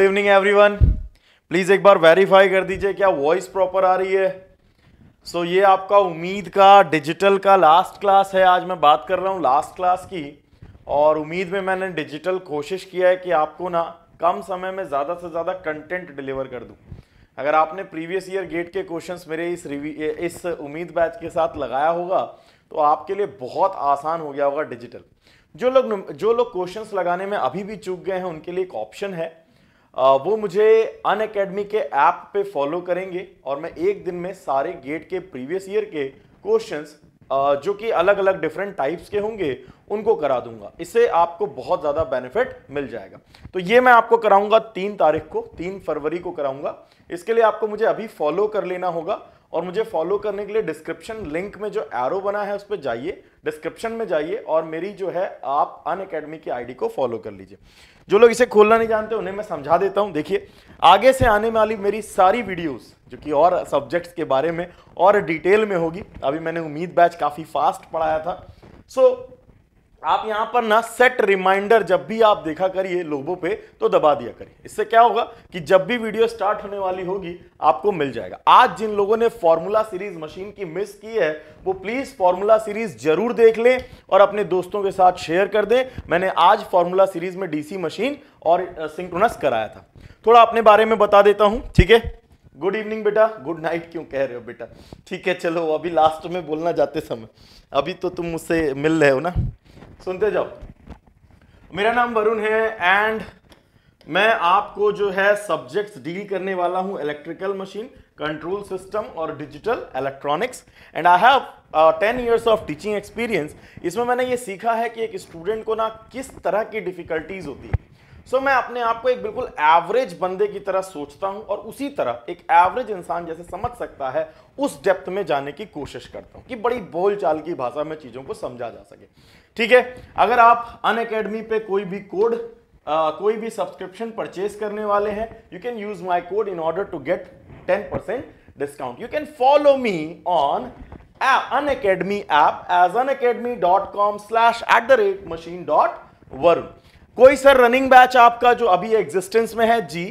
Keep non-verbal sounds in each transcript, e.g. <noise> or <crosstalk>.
Good evening everyone please एक बार verify कर दीजिए क्या वॉइस प्रॉपर आ रही है सो so, ये आपका उम्मीद का डिजिटल का लास्ट क्लास है आज मैं बात कर रहा हूँ लास्ट क्लास की और उम्मीद में मैंने डिजिटल कोशिश किया है कि आपको ना कम समय में ज़्यादा से ज़्यादा कंटेंट डिलीवर कर दूँ अगर आपने प्रीवियस ईयर गेट के क्वेश्चन मेरे इस रिवी इस उम्मीद बैच के साथ लगाया होगा तो आपके लिए बहुत आसान हो गया होगा डिजिटल जो लोग जो लोग क्वेश्चंस लगाने में अभी भी चूक गए हैं उनके लिए एक ऑप्शन है वो मुझे अन अकेडमी के ऐप पे फॉलो करेंगे और मैं एक दिन में सारे गेट के प्रीवियस ईयर के क्वेश्चंस जो कि अलग अलग डिफरेंट टाइप्स के होंगे उनको करा दूंगा इससे आपको बहुत ज़्यादा बेनिफिट मिल जाएगा तो ये मैं आपको कराऊंगा तीन तारीख को तीन फरवरी को कराऊंगा इसके लिए आपको मुझे अभी फॉलो कर लेना होगा और मुझे फॉलो करने के लिए डिस्क्रिप्शन लिंक में जो एरो बना है उस पर जाइए डिस्क्रिप्शन में जाइए और मेरी जो है आप अन अकेडमी की आईडी को फॉलो कर लीजिए जो लोग इसे खोलना नहीं जानते उन्हें मैं समझा देता हूं देखिए आगे से आने वाली मेरी सारी वीडियोस जो कि और सब्जेक्ट्स के बारे में और डिटेल में होगी अभी मैंने उम्मीद बैच काफ़ी फास्ट पढ़ाया था सो so, आप यहां पर ना सेट रिमाइंडर जब भी आप देखा करिए लोगों पे तो दबा दिया करिए इससे क्या होगा कि जब भी वीडियो स्टार्ट होने वाली होगी आपको मिल जाएगा आज जिन लोगों ने फॉर्मूला सीरीज मशीन की मिस की है वो प्लीज फॉर्मूला सीरीज जरूर देख लें और अपने दोस्तों के साथ शेयर कर दें मैंने आज फॉर्मूला सीरीज में डीसी मशीन और सिंक्रोनस कराया था थोड़ा अपने बारे में बता देता हूं ठीक है गुड इवनिंग बेटा गुड नाइट क्यों कह रहे हो बेटा ठीक है चलो अभी लास्ट में बोलना जाते समय अभी तो तुम मुझसे मिल रहे हो ना सुनते जाओ मेरा नाम वरुण है एंड मैं आपको जो है सब्जेक्ट्स डील करने वाला हूं इलेक्ट्रिकल मशीन कंट्रोल सिस्टम और digital electronics and I have ten years of teaching experience इसमें मैंने ये सीखा है कि एक स्टूडेंट को ना किस तरह की डिफिकल्टीज होती है सो so, मैं अपने आप को एक बिल्कुल एवरेज बंदे की तरह सोचता हूं और उसी तरह एक एवरेज इंसान जैसे समझ सकता है उस डेप्थ में जाने की कोशिश करता हूं कि बड़ी बोलचाल की भाषा में चीज़ों को समझा जा सके ठीक है अगर आप अन अकेडमी पे कोई भी कोड कोई भी सब्सक्रिप्शन परचेज करने वाले हैं you can use my code in order to get ten percent discount you can follow me on Unacademy app as Unacademy dot com slash at the rate machine dot Varun कोई sir running batch आपका जो अभी existence में है जी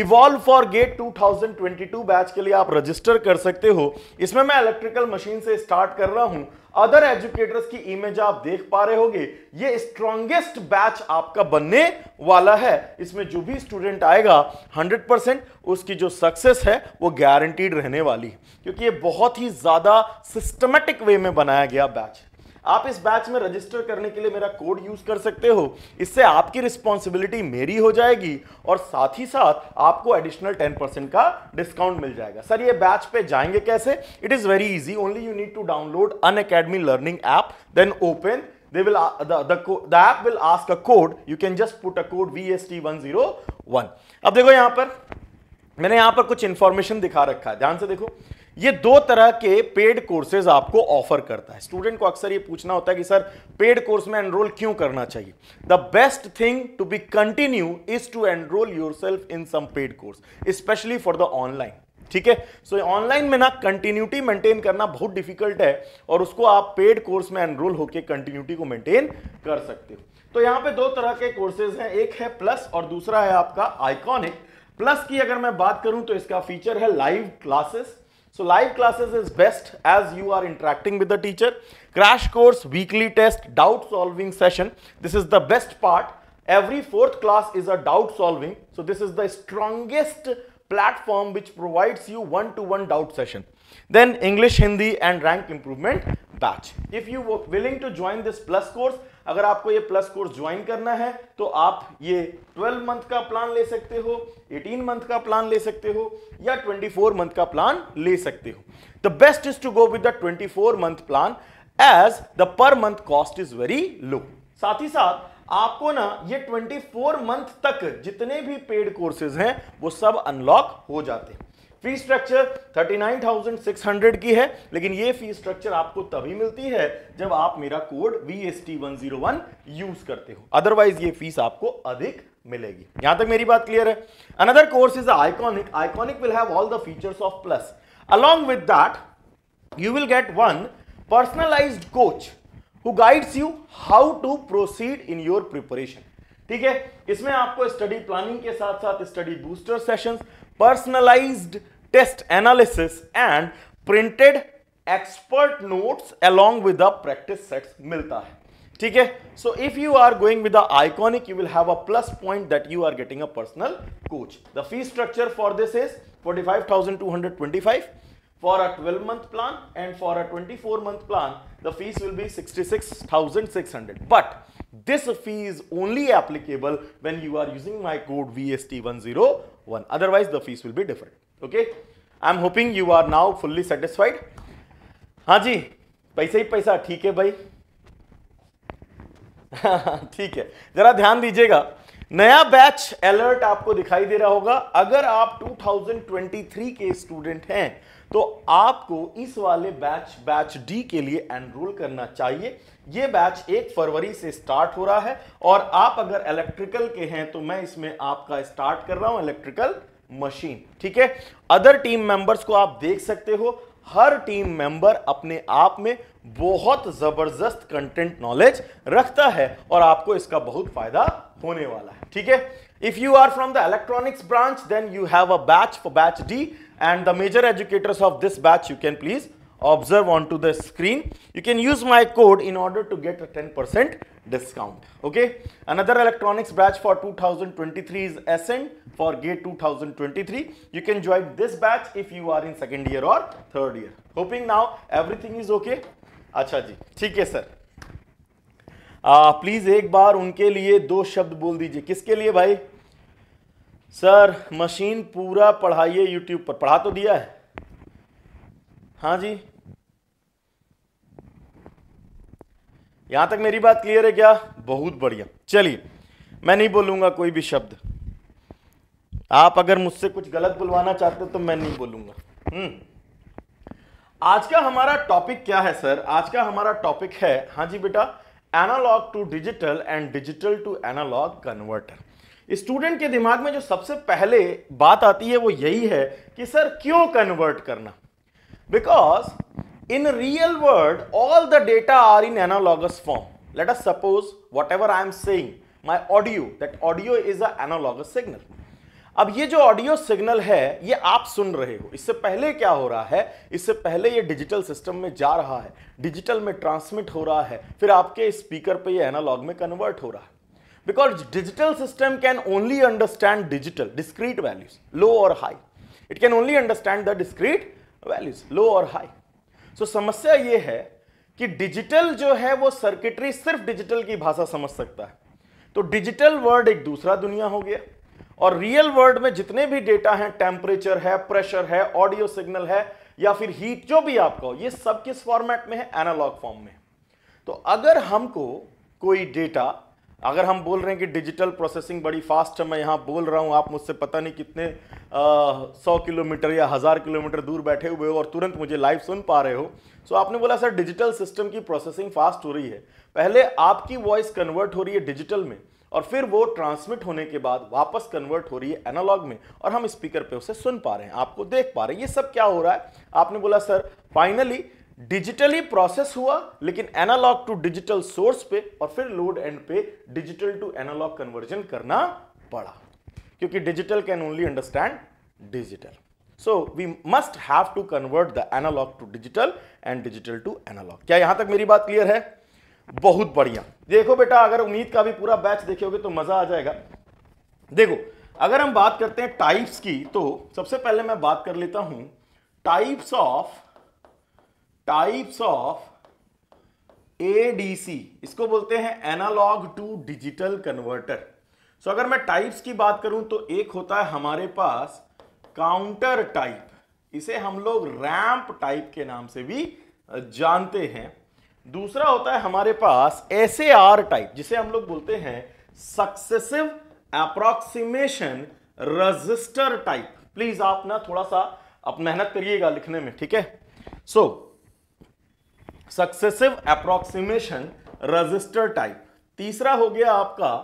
evolve for GATE 2022 batch के लिए आप रजिस्टर कर सकते हो इसमें मैं इलेक्ट्रिकल मशीन से स्टार्ट कर रहा हूं अदर एजुकेटर्स की इमेज आप देख पा रहे होंगे ये स्ट्रॉन्गेस्ट बैच आपका बनने वाला है इसमें जो भी स्टूडेंट आएगा 100% उसकी जो सक्सेस है वो गारंटीड रहने वाली क्योंकि ये बहुत ही ज़्यादा सिस्टमेटिक वे में बनाया गया बैच आप इस बैच में रजिस्टर करने के लिए मेरा कोड यूज कर सकते हो इससे आपकी रिस्पॉन्सिबिलिटी मेरी हो जाएगी और साथ ही साथ आपको एडिशनल टेन परसेंट का डिस्काउंट मिल जाएगा सर ये बैच पे जाएंगे कैसे it is very easy only you need to download Unacademy learning app then open they they will will ask a code you can just put a code V S T one zero one अब देखो यहां पर मैंने यहां पर कुछ information दिखा रखा है ध्यान से देखो ये दो तरह के पेड कोर्सेज आपको ऑफर करता है स्टूडेंट को अक्सर ये पूछना होता है कि सर पेड कोर्स में एनरोल क्यों करना चाहिए the best thing to be continue is to enrol yourself in some paid course specially for the online ठीक है सो ऑनलाइन में ना कंटिन्यूटी मेंटेन करना बहुत डिफिकल्ट है और उसको आप पेड कोर्स में एनरोल होकर कंटिन्यूटी को मेंटेन कर सकते हो तो यहां पे दो तरह के कोर्सेज हैं एक है प्लस और दूसरा है आपका आइकॉनिक प्लस की अगर मैं बात करूं तो इसका फीचर है live classes So live classes is best as you are interacting with the teacher. Crash course, weekly test, doubt solving session. This is the best part. Every fourth class is a doubt solving. So this is the strongest platform which provides you one-to-one -one doubt session. Then English, Hindi and rank improvement batch. If you were willing to join this plus course, अगर आपको ये plus course join करना है तो आप ये 12 month का plan ले सकते हो 18 मंथ का प्लान ले सकते हो या 24 मंथ का प्लान ले सकते हो the best is to go with the 24 month plan as the per month cost is very low साथ ही साथ आपको ना ये 24 मंथ तक जितने भी पेड कोर्सेज हैं वो सब अनलॉक हो जाते हैं फी स्ट्रक्चर 39,600 की है लेकिन ये फी स्ट्रक्चर आपको तभी मिलती है जब आप मेरा code V S T one zero one use करते हो अदरवाइज ये फीस आपको अधिक मिलेगी यहां तक मेरी बात क्लियर है another course is iconic iconic will have all the features of plus along with that you will get one personalized coach who guides you how to proceed in your preparation ठीक है इसमें आपको study planning के साथ साथ study booster sessions personalized test analysis and printed expert notes along with the practice sets milta hai ठीक है So if you are going with the iconic, you will have a plus point that you are getting a personal coach. The fee structure for this is 45225 for a 12 month plan and for a 24 month plan the fees will be 66600 but this fee is only applicable when you are using my code VST10 one. Otherwise, the fees will be different. Okay. I am hoping you are now fully satisfied हाँ जी पैसे ही पैसा ठीक है भाई <laughs> ठीक है जरा ध्यान दीजिएगा नया बैच अलर्ट आपको दिखाई दे रहा होगा अगर आप 2023 के स्टूडेंट हैं तो आपको इस वाले बैच बैच डी के लिए एनरोल करना चाहिए ये बैच एक फरवरी से स्टार्ट हो रहा है और आप अगर इलेक्ट्रिकल के हैं तो मैं इसमें आपका स्टार्ट कर रहा हूं इलेक्ट्रिकल मशीन ठीक है अदर टीम मेंबर्स को आप देख सकते हो हर टीम मेंबर अपने आप में बहुत जबरदस्त कंटेंट नॉलेज रखता है और आपको इसका बहुत फायदा होने वाला है ठीक है if you are from the electronics branch then you have a batch for batch D and the major educators of this batch you can please observe onto the screen. You can use my code in order to get a 10% discount. Okay. Another electronics batch for 2023 is SN for GATE 2023. You can join this batch if you are in second year or third year. Hoping now everything is okay. acha ji theek hai sir uh, please ek bar unke liye do shabd bol dijiye kiske liye bhai sir machine पूरा पढ़ाइए YouTube पर पढ़ा तो दिया है हाँ जी यहां तक मेरी बात क्लियर है क्या बहुत बढ़िया चलिए मैं नहीं बोलूंगा कोई भी शब्द आप अगर मुझसे कुछ गलत बुलवाना चाहते हो तो मैं नहीं बोलूंगा हम्म आज का हमारा टॉपिक क्या है सर आज का हमारा टॉपिक है हाँ जी बेटा analogue to digital and digital to analogue converter student के दिमाग में जो सबसे पहले बात आती है वो यही है कि सर क्यों कन्वर्ट करना because in real world all the data are in analogous form let us suppose whatever i am saying my audio that audio is a analogous signal अब ये जो ऑडियो सिग्नल है ये आप सुन रहे हो इससे पहले क्या हो रहा है इससे पहले ये डिजिटल सिस्टम में जा रहा है डिजिटल में ट्रांसमिट हो रहा है फिर आपके स्पीकर पे ये एनालॉग में कन्वर्ट हो रहा है because digital system can only understand digital discrete values low और high it can only understand the discrete values low और हाई सो so, समस्या ये है कि डिजिटल जो है वो सर्किटरी सिर्फ डिजिटल की भाषा समझ सकता है तो डिजिटल वर्ल्ड एक दूसरा दुनिया हो गया और रियल वर्ल्ड में जितने भी डेटा हैं टेम्परेचर है प्रेशर है ऑडियो सिग्नल है या फिर हीट जो भी आपका हो ये सब किस फॉर्मेट में है एनालॉग फॉर्म में तो अगर हमको कोई डेटा अगर हम बोल रहे हैं कि डिजिटल प्रोसेसिंग बड़ी फास्ट है मैं यहाँ बोल रहा हूँ आप मुझसे पता नहीं कितने सौ किलोमीटर या हज़ार किलोमीटर दूर बैठे हुए हो और तुरंत मुझे लाइव सुन पा रहे हो सो आपने बोला सर डिजिटल सिस्टम की प्रोसेसिंग फास्ट हो रही है पहले आपकी वॉइस कन्वर्ट हो रही है डिजिटल में और फिर वो ट्रांसमिट होने के बाद वापस कन्वर्ट हो रही है एनालॉग में और हम स्पीकर पे उसे सुन पा रहे हैं आपको देख पा रहे हैं ये सब क्या हो रहा है आपने बोला सर फाइनली डिजिटली प्रोसेस हुआ लेकिन एनालॉग टू डिजिटल सोर्स पे और फिर लोड एंड पे डिजिटल टू एनालॉग कन्वर्जन करना पड़ा क्योंकि digital can only understand digital so we must have to convert the analogue to digital and digital to analogue क्या यहां तक मेरी बात क्लियर है बहुत बढ़िया देखो बेटा अगर उम्मीद का भी पूरा बैच देखोगे तो मजा आ जाएगा देखो अगर हम बात करते हैं टाइप्स की तो सबसे पहले मैं बात कर लेता हूं types of types of ADC इसको बोलते हैं analogue to digital converter so अगर मैं टाइप्स की बात करूं तो एक होता है हमारे पास काउंटर टाइप इसे हम लोग रैंप टाइप के नाम से भी जानते हैं दूसरा होता है हमारे पास एस टाइप जिसे हम लोग बोलते हैं successive approximation register type please आप ना थोड़ा सा आप मेहनत करिएगा लिखने में ठीक है so so, successive approximation register type तीसरा हो गया आपका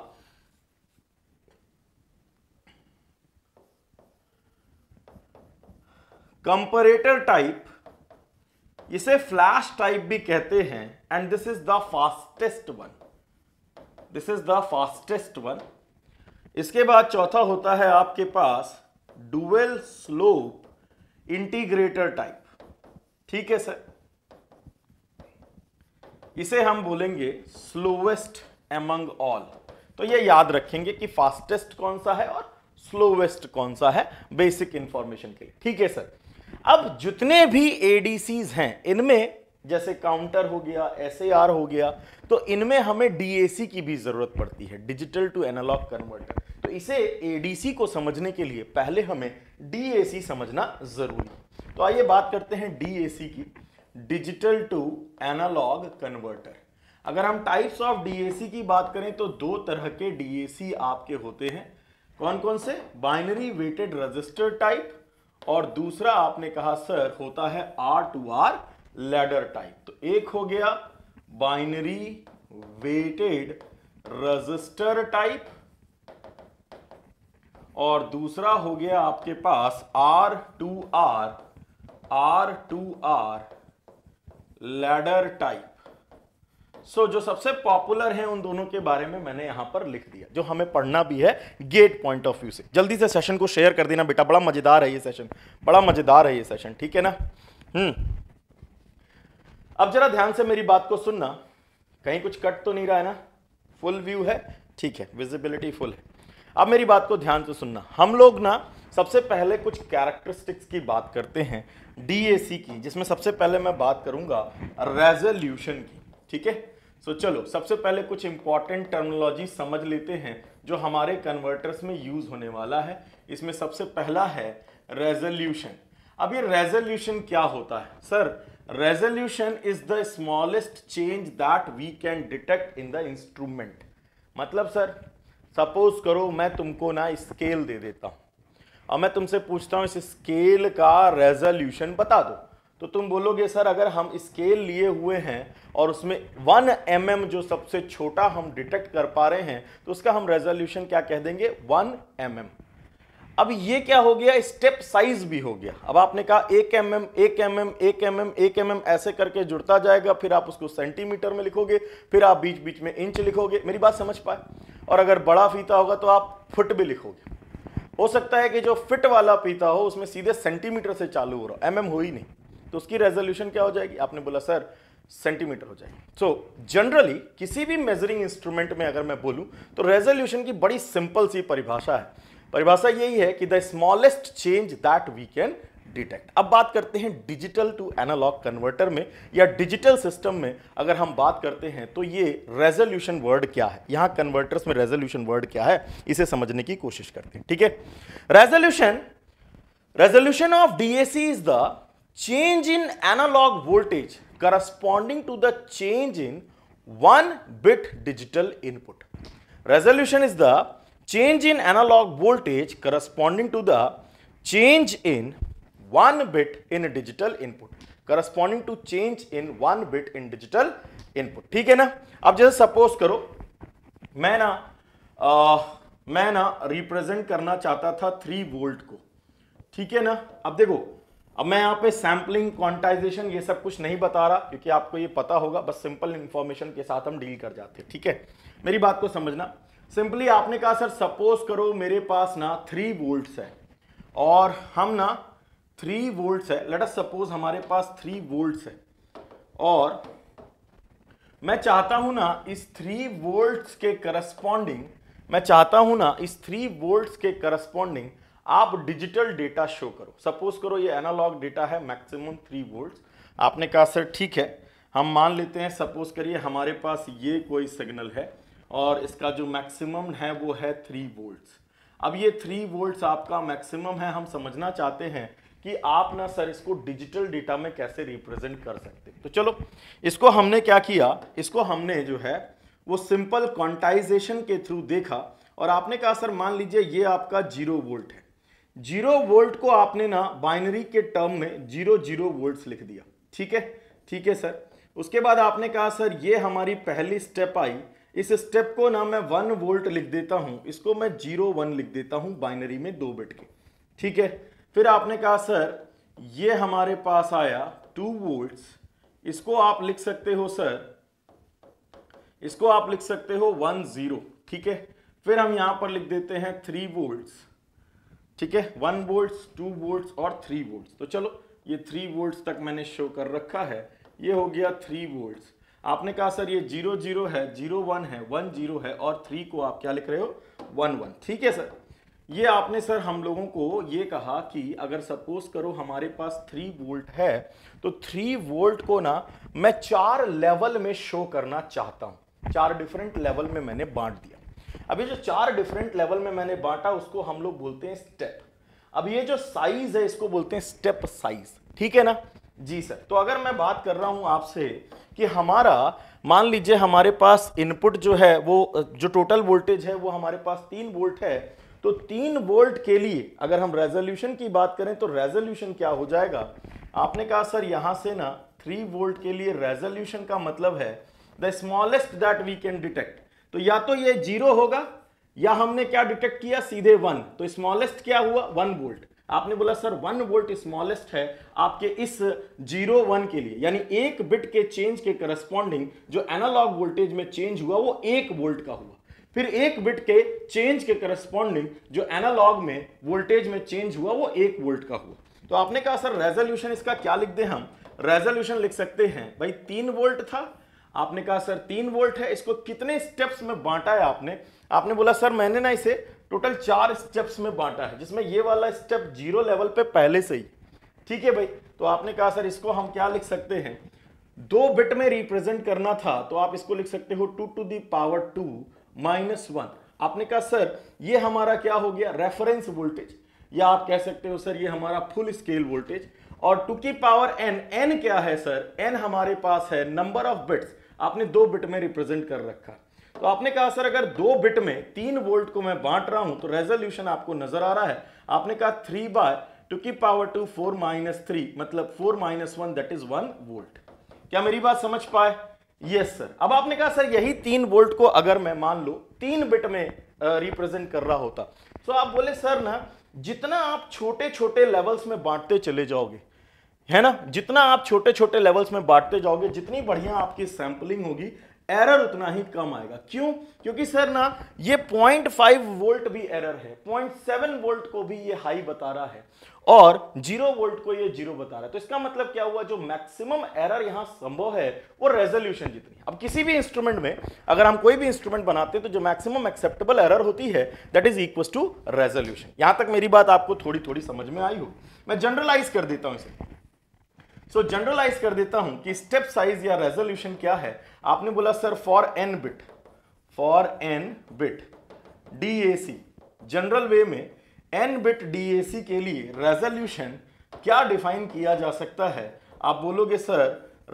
कंपरेटर टाइप इसे फ्लैश टाइप भी कहते हैं and this is the fastest one this is the fastest one इसके बाद चौथा होता है आपके पास डुअल स्लोप इंटीग्रेटर टाइप ठीक है सर इसे हम बोलेंगे स्लोवेस्ट एमंग ऑल तो ये याद रखेंगे कि फास्टेस्ट कौन सा है और स्लोवेस्ट कौन सा है बेसिक इंफॉर्मेशन के लिए ठीक है सर अब जितने भी एडीसीज हैं इनमें जैसे काउंटर हो गया एस हो गया तो इनमें हमें डीएसी की भी जरूरत पड़ती है डिजिटल टू एनालॉग कन्वर्टर तो इसे एडीसी को समझने के लिए पहले हमें डीएसी समझना जरूरी है तो आइए बात करते हैं डीएसी की डिजिटल टू एनालॉग कन्वर्टर अगर हम टाइप्स ऑफ डीएसी की बात करें तो दो तरह के डीएसी आपके होते हैं कौन कौन से बाइनरी वेटेड रजिस्टर टाइप और दूसरा आपने कहा सर होता है R two R ladder type तो एक हो गया बाइनरी वेटेड रजिस्टर टाइप और दूसरा हो गया आपके पास R two R R two R ladder type so जो सबसे पॉपुलर है उन दोनों के बारे में मैंने यहां पर लिख दिया जो हमें पढ़ना भी है गेट पॉइंट ऑफ व्यू से जल्दी से सेशन को शेयर कर देना बेटा बड़ा मजेदार है ये सेशन बड़ा मजेदार है ये सेशन ठीक है ना हम्म अब जरा ध्यान से मेरी बात को सुनना कहीं कुछ कट तो नहीं रहा है ना फुल व्यू है ठीक है विजिबिलिटी फुल है अब मेरी बात को ध्यान से सुनना हम लोग ना सबसे पहले कुछ कैरेक्टरिस्टिक्स की बात करते हैं डी की जिसमें सबसे पहले मैं बात करूंगा रेजोल्यूशन की ठीक है सो चलो सबसे पहले कुछ इंपॉर्टेंट टर्मोलॉजी समझ लेते हैं जो हमारे कन्वर्टर्स में यूज होने वाला है इसमें सबसे पहला है रेजोल्यूशन अब ये रेजोल्यूशन क्या होता है sir resolution is the smallest change that we can detect in the instrument मतलब सर सपोज करो मैं तुमको ना स्केल दे देता हूँ और मैं तुमसे पूछता हूँ इस स्केल का रेजोल्यूशन बता दो तो तुम बोलोगे सर अगर हम स्केल लिए हुए हैं और उसमें वन एम mm जो सबसे छोटा हम डिटेक्ट कर पा रहे हैं तो उसका हम रेजोल्यूशन क्या कह देंगे वन एम mm. अब ये क्या हो गया स्टेप साइज भी हो गया अब आपने कहा एक एम mm, एम एक एम mm, एम एक एम mm, एम एक एम एम ऐसे करके जुड़ता जाएगा फिर आप उसको सेंटीमीटर में लिखोगे फिर आप बीच बीच में इंच लिखोगे मेरी बात समझ पाए और अगर बड़ा फीता होगा तो आप फुट भी लिखोगे हो सकता है कि जो फिट वाला फीता हो उसमें सीधे सेंटीमीटर से चालू हो रहा हो एम हो ही नहीं तो उसकी रेजोल्यूशन क्या हो जाएगी आपने बोला सर सेंटीमीटर हो जाएगी सो so, जनरली किसी भी मेजरिंग इंस्ट्रूमेंट में अगर मैं बोलूं तो रेजोल्यूशन की बड़ी सिंपल सी परिभाषा है परिभाषा यही है कि the smallest change that we can detect अब बात करते हैं डिजिटल टू एनालॉग कन्वर्टर में या डिजिटल सिस्टम में अगर हम बात करते हैं तो ये रेजोल्यूशन वर्ड क्या है यहां कन्वर्टर्स में रेजोल्यूशन वर्ड क्या है इसे समझने की कोशिश करते हैं ठीक है resolution resolution of DAC is the change in analogue voltage corresponding to the change in one bit digital input resolution is the change in analogue voltage corresponding to the change in one bit in digital input corresponding to change in one bit in digital input ठीक है ना अब जैसे suppose करो मैं ना आ, मैं ना रिप्रेजेंट करना चाहता था थ्री वोल्ट को ठीक है ना अब देखो अब मैं यहाँ पे सैम्पलिंग क्वांटाइजेशन ये सब कुछ नहीं बता रहा क्योंकि आपको ये पता होगा बस सिंपल इंफॉर्मेशन के साथ हम डील कर जाते हैं ठीक है मेरी बात को समझना सिंपली आपने कहा सर सपोज करो मेरे पास ना थ्री वोल्ट्स है और हम ना थ्री वोल्ट्स है लेट अस सपोज हमारे पास थ्री वोल्ट्स है और मैं चाहता हूं ना इस थ्री वोल्ट्स के करस्पॉन्डिंग मैं चाहता हूं ना इस थ्री वोल्ट्स के करस्पॉन्डिंग आप डिजिटल डेटा शो करो सपोज करो ये एनालॉग डेटा है मैक्सिमम थ्री वोल्ट्स आपने कहा सर ठीक है हम मान लेते हैं सपोज करिए हमारे पास ये कोई सिग्नल है और इसका जो मैक्सिमम है वो है थ्री वोल्ट्स अब ये थ्री वोल्ट्स आपका मैक्सिमम है हम समझना चाहते हैं कि आप ना सर इसको डिजिटल डेटा में कैसे रिप्रेजेंट कर सकते तो चलो इसको हमने क्या किया इसको हमने जो है वो सिंपल क्वांटाइजेशन के थ्रू देखा और आपने कहा सर मान लीजिए ये आपका जीरो वोल्ट है जीरो वोल्ट को आपने ना बाइनरी के टर्म में जीरो जीरो वोल्ट लिख दिया ठीक है ठीक है सर उसके बाद आपने कहा सर ये हमारी पहली स्टेप आई इस स्टेप को ना मैं वन वोल्ट लिख देता हूँ इसको मैं जीरो वन लिख देता हूँ बाइनरी में दो बिट के ठीक है फिर आपने कहा सर ये हमारे पास आया टू वोल्ट्स इसको आप लिख सकते हो सर इसको आप लिख सकते हो वन जीरो ठीक है फिर हम यहां पर लिख देते हैं थ्री वोल्ट्स ठीक है वन वोल्ट्स टू वोल्ट्स और थ्री वोल्ट्स तो चलो ये थ्री वोल्ट्स तक मैंने शो कर रखा है ये हो गया थ्री वोल्ट्स आपने कहा सर ये जीरो जीरो है जीरो वन है वन जीरो है और थ्री को आप क्या लिख रहे हो वन वन ठीक है सर ये आपने सर हम लोगों को ये कहा कि अगर सपोज करो हमारे पास थ्री वोल्ट है तो थ्री वोल्ट को ना मैं चार लेवल में शो करना चाहता हूं चार डिफरेंट लेवल में मैंने बांट दिया अभी जो चार डिफरेंट लेवल में मैंने बांटा उसको हम लोग बोलते हैं स्टेप अब ये जो साइज है इसको बोलते हैं स्टेप साइज ठीक है ना जी सर तो अगर मैं बात कर रहा हूं आपसे कि हमारा मान लीजिए हमारे पास इनपुट जो है वो जो टोटल वोल्टेज है वो हमारे पास तीन वोल्ट है तो तीन वोल्ट के लिए अगर हम रेजोल्यूशन की बात करें तो रेजोल्यूशन क्या हो जाएगा आपने कहा सर यहां से ना थ्री वोल्ट के लिए रेजोल्यूशन का मतलब है the smallest that we can detect तो या तो ये जीरो होगा या हमने क्या डिटेक्ट किया सीधे वन तो स्मॉलेस्ट क्या हुआ वन वोल्ट आपने बोला सर वन वोल्ट स्मॉलेस्ट है आपके इस जीरो वन के लिए यानी एक बिट के चेंज के करस्पॉन्डिंग जो एनालॉग वोल्टेज में चेंज हुआ वो एक वोल्ट का हुआ फिर एक बिट के चेंज के करस्पॉन्डिंग जो एनालॉग में वोल्टेज में चेंज हुआ वो एक वोल्ट का हुआ तो आपने कहा सर रेजोल्यूशन इसका क्या लिख दे हम रेजोल्यूशन लिख सकते हैं भाई तीन वोल्ट था आपने कहा सर तीन वोल्ट है इसको कितने स्टेप्स में बांटा है आपने आपने बोला सर मैंने ना इसे टोटल चार स्टेप्स में बांटा है जिसमें ये वाला स्टेप जीरो लेवल पे पहले से ही ठीक है भाई तो आपने कहा सर इसको हम क्या लिख सकते हैं दो बिट में रिप्रेजेंट करना था तो आप इसको लिख सकते हो two to the power two minus one आपने कहा सर ये हमारा क्या हो गया रेफरेंस वोल्टेज या आप कह सकते हो सर ये हमारा फुल स्केल वोल्टेज और टू की पावर एन एन क्या है सर एन हमारे पास है नंबर ऑफ बिट्स आपने दो बिट में रिप्रेजेंट कर रखा तो आपने कहा सर अगर दो बिट में तीन वोल्ट को मैं बांट रहा हूं तो रेजोल्यूशन आपको नजर आ रहा है आपने कहा थ्री बाय टू की power two four minus three मतलब four minus one that is one volt क्या मेरी बात समझ पाए यस सर अब आपने कहा सर यही तीन वोल्ट को अगर मैं मान लू तीन बिट में रिप्रेजेंट कर रहा होता सो आप बोले सर ना जितना आप छोटे छोटे लेवल्स में बांटते चले जाओगे है ना जितना आप छोटे छोटे लेवल्स में बांटते जाओगे जितनी बढ़िया आपकी सैंपलिंग होगी एरर उतना ही कम आएगा क्यों क्योंकि सर ना ये 0.5 वोल्ट भी एरर है 0.7 वोल्ट को भी ये हाई बता रहा है और जीरो वोल्ट को ये जीरो बता रहा है तो इसका मतलब क्या हुआ जो मैक्सिमम एरर यहां संभव है वो रेजोल्यूशन जितनी अब किसी भी इंस्ट्रूमेंट में अगर हम कोई भी इंस्ट्रूमेंट बनाते हैं तो जो मैक्सिमम एक्सेप्टेबल एरर होती है that is equal to resolution यहां तक मेरी बात आपको थोड़ी थोड़ी समझ में आई हो मैं जनरलाइज कर देता हूं इसे सो so, जनरलाइज कर देता हूं कि स्टेप साइज या रेजोल्यूशन क्या है आपने बोला sir for N bit for N bit see general way में एन बिट सी के लिए रेजोल्यूशन क्या डिफाइन किया जा सकता है आप बोलोगे सर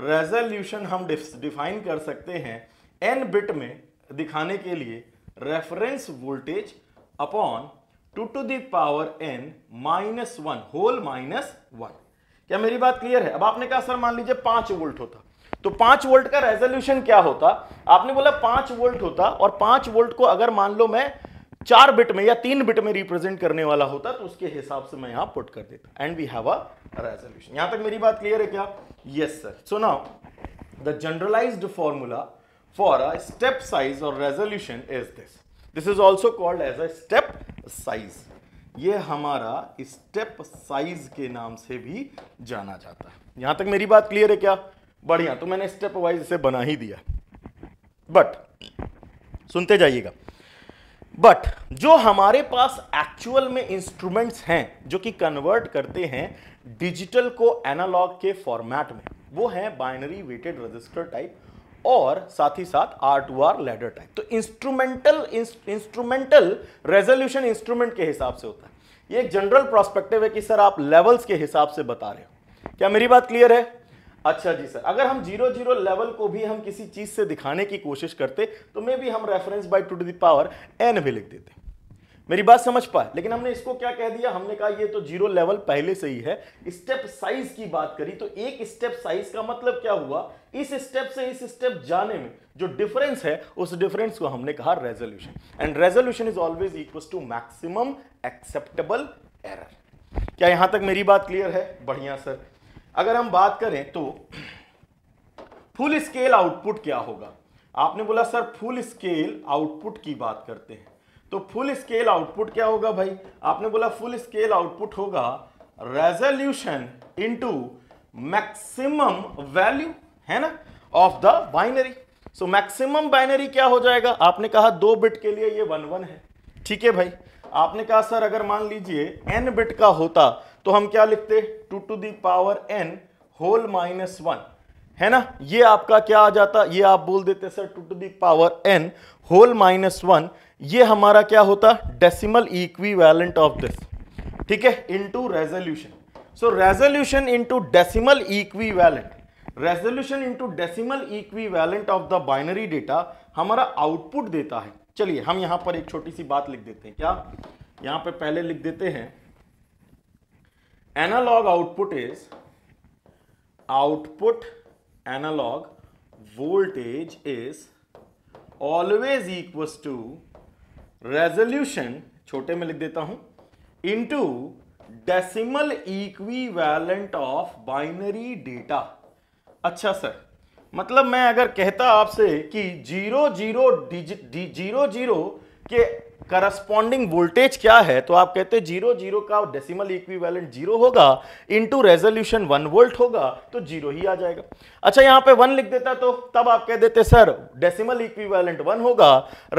रेजोल्यूशन हम डिफाइन कर सकते हैं एन बिट में दिखाने के लिए reference voltage upon two to the power N minus one whole minus one क्या मेरी बात क्लियर है अब आपने कहा सर मान लीजिए पांच वोल्ट होता तो पांच वोल्ट का रेजोल्यूशन क्या होता आपने बोला पांच वोल्ट होता और पांच वोल्ट को अगर मान लो मैं चार बिट में या तीन बिट में रिप्रेजेंट करने वाला होता तो उसके हिसाब से मैं यहां पुट कर देता and we have a resolution यहां तक मेरी बात क्लियर है क्या yes sir so now the generalised formula for a step size और resolution is this this is also called as a step size ये हमारा स्टेप साइज के नाम से भी जाना जाता है यहां तक मेरी बात क्लियर है क्या बढ़िया तो मैंने स्टेप वाइज इसे बना ही दिया बट सुनते जाइएगा बट जो हमारे पास एक्चुअल में इंस्ट्रूमेंट्स हैं जो कि कन्वर्ट करते हैं डिजिटल को एनालॉग के फॉर्मेट में वो है बाइनरी वेटेड रजिस्टर टाइप और साथ ही साथ R two R ladder time तो इंस्ट्रूमेंटल इंस्ट्रूमेंटल रेजोल्यूशन इंस्ट्रूमेंट के हिसाब से होता है ये एक जनरल प्रोस्पेक्टिव है कि सर आप लेवल्स के हिसाब से बता रहे हो क्या मेरी बात क्लियर है अच्छा जी सर अगर हम जीरो जीरो लेवल को भी हम किसी चीज से दिखाने की कोशिश करते तो मे भी हम reference by two the power N भी लिख देते मेरी बात समझ पाए लेकिन हमने इसको क्या कह दिया हमने कहा ये तो जीरो लेवल पहले से ही है स्टेप साइज की बात करी तो एक स्टेप साइज का मतलब क्या हुआ इस स्टेप से इस स्टेप जाने में जो डिफरेंस है उस डिफरेंस को हमने कहा resolution and resolution is always equal to maximum acceptable error क्या यहां तक मेरी बात क्लियर है बढ़िया सर अगर हम बात करें तो फुल स्केल आउटपुट क्या होगा आपने बोला सर फुल स्केल आउटपुट की बात करते हैं तो फुल स्केल आउटपुट क्या होगा भाई आपने बोला फुल स्केल आउटपुट होगा रेजोल्यूशन इनटू मैक्सिमम वैल्यू है ना of the binary so maximum binary क्या हो जाएगा आपने कहा दो बिट के लिए ये वन वन है ठीक है भाई आपने कहा सर अगर मान लीजिए एन बिट का होता तो हम क्या लिखते two to the power N whole minus one है ना ये आपका क्या आ जाता ये आप बोल देते sir two to the power N whole minus one ये हमारा क्या होता डेसिमल इक्विवेलेंट ऑफ दिस ठीक है into resolution so resolution into decimal equivalent resolution into decimal equivalent of the binary data हमारा आउटपुट देता है चलिए हम यहां पर एक छोटी सी बात लिख देते हैं क्या यहां पर पहले लिख देते हैं analogue output is output analogue voltage is always equals to resolution छोटे में लिख देता हूं into decimal equivalent of binary data अच्छा सर मतलब मैं अगर कहता आपसे कि जीरो जीरो जीरो जीरो के करस्पॉन्डिंग वोल्टेज क्या है तो आप कहते हैं जीरो जीरो का डेसिमल इक्विवेलेंट जीरो होगा इनटू रेजोल्यूशन वन वोल्ट होगा तो जीरो ही आ जाएगा अच्छा यहां पे वन लिख देता तो तब आप कह देते सर डेसिमल इक्विवेलेंट वन होगा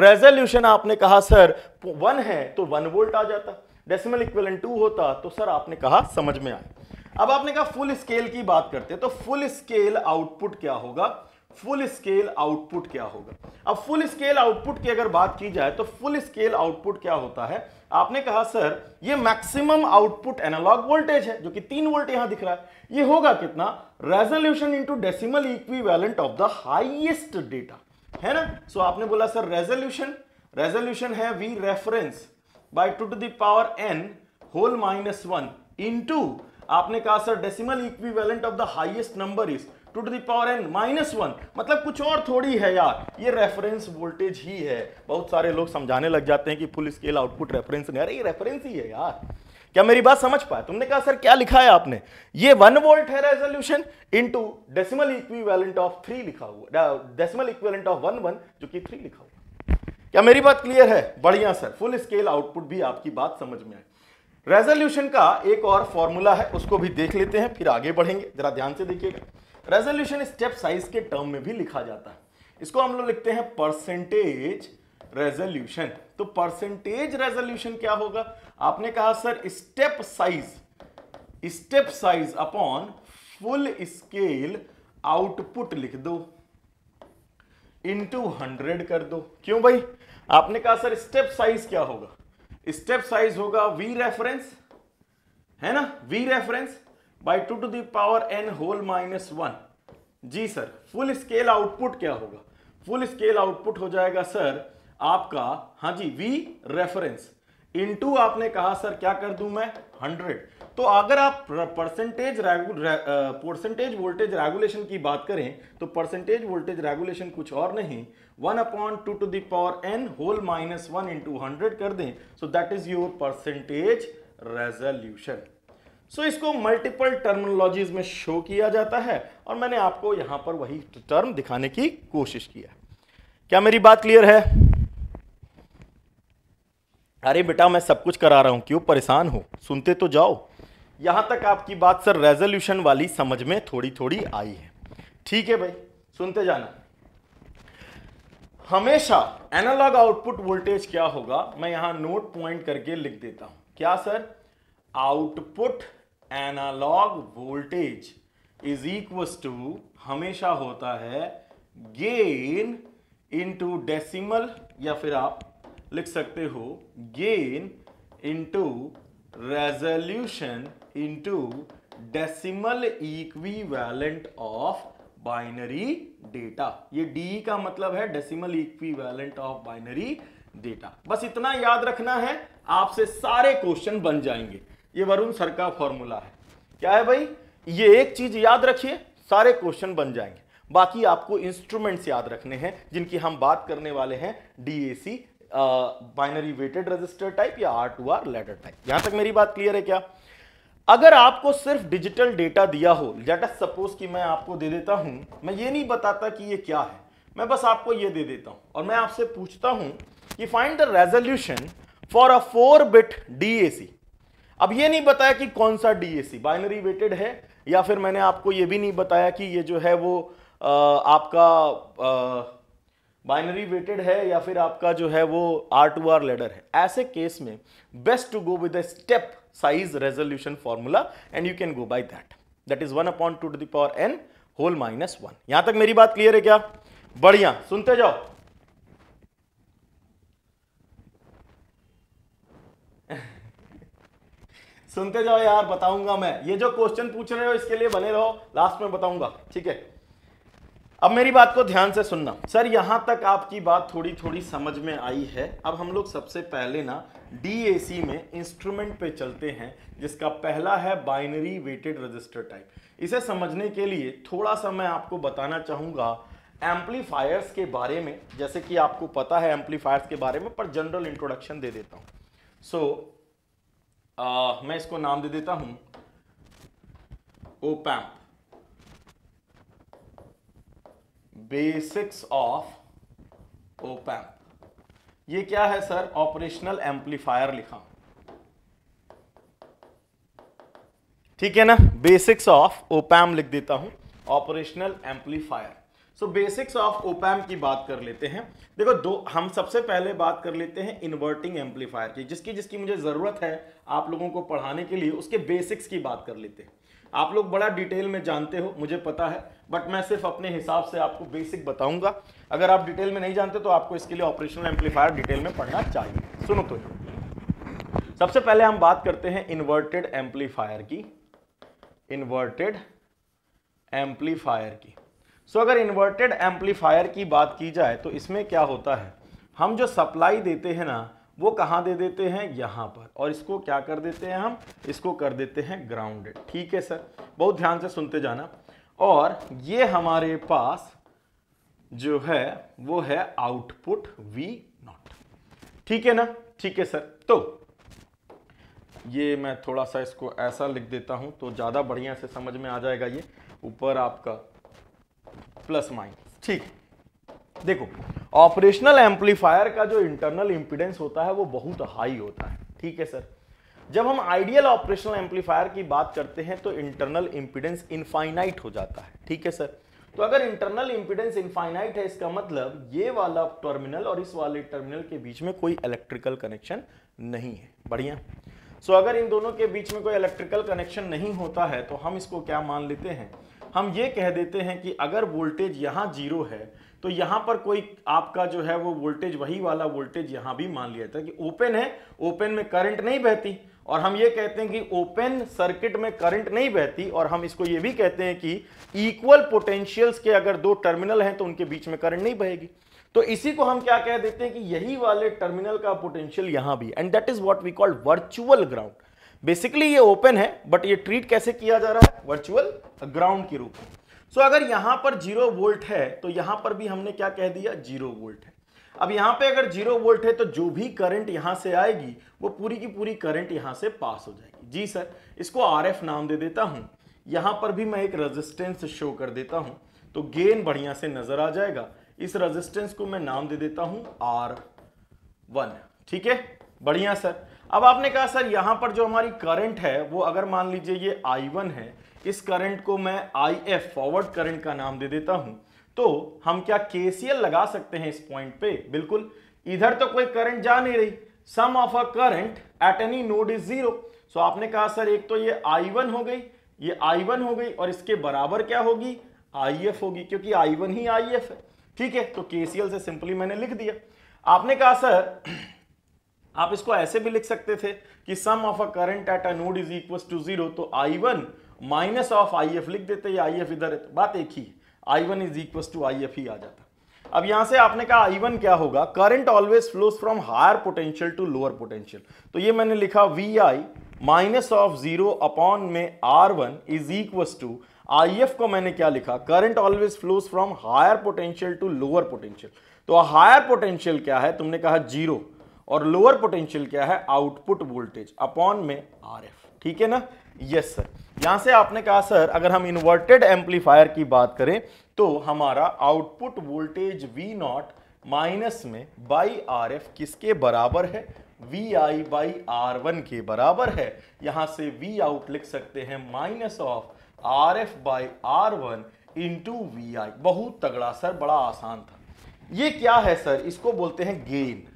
रेजोल्यूशन आपने कहा सर वन है तो वन वोल्ट आ जाता डेसिमल इक्विवेलेंट टू होता तो सर आपने कहा समझ में आए अब आपने कहा फुल स्केल की बात करते हैं तो फुल स्केल आउटपुट क्या होगा फुल स्केल आउटपुट क्या होगा अब फुल स्केल आउटपुट की अगर बात की जाए तो फुल स्केल आउटपुट क्या होता है आपने कहा सर ये मैक्सिमम आउटपुट एनालॉग वोल्टेज है जो कि तीन वोल्ट यहां दिख रहा है ये होगा कितना resolution into decimal equivalent of the highest data है ना सो so आपने बोला सर रेजोल्यूशन रेजोल्यूशन है V reference by two to the power N whole minus one into आपने कहा sir decimal equivalent of the highest number is two to the power N minus one मतलब कुछ और थोड़ी है यार ये रेफरेंस वोल्टेज ही है बहुत सारे लोग समझाने लग जाते हैं कि फुल स्केल आउटपुट रेफरेंस नहीं अरे ये रेफरेंस ही है यार क्या मेरी बात समझ पाए तुमने कहा सर क्या लिखा है आपने ये वन वोल्ट है resolution into decimal equivalent of three लिखा हुआ decimal equivalent of one one जो कि थ्री लिखा हुआ क्या मेरी बात क्लियर है बढ़िया सर फुल स्केल आउटपुट भी आपकी बात समझ में आई रेजोल्यूशन का एक और फॉर्मूला है उसको भी देख लेते हैं फिर आगे बढ़ेंगे जरा ध्यान से देखिएगा रेजोल्यूशन स्टेप साइज के टर्म में भी लिखा जाता है इसको हम लोग लिखते हैं परसेंटेज रेजोल्यूशन तो परसेंटेज रेजोल्यूशन क्या होगा आपने कहा sir step size step size upon full scale output लिख दो इंटू हंड्रेड कर दो क्यों भाई आपने कहा सर स्टेप साइज क्या होगा स्टेप साइज होगा वी रेफरेंस है ना V reference by two to the power N whole minus one जी सर फुल स्केल आउटपुट क्या होगा फुल स्केल आउटपुट हो जाएगा सर आपका हाँ जी वी रेफरेंस इनटू आपने कहा सर क्या कर दू मैं हंड्रेड तो अगर आप परसेंटेज परसेंटेज वोल्टेज रेगुलेशन की बात करें तो परसेंटेज वोल्टेज रेगुलेशन कुछ और नहीं one upon two to the power N whole minus one into hundred कर दें so that is your percentage resolution so so, इसको मल्टीपल टर्मिनोलॉजीज में शो किया जाता है और मैंने आपको यहां पर वही टर्म दिखाने की कोशिश किया क्या मेरी बात क्लियर है अरे बेटा मैं सब कुछ करा रहा हूं क्यों परेशान हो सुनते तो जाओ यहां तक आपकी बात सर रेजोल्यूशन वाली समझ में थोड़ी थोड़ी आई है ठीक है भाई सुनते जाना हमेशा एनालॉग आउटपुट वोल्टेज क्या होगा मैं यहां नोट पॉइंट करके लिख देता हूं क्या sir output analogue voltage is equals to हमेशा होता है गेन इनटू डेसिमल या फिर आप लिख सकते हो gain into resolution into decimal equivalent of binary data ये डी का मतलब है decimal equivalent of binary data बस इतना याद रखना है आपसे सारे क्वेश्चन बन जाएंगे ये वरुण सर का फॉर्मूला है क्या है भाई ये एक चीज याद रखिए सारे क्वेश्चन बन जाएंगे बाकी आपको इंस्ट्रूमेंट्स याद रखने हैं जिनकी हम बात करने वाले हैं DAC binary weighted register type या R two R ladder type यहां तक मेरी बात क्लियर है क्या अगर आपको सिर्फ डिजिटल डेटा दिया हो लेट अस सपोज कि मैं आपको दे देता हूं मैं ये नहीं बताता कि ये क्या है मैं बस आपको ये दे देता हूं और मैं आपसे पूछता हूं कि find the resolution for a four bit DAC अब ये नहीं बताया कि कौन सा डीएसी बाइनरी वेटेड है या फिर मैंने आपको ये भी नहीं बताया कि ये जो है वो आ, आपका बाइनरी वेटेड है या फिर आपका जो है वो आर टू आर लेडर है ऐसे केस में best to go with step size resolution formula and you can go by that that is one upon two to the power N whole minus one यहां तक मेरी बात क्लियर है क्या बढ़िया सुनते जाओ सुनते जाओ यार बताऊंगा मैं ये जो क्वेश्चन पूछ रहे हो इसके लिए बने रहो लास्ट में बताऊंगा ठीक है अब मेरी बात को ध्यान से सुनना सर यहां तक आपकी बात थोड़ी थोड़ी समझ में आई है अब हम लोग सबसे पहले ना डी में इंस्ट्रूमेंट पे चलते हैं जिसका पहला है बाइनरी वेटेड रजिस्टर टाइप इसे समझने के लिए थोड़ा सा मैं आपको बताना चाहूंगा एम्पलीफायर्स के बारे में जैसे कि आपको पता है एम्पलीफायर्स के बारे में पर जनरल इंट्रोडक्शन दे देता हूं सो so, आ, मैं इसको नाम दे देता हूं ओपैम्प बेसिक्स ऑफ ओपैम्प ये क्या है सर ऑपरेशनल एम्पलीफायर लिखा ठीक है ना बेसिक्स ऑफ ओपैम लिख देता हूं operational amplifier so basics of opamp की बात कर लेते हैं देखो दो हम सबसे पहले बात कर लेते हैं इन्वर्टिंग एम्पलीफायर की जिसकी जिसकी मुझे ज़रूरत है आप लोगों को पढ़ाने के लिए उसके बेसिक्स की बात कर लेते हैं आप लोग बड़ा डिटेल में जानते हो मुझे पता है बट मैं सिर्फ अपने हिसाब से आपको बेसिक बताऊंगा अगर आप डिटेल में नहीं जानते तो आपको इसके लिए ऑपरेशनल एम्पलीफायर डिटेल में पढ़ना चाहिए सुनो तो सबसे पहले हम बात करते हैं इन्वर्टेड एम्पलीफायर की इन्वर्टेड एम्पलीफायर की सो so, अगर इन्वर्टेड एम्पलीफायर की बात की जाए तो इसमें क्या होता है हम जो सप्लाई देते हैं ना वो कहाँ दे देते हैं यहाँ पर और इसको क्या कर देते हैं हम इसको कर देते हैं ग्राउंडेड ठीक है सर बहुत ध्यान से सुनते जाना और ये हमारे पास जो है वो है आउटपुट वी नॉट ठीक है ना ठीक है सर तो ये मैं थोड़ा सा इसको ऐसा लिख देता हूँ तो ज़्यादा बढ़िया से समझ में आ जाएगा ये ऊपर आपका प्लस माइनस ठीक देखो ऑपरेशनल एम्पलीफायर का जो इंटरनल इंपिडेंस होता है वो बहुत हाई होता है ठीक है सर जब हम आइडियल ऑपरेशनल एम्पलीफायर की बात करते हैं तो इंटरनल इंपिडेंस इनफाइनाइट हो जाता है ठीक है सर तो अगर इंटरनल इंपिडेंस इनफाइनाइट है इसका मतलब ये वाला टर्मिनल और इस वाले टर्मिनल के बीच में कोई इलेक्ट्रिकल कनेक्शन नहीं है बढ़िया सो so, अगर इन दोनों के बीच में कोई इलेक्ट्रिकल कनेक्शन नहीं होता है तो हम इसको क्या मान लेते हैं हम ये कह देते हैं कि अगर वोल्टेज यहाँ जीरो है तो यहाँ पर कोई आपका जो है वो वोल्टेज वही वाला वोल्टेज यहाँ भी मान लिया जाता है कि ओपन है ओपन में करंट नहीं बहती और हम ये कहते हैं कि ओपन सर्किट में करंट नहीं बहती और हम इसको ये भी कहते हैं कि इक्वल पोटेंशियल्स के अगर दो टर्मिनल हैं तो उनके बीच में करंट नहीं बहेगी तो इसी को हम क्या कह देते हैं कि यही वाले टर्मिनल का पोटेंशियल यहां भी and that is what we call virtual ground basically ये ओपन है बट ये ट्रीट कैसे किया जा रहा है वर्चुअल ग्राउंड के रूप में सो अगर यहां पर जीरो वोल्ट है तो यहां पर भी हमने क्या कह दिया जीरो वोल्ट है अब यहां पे अगर जीरो वोल्ट है तो जो भी करंट यहां से आएगी वो पूरी की पूरी करंट यहां से पास हो जाएगी जी सर इसको आर नाम दे देता हूं यहां पर भी मैं एक रजिस्टेंस शो कर देता हूँ तो गेन बढ़िया से नजर आ जाएगा इस रजिस्टेंस को मैं नाम दे देता हूं आर वन ठीक है बढ़िया सर अब आपने कहा सर यहां पर जो हमारी करंट है वो अगर मान लीजिए ये I1 है इस करंट को मैं आई एफ फॉरवर्ड करंट का नाम दे देता हूं तो हम क्या KCL लगा सकते हैं इस पॉइंट पे बिल्कुल इधर तो कोई करंट जा नहीं रही sum of a current at any node is zero so आपने कहा सर एक तो ये I1 हो गई ये I1 हो गई और इसके बराबर क्या होगी आई होगी क्योंकि आई ही आई है ठीक है तो KCL से सिंपली मैंने लिख दिया आपने कहा सर आप इसको ऐसे भी लिख सकते थे कि sum of a current at a node is equal to zero तो I one minus of I F लिख देते या आई एफ इधर तो बात एक ही I one is equal to I F ही आ जाता अब यहां से आपने कहा आई वन क्या होगा current always flows from higher potential to lower potential तो ये मैंने लिखा V I minus of zero upon में R one is equal to I F को मैंने क्या लिखा current always flows from higher potential to lower potential तो हायर पोटेंशियल क्या है तुमने कहा जीरो और लोअर पोटेंशियल क्या है आउटपुट वोल्टेज अपॉन में आर एफ ठीक है ना यस सर यहां से आपने कहा सर अगर हम इन्वर्टेड एम्पलीफायर की बात करें तो हमारा output voltage V nought minus में बाई आर एफ किसके बराबर है V I by R one के बराबर है यहां से वी आउट लिख सकते हैं minus of R F by R one into V I बहुत तगड़ा सर बड़ा आसान था ये क्या है सर इसको बोलते हैं गेन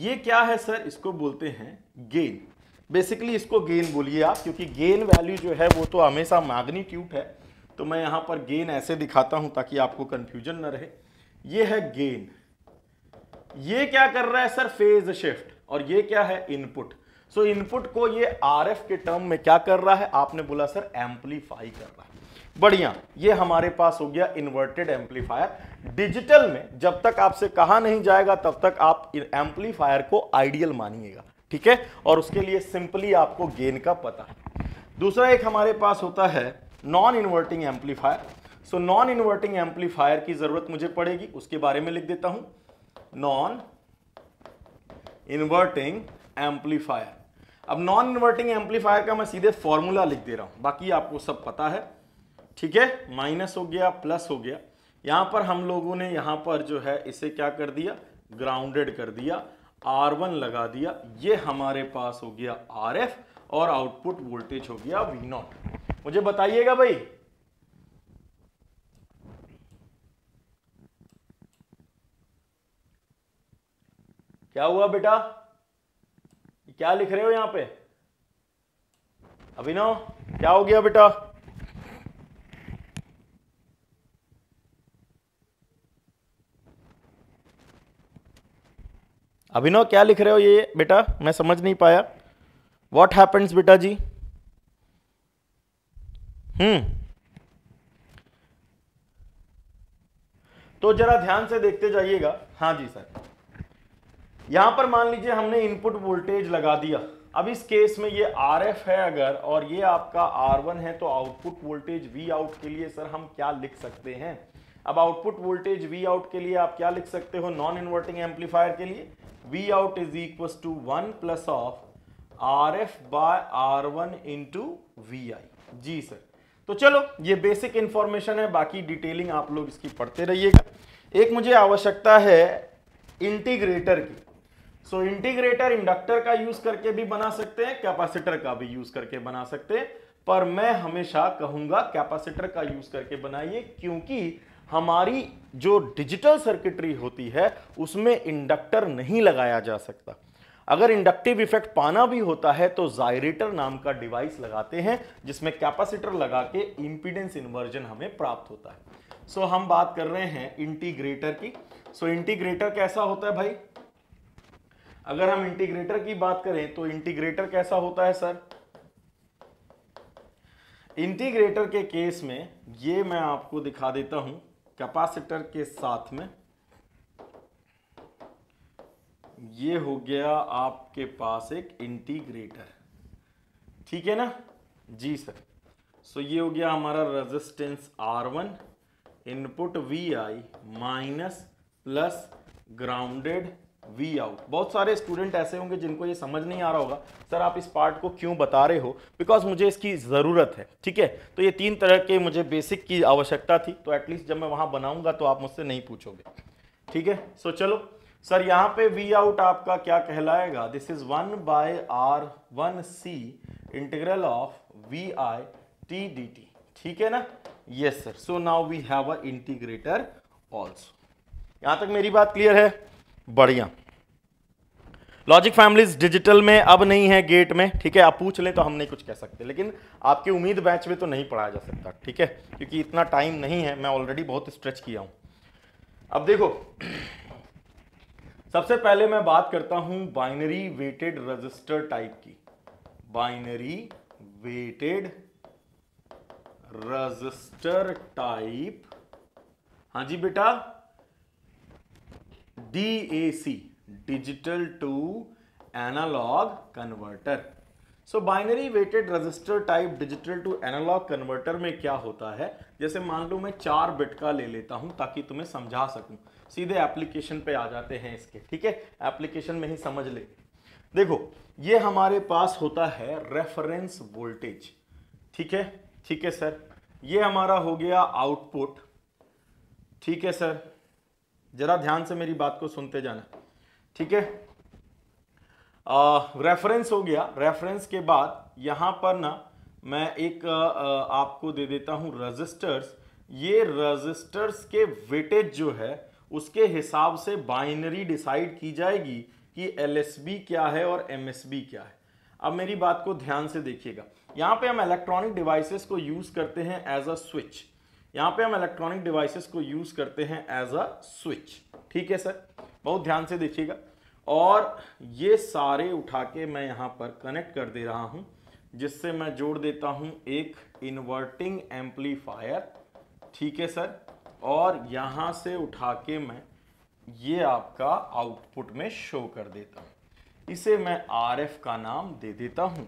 ये क्या है सर इसको बोलते हैं गेन बेसिकली इसको गेन बोलिए आप क्योंकि गेन वैल्यू जो है वो तो हमेशा मैग्नीट्यूट है तो मैं यहाँ पर गेन ऐसे दिखाता हूँ ताकि आपको कन्फ्यूजन ना रहे ये है गेन ये क्या कर रहा है सर फेज शिफ्ट और ये क्या है इनपुट सो इनपुट को ये आरएफ के टर्म में क्या कर रहा है आपने बोला सर एम्पलीफाई कर रहा है बढ़िया ये हमारे पास हो गया इन्वर्टेड एम्पलीफायर डिजिटल में जब तक आपसे कहा नहीं जाएगा तब तक आप एम्पलीफायर को आइडियल मानिएगा ठीक है और उसके लिए सिंपली आपको गेन का पता है दूसरा एक हमारे पास होता है non inverting amplifier so non inverting amplifier की जरूरत मुझे पड़ेगी उसके बारे में लिख देता हूं नॉन इन्वर्टिंग एम्पलीफायर अब नॉन इन्वर्टिंग एम्पलीफायर का मैं सीधे फॉर्मूला लिख दे रहा हूं बाकी आपको सब पता है ठीक है माइनस हो गया प्लस हो गया यहां पर हम लोगों ने यहां पर जो है इसे क्या कर दिया ग्राउंडेड कर दिया आर वन लगा दिया ये हमारे पास हो गया आर एफ और आउटपुट वोल्टेज हो गया वी नॉट मुझे बताइएगा भाई क्या हुआ बेटा क्या लिख रहे हो यहां पे अभिनव क्या हो गया बेटा अभिनव क्या लिख रहे हो ये बेटा मैं समझ नहीं पाया वॉट हैपन्स बेटा जी हम्म तो जरा ध्यान से देखते जाइएगा हाँ जी सर यहां पर मान लीजिए हमने इनपुट वोल्टेज लगा दिया अब इस केस में ये आर एफ है अगर और ये आपका आर वन है तो आउटपुट वोल्टेज वी आउट के लिए सर हम क्या लिख सकते हैं अब आउटपुट वोल्टेज वी आउट के लिए आप क्या लिख सकते हो नॉन इन्वर्टिंग एम्पलीफायर के लिए V out is equals to one plus of RF by R1 into VI. जी सर तो चलो ये बेसिक इंफॉर्मेशन है बाकी डिटेलिंग आप लोग इसकी पढ़ते रहिएगा एक मुझे आवश्यकता है इंटीग्रेटर की सो so, इंटीग्रेटर इंडक्टर का यूज करके भी बना सकते हैं कैपेसिटर का भी यूज करके बना सकते हैं पर मैं हमेशा कहूंगा कैपेसिटर का यूज करके बनाइए क्योंकि हमारी जो डिजिटल सर्किटरी होती है उसमें इंडक्टर नहीं लगाया जा सकता अगर इंडक्टिव इफेक्ट पाना भी होता है तो जायरेटर नाम का डिवाइस लगाते हैं जिसमें कैपेसिटर लगा के इंपीडेंस इन्वर्जन हमें प्राप्त होता है सो so, हम बात कर रहे हैं इंटीग्रेटर की सो so, इंटीग्रेटर कैसा होता है भाई अगर हम इंटीग्रेटर की बात करें तो इंटीग्रेटर कैसा होता है सर इंटीग्रेटर के केस में ये मैं आपको दिखा देता हूं कैपेसिटर के साथ में ये हो गया आपके पास एक इंटीग्रेटर ठीक है ना जी सर सो ये हो गया हमारा resistance R one input V I minus plus grounded V out बहुत सारे स्टूडेंट ऐसे होंगे जिनको ये समझ नहीं आ रहा होगा सर आप इस पार्ट को क्यों बता रहे हो बिकॉज मुझे इसकी ज़रूरत है ठीक है तो ये तीन तरह के मुझे बेसिक की आवश्यकता थी तो एटलीस्ट जब मैं वहाँ बनाऊँगा तो आप मुझसे नहीं पूछोगे ठीक है सो चलो सर यहाँ पे वी आउट आपका क्या कहलाएगा this is one by R one C integral of V I T D T ठीक है ना yes sir so now we have a integrator also यहां तक मेरी बात क्लियर है बढ़िया लॉजिक फैमिलीज डिजिटल में अब नहीं है गेट में ठीक है आप पूछ लें तो हम नहीं कुछ कह सकते लेकिन आपके उम्मीद बैच में तो नहीं पढ़ाया जा सकता ठीक है क्योंकि इतना टाइम नहीं है मैं ऑलरेडी बहुत स्ट्रेच किया हूं अब देखो सबसे पहले मैं बात करता हूं बाइनरी वेटेड रजिस्टर टाइप की बाइनरी वेटेड रजिस्टर टाइप हाँ जी बेटा D A C digital to analogue converter so binary weighted register type digital to analogue converter में क्या होता है जैसे मान लो मैं चार बिट का ले लेता हूं ताकि तुम्हें समझा सकूं सीधे एप्लीकेशन पे आ जाते हैं इसके ठीक है एप्लीकेशन में ही समझ ले देखो ये हमारे पास होता है रेफरेंस वोल्टेज ठीक है ठीक है सर ये हमारा हो गया आउटपुट ठीक है सर जरा ध्यान से मेरी बात को सुनते जाना ठीक है रेफरेंस हो गया रेफरेंस के बाद यहाँ पर ना मैं एक आ, आपको दे देता हूँ रजिस्टर्स ये रजिस्टर्स के वेटेज जो है उसके हिसाब से बाइनरी डिसाइड की जाएगी कि एल क्या है और एम क्या है अब मेरी बात को ध्यान से देखिएगा यहाँ पे हम इलेक्ट्रॉनिक डिवाइसेस को यूज़ करते हैं एज अ स्विच यहाँ पे हम इलेक्ट्रॉनिक डिवाइसेस को यूज करते हैं एज अ स्विच ठीक है सर बहुत ध्यान से देखिएगा और ये सारे उठा के मैं यहाँ पर कनेक्ट कर दे रहा हूँ जिससे मैं जोड़ देता हूँ एक इन्वर्टिंग एम्पलीफायर ठीक है सर और यहाँ से उठा के मैं ये आपका आउटपुट में शो कर देता हूँ इसे मैं आर का नाम दे देता हूँ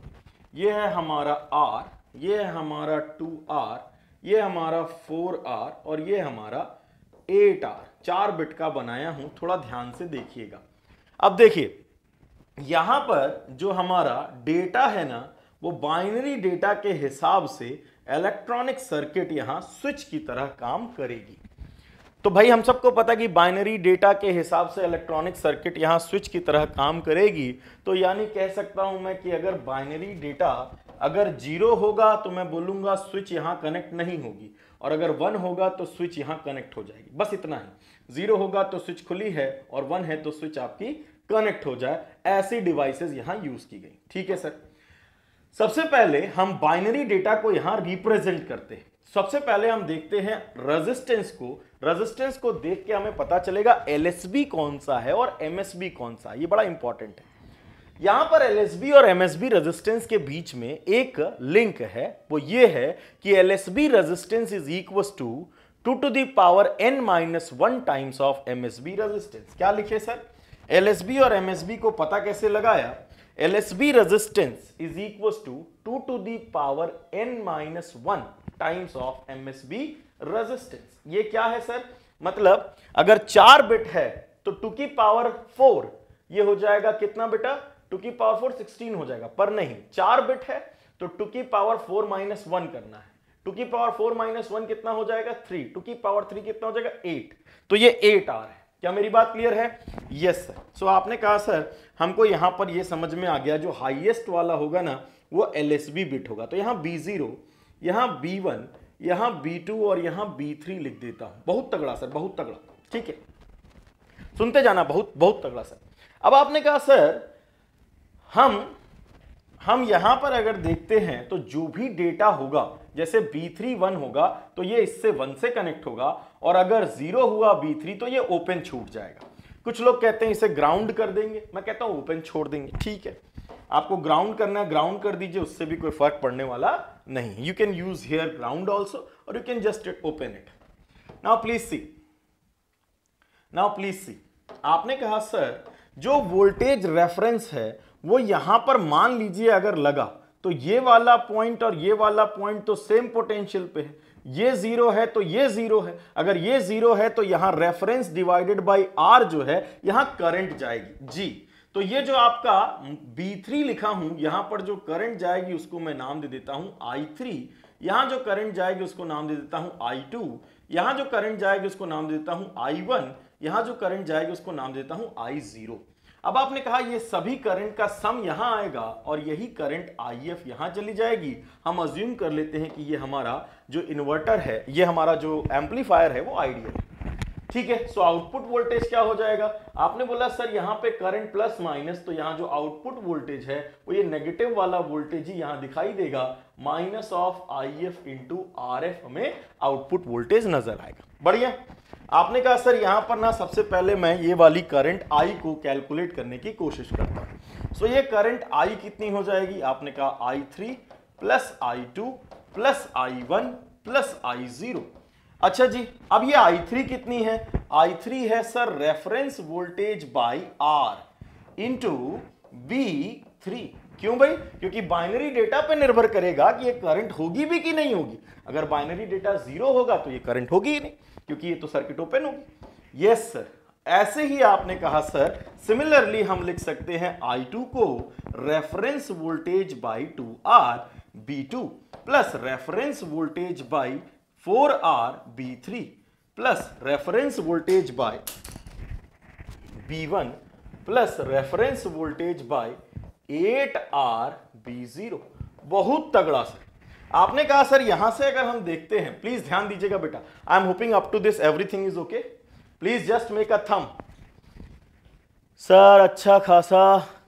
ये है हमारा आर ये है हमारा टू आर ये हमारा फोर आर और ये हमारा एट आर चार बिट का बनाया हूं थोड़ा ध्यान से देखिएगा अब देखिए यहां पर जो हमारा डेटा है ना वो बाइनरी डेटा के हिसाब से इलेक्ट्रॉनिक सर्किट यहां स्विच की तरह काम करेगी तो भाई हम सबको पता कि बाइनरी डेटा के हिसाब से इलेक्ट्रॉनिक सर्किट यहाँ स्विच की तरह काम करेगी तो यानी कह सकता हूं मैं कि अगर बाइनरी डेटा अगर जीरो होगा तो मैं बोलूंगा स्विच यहां कनेक्ट नहीं होगी और अगर वन होगा तो स्विच यहां कनेक्ट हो जाएगी बस इतना ही जीरो होगा तो स्विच खुली है और वन है तो स्विच आपकी कनेक्ट हो जाए ऐसी डिवाइसेस यहां यूज़ की गई ठीक है सर सबसे पहले हम बाइनरी डेटा को यहां रिप्रेजेंट करते हैं सबसे पहले हम देखते हैं रेजिस्टेंस को रेजिस्टेंस को देख के हमें पता चलेगा एलएसबी कौन सा है और एमएसबी कौन सा है ये बड़ा इंपॉर्टेंट है यहां पर एलएसबी और एमएसबी रेजिस्टेंस के बीच में एक लिंक है वो ये है कि LSB resistance is equal to two to the power N minus one times of MSB resistance क्या लिखे सर एलएसबी और एमएसबी को पता कैसे लगाया LSB resistance is equal to two to the power N minus one times of MSB resistance ये क्या है सर मतलब अगर चार बिट है तो टू की पावर फोर ये हो जाएगा कितना बेटा टू की पावर फोर सिक्सटीन हो जाएगा पर नहीं चार बिट है तो टू की पावर फोर माइनस वन करना है टू की पावर फोर माइनस वन कितना हो जाएगा थ्री टू की पावर थ्री कितना हो जाएगा एट तो ये एट आर है क्या मेरी बात क्लियर है यस सर सो आपने कहा सर हमको यहां पर ये समझ में आ गया जो हाईएस्ट वाला होगा ना वो एल बिट होगा तो यहां बी जीरो यहां बी वन यहां बी टू और यहां बी थ्री लिख देता हूं बहुत तगड़ा सर बहुत तगड़ा ठीक है सुनते जाना बहुत बहुत तगड़ा सर अब आपने कहा सर हम हम यहां पर अगर देखते हैं तो जो भी डेटा होगा जैसे B3 वन होगा तो ये इससे वन से कनेक्ट होगा और अगर जीरो हुआ B3 तो ये ओपन छूट जाएगा कुछ लोग कहते हैं इसे ग्राउंड कर देंगे मैं कहता हूं ओपन छोड़ देंगे ठीक है आपको ग्राउंड करना है ग्राउंड कर दीजिए उससे भी कोई फर्क पड़ने वाला नहीं you can use here ground also और you can just open it now please see now please see आपने कहा सर जो वोल्टेज रेफरेंस है वो यहां पर मान लीजिए अगर लगा तो ये वाला पॉइंट और ये वाला पॉइंट तो सेम पोटेंशियल पे है ये जीरो है तो ये जीरो है अगर ये जीरो है तो यहां रेफरेंस डिवाइडेड बाय आर जो है यहां करंट जाएगी जी तो ये जो आपका B3 लिखा हूं यहां पर जो करंट जाएगी उसको मैं नाम दे देता हूं I3 यहां जो करंट जाएगी उसको नाम दे देता हूं I2 यहां जो करंट जाएगी उसको नाम दे देता हूं I1 यहां जो करंट जाएगी उसको नाम देता हूं I0 अब आपने कहा ये सभी करंट का सम यहां आएगा और यही करंट आई एफ यहां चली जाएगी हम अज्यूम कर लेते हैं कि ये हमारा जो इन्वर्टर है ये हमारा जो एम्पलीफायर है वो आइडियल है ठीक है सो आउटपुट वोल्टेज क्या हो जाएगा आपने बोला सर यहां पे करंट प्लस माइनस तो यहां जो आउटपुट वोल्टेज है वो ये नेगेटिव वाला वोल्टेज ही यहां दिखाई देगा minus of I F into R F हमें आउटपुट वोल्टेज नजर आएगा बढ़िया आपने कहा सर यहाँ पर ना सबसे पहले मैं ये वाली करंट आई को कैलकुलेट करने की कोशिश करता हूँ सो ये करंट आई कितनी हो जाएगी आपने कहा I three plus I two plus I one plus I zero अच्छा जी अब ये आई थ्री कितनी है आई थ्री है sir reference voltage by R into B three क्यों भाई क्योंकि बाइनरी डेटा पर निर्भर करेगा कि ये करंट होगी भी कि नहीं होगी अगर बाइनरी डेटा जीरो होगा तो ये करंट होगी ही नहीं क्योंकि ये तो सर्किट ओपन होगी यस सर ऐसे ही आपने कहा सर सिमिलरली हम लिख सकते हैं I2 को reference voltage by two R B two plus reference voltage by four R B three plus reference voltage by B one plus reference voltage by eight R B zero बहुत तगड़ा sir आपने कहा sir यहां से अगर हम देखते हैं प्लीज ध्यान दीजिएगा बेटा I am hoping up to this everything is okay please just make a thumb sir अच्छा खासा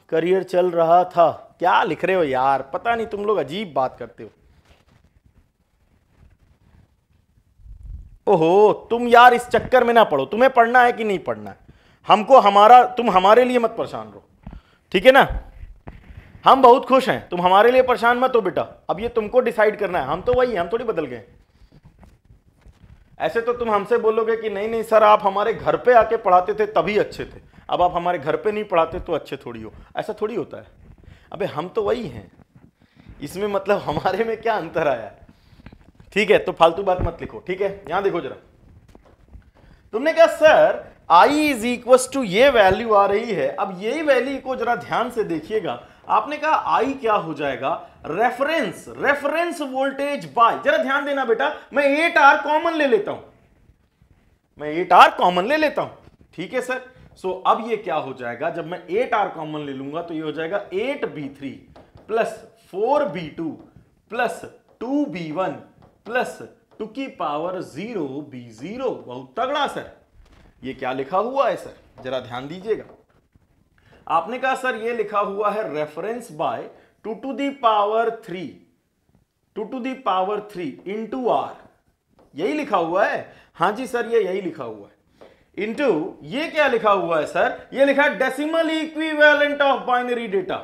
करियर चल रहा था क्या लिख रहे हो यार पता नहीं तुम लोग अजीब बात करते हो ओहो तुम यार इस चक्कर में ना पढ़ो तुम्हें पढ़ना है कि नहीं पढ़ना है हमको हमारा तुम हमारे लिए मत परेशान रहो ठीक है ना हम बहुत खुश हैं तुम हमारे लिए परेशान मत हो बेटा अब ये तुमको डिसाइड करना है हम तो वही हम थोड़ी बदल गए ऐसे तो तुम हमसे बोलोगे कि नहीं नहीं सर आप हमारे घर पे आके पढ़ाते थे तभी अच्छे थे अब आप हमारे घर पे नहीं पढ़ाते तो अच्छे थोड़ी हो ऐसा थोड़ी होता है अबे हम तो वही हैं इसमें मतलब हमारे में क्या अंतर आया ठीक है तो फालतू बात मत लिखो ठीक है यहां देखो जरा तुमने कहा sir I is equals to ये वैल्यू आ रही है अब यही वैल्यू को जरा ध्यान से देखिएगा आपने कहा आई क्या हो जाएगा रेफरेंस रेफरेंस वोल्टेज बाय जरा ध्यान देना बेटा मैं एट आर कॉमन ले लेता हूं मैं एट आर कॉमन ले लेता हूं ठीक है सर सो so, अब ये क्या हो जाएगा जब मैं एट आर कॉमन ले लूंगा तो ये हो जाएगा eight B three plus four B two plus two B one plus two की पावर जीरो बी जीरो बहुत तगड़ा सर ये क्या लिखा हुआ है सर जरा ध्यान दीजिएगा आपने कहा सर ये लिखा हुआ है reference by two to the power three two to the power three into R यही लिखा हुआ है हाँ जी सर ये यही लिखा हुआ है इंटू ये क्या लिखा हुआ है सर ये लिखा है decimal equivalent of binary data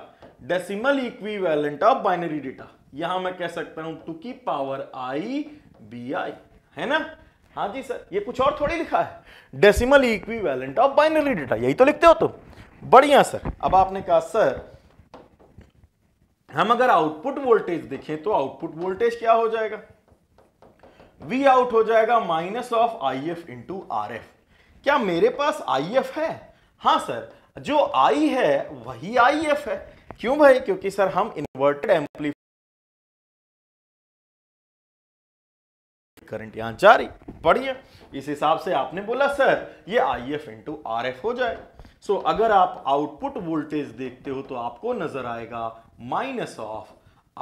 decimal equivalent of binary data यहां मैं कह सकता हूं टू की पावर आई बी आई है ना हाँ जी सर ये कुछ और थोड़ी लिखा है decimal equivalent of binary data यही तो लिखते हो तुम तो? बढ़िया सर अब आपने कहा सर हम अगर आउटपुट वोल्टेज देखें तो आउटपुट वोल्टेज क्या हो जाएगा वी आउट हो जाएगा minus of I F into R F क्या मेरे पास आई एफ है हाँ सर जो आई है वही आई एफ है क्यों भाई क्योंकि सर हम इन्वर्टेड एम्पली करंट यहां जारी बढ़िया इस हिसाब से आपने बोला सर ये I F into R F हो जाएगा सो so, अगर आप आउटपुट वोल्टेज देखते हो तो आपको नजर आएगा minus of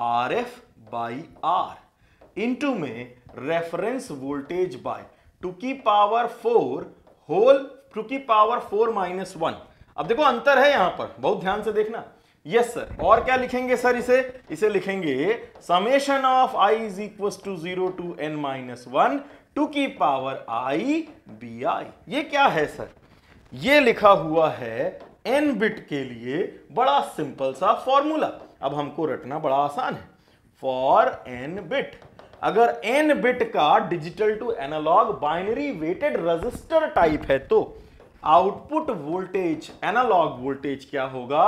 R F by R into में रेफरेंस वोल्टेज बाय टू की पावर फोर होल टू की पावर फोर माइनस वन अब देखो अंतर है यहां पर बहुत ध्यान से देखना यस yes, सर और क्या लिखेंगे सर इसे इसे लिखेंगे summation of I is equal to zero to N minus one two की पावर आई बी आई ये क्या है सर ये लिखा हुआ है एन बिट के लिए बड़ा सिंपल सा फॉर्मूला अब हमको रटना बड़ा आसान है फॉर एन बिट अगर एन बिट का digital to analogue binary weighted register type है तो आउटपुट वोल्टेज एनालॉग वोल्टेज क्या होगा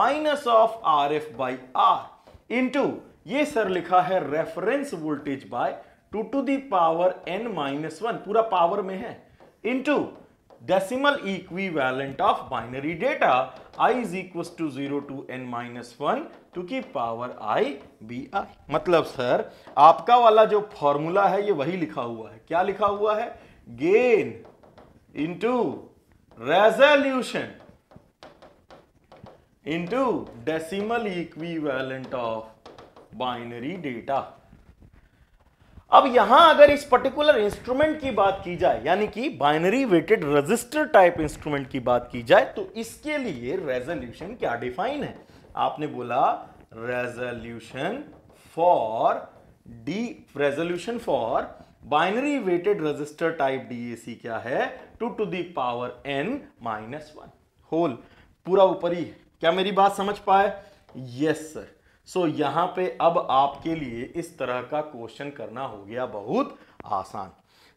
minus of R F by R into ये सर लिखा है reference voltage by two to the power N minus one पूरा पावर में है into decimal equivalent of binary data i is equals to 0 to n minus 1 two की power I B I मतलब sir आपका वाला जो फॉर्मूला है ये वही लिखा हुआ है क्या लिखा हुआ है gain into resolution into decimal equivalent of binary data अब यहां अगर इस पर्टिकुलर इंस्ट्रूमेंट की बात की जाए यानी कि binary weighted register type instrument की बात की जाए तो इसके लिए रेजोल्यूशन क्या डिफाइन है आपने बोला resolution for the resolution for binary weighted register type DAC क्या है two to the power N minus one whole पूरा ऊपर ही क्या मेरी बात समझ पाए यस सर सो so, यहाँ पे अब आपके लिए इस तरह का क्वेश्चन करना हो गया बहुत आसान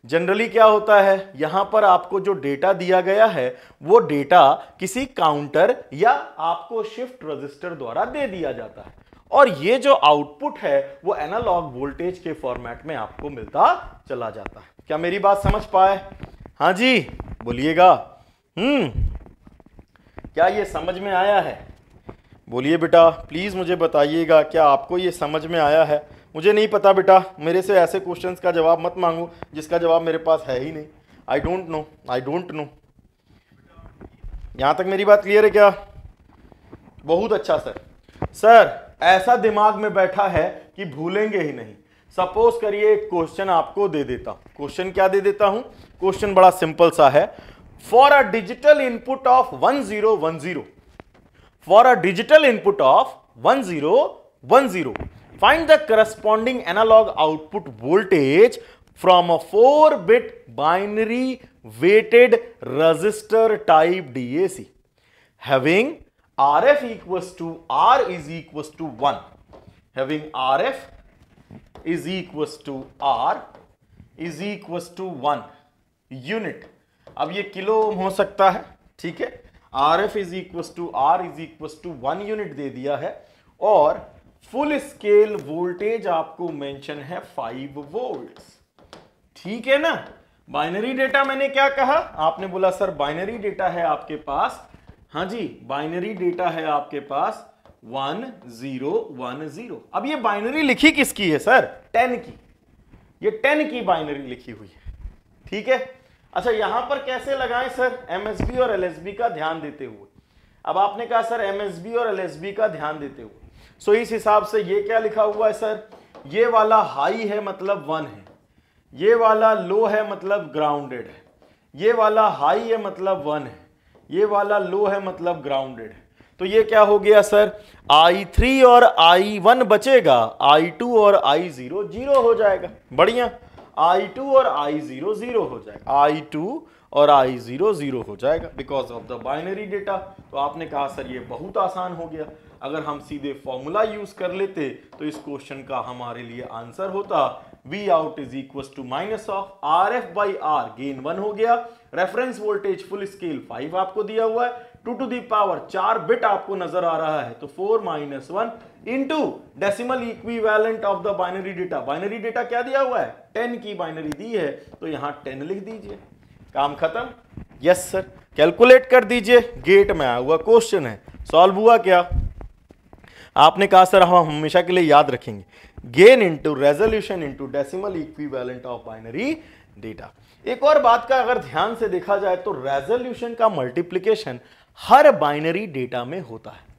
जनरली क्या होता है यहाँ पर आपको जो डेटा दिया गया है वो डेटा किसी काउंटर या आपको शिफ्ट रजिस्टर द्वारा दे दिया जाता है और ये जो आउटपुट है वो एनालॉग वोल्टेज के फॉर्मेट में आपको मिलता चला जाता है क्या मेरी बात समझ पाए हाँ जी बोलिएगा हम्म क्या ये समझ में आया है बोलिए बेटा प्लीज़ मुझे बताइएगा क्या आपको ये समझ में आया है मुझे नहीं पता बेटा मेरे से ऐसे क्वेश्चंस का जवाब मत मांगो जिसका जवाब मेरे पास है ही नहीं I don't know I don't know यहाँ तक मेरी बात क्लियर है क्या बहुत अच्छा सर सर ऐसा दिमाग में बैठा है कि भूलेंगे ही नहीं सपोज करिए एक क्वेश्चन आपको दे देता हूँ क्वेश्चन क्या दे देता हूँ क्वेश्चन बड़ा सिंपल सा है for a digital input of one zero for a digital input of 1010. Find the corresponding analog output voltage from a 4-bit binary weighted resistor type DAC having RF equals to R is equals to 1. Having RF is equals to R is equals to 1 unit अब ये kilo ohm हो सकता है ठीक है R F is equal to R is equal to one unit दे दिया है और फुल स्केल वोल्टेज आपको मेंशन है फाइव वोल्ट ठीक है ना बाइनरी डेटा मैंने क्या कहा आपने बोला सर बाइनरी डेटा है आपके पास हाँ जी बाइनरी डेटा है आपके पास वन जीरो वन जीरो अब ये बाइनरी लिखी किसकी है सर टेन की ये टेन की बाइनरी लिखी हुई है ठीक है अच्छा यहां पर कैसे लगाएं सर एमएसबी और एलएसबी का ध्यान देते हुए अब आपने कहा सर एमएसबी और एलएसबी का ध्यान देते हुए सो इस हिसाब से ये क्या लिखा हुआ है सर ये वाला हाई है मतलब वन है ये वाला लो है मतलब ग्राउंडेड है ये वाला हाई है मतलब वन है ये वाला लो है मतलब ग्राउंडेड है तो ये क्या हो गया सर आई थ्री और आई वन बचेगा आई टू और आई जीरो जीरो हो जाएगा बढ़िया आई टू और आई जीरो जीरो हो जाएगा आई टू और आई जीरो जीरो हो जाएगा because of the binary data तो आपने कहा सर ये बहुत आसान हो गया अगर हम सीधे फॉर्मूला यूज कर लेते तो इस क्वेश्चन का हमारे लिए आंसर होता V out is equal to minus of R F by R gain one हो गया reference voltage full scale five आपको दिया हुआ है टू टू दी पावर चार बिट आपको नजर आ रहा है तो four minus one into decimal equivalent of the binary data binary data क्या दिया हुआ है टेन की बाइनरी दी है तो यहां टेन लिख दीजिए काम खत्म यस सर कैलकुलेट कर दीजिए गेट में आया हुआ क्वेश्चन है सॉल्व हुआ क्या आपने कहा सर हम हमेशा के लिए याद रखेंगे gain into resolution into decimal equivalent of binary data एक और बात का अगर ध्यान से देखा जाए तो रेजोल्यूशन का मल्टीप्लीकेशन हर बाइनरी डेटा में होता है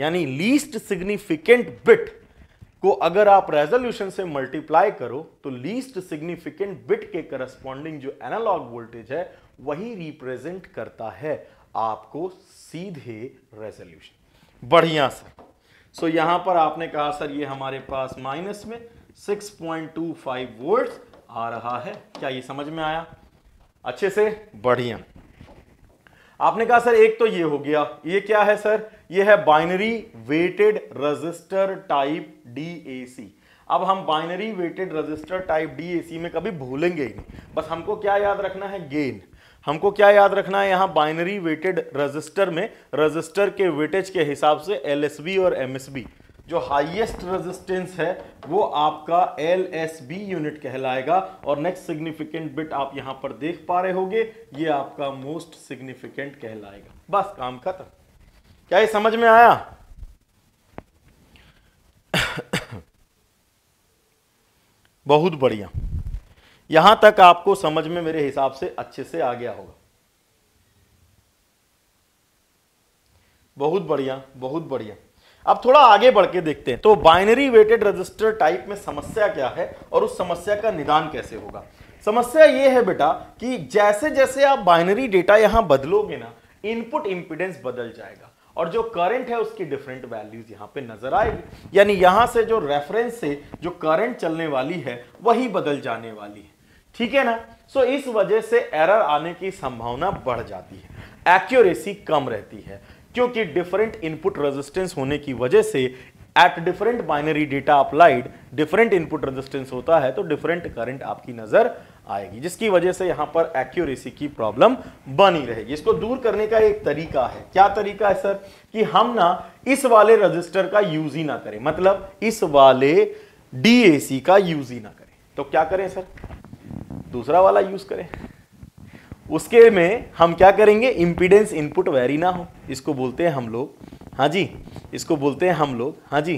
यानी लीस्ट सिग्निफिकेंट बिट को अगर आप रेजोल्यूशन से मल्टीप्लाई करो तो लीस्ट सिग्निफिकेंट बिट के करस्पॉन्डिंग जो एनालॉग वोल्टेज है वही रिप्रेजेंट करता है आपको सीधे रेजोल्यूशन बढ़िया सर सो so, यहां पर आपने कहा सर ये हमारे पास माइनस में 6.25 वोल्ट्स आ रहा है क्या ये समझ में आया अच्छे से बढ़िया आपने कहा सर एक तो ये हो गया ये क्या है सर ये है binary weighted register type D अब हम binary weighted register type D में कभी भूलेंगे ही नहीं बस हमको क्या याद रखना है गेन हमको क्या याद रखना है यहाँ बाइनरी वेटेड रजिस्टर में रजिस्टर के वेटेज के हिसाब से एल और एम जो हाईएस्ट रेजिस्टेंस है वो आपका एल एस बी यूनिट कहलाएगा और नेक्स्ट सिग्निफिकेंट बिट आप यहां पर देख पा रहे होंगे ये आपका मोस्ट सिग्निफिकेंट कहलाएगा बस काम खत्म क्या ये समझ में आया बहुत बढ़िया यहां तक आपको समझ में मेरे हिसाब से अच्छे से आ गया होगा बहुत बढ़िया बहुत बढ़िया अब थोड़ा आगे बढ़ के देखते हैं तो बाइनरी वेटेड रजिस्टर टाइप में समस्या क्या है और उस समस्या का निदान कैसे होगा समस्या ये है बेटा कि जैसे जैसे आप बाइनरी डेटा यहां बदलोगे ना इनपुट इंपिडेंस बदल जाएगा और जो करंट है उसकी डिफरेंट वैल्यूज यहाँ पे नजर आएगी यानी यहाँ से जो रेफरेंस से जो करंट चलने वाली है वही बदल जाने वाली है ठीक है ना सो इस वजह से एरर आने की संभावना बढ़ जाती है एक्यूरेसी कम रहती है क्योंकि डिफरेंट इनपुट रेजिस्टेंस होने की वजह से eight different binary data applied different input resistance होता है तो डिफरेंट करंट आपकी नजर आएगी जिसकी वजह से यहां पर एक्यूरेसी की प्रॉब्लम बनी रहेगी इसको दूर करने का एक तरीका है क्या तरीका है सर कि हम ना इस वाले रजिस्टर का यूज ही ना करें मतलब इस वाले डीएसी का यूज ही ना करें तो क्या करें सर दूसरा वाला यूज करें उसके में हम क्या करेंगे इम्पीडेंस इनपुट वैरी ना हो इसको बोलते हैं हम लोग हाँ जी इसको बोलते हैं हम लोग हाँ जी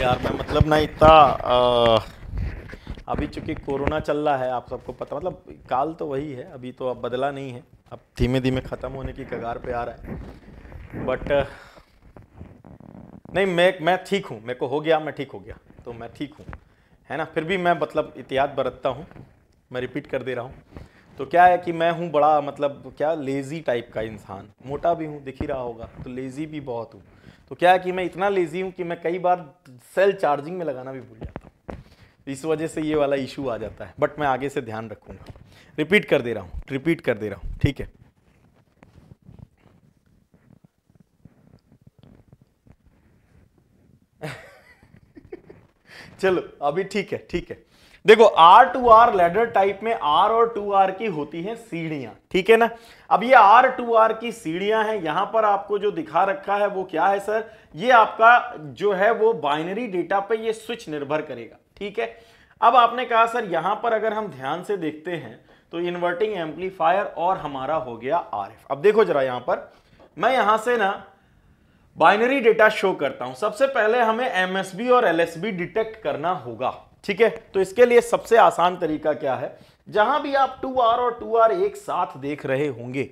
यार मैं मतलब ना इतना अभी चूंकि कोरोना चल रहा है आप सबको पता मतलब काल तो वही है अभी तो अब बदला नहीं है अब धीमे धीमे ख़त्म होने की कगार पे आ रहा है बट नहीं मैं मैं ठीक हूँ मेरे को हो गया मैं ठीक हो गया तो मैं ठीक हूँ है ना फिर भी मैं मतलब इतिहात बरतता हूँ मैं रिपीट कर दे रहा हूँ तो क्या है कि मैं हूँ बड़ा मतलब क्या लेज़ी टाइप का इंसान मोटा भी हूँ दिख ही रहा होगा तो लेज़ी भी बहुत हूँ तो क्या है कि मैं इतना लेजी हूँ कि मैं कई बार सेल चार्जिंग में लगाना भी भूल जाता हूँ इस वजह से ये वाला इशू आ जाता है बट मैं आगे से ध्यान रखूंगा रिपीट कर दे रहा हूँ रिपीट कर दे रहा हूँ ठीक है <laughs> चलो अभी ठीक है ठीक है देखो R two R ladder type में आर और टू आर की होती है सीढ़ियां ठीक है ना अब ये आर टू आर की सीढ़ियां हैं यहां पर आपको जो दिखा रखा है वो क्या है सर ये आपका जो है वो बाइनरी डेटा पे ये स्विच निर्भर करेगा ठीक है अब आपने कहा सर यहां पर अगर हम ध्यान से देखते हैं तो इन्वर्टिंग एम्पलीफायर और हमारा हो गया आर अब देखो जरा यहां पर मैं यहां से ना बाइनरी डेटा शो करता हूं सबसे पहले हमें एमएसबी और एलएसबी डिटेक्ट करना होगा ठीक है तो इसके लिए सबसे आसान तरीका क्या है जहां भी आप टू आर और टू आर एक साथ देख रहे होंगे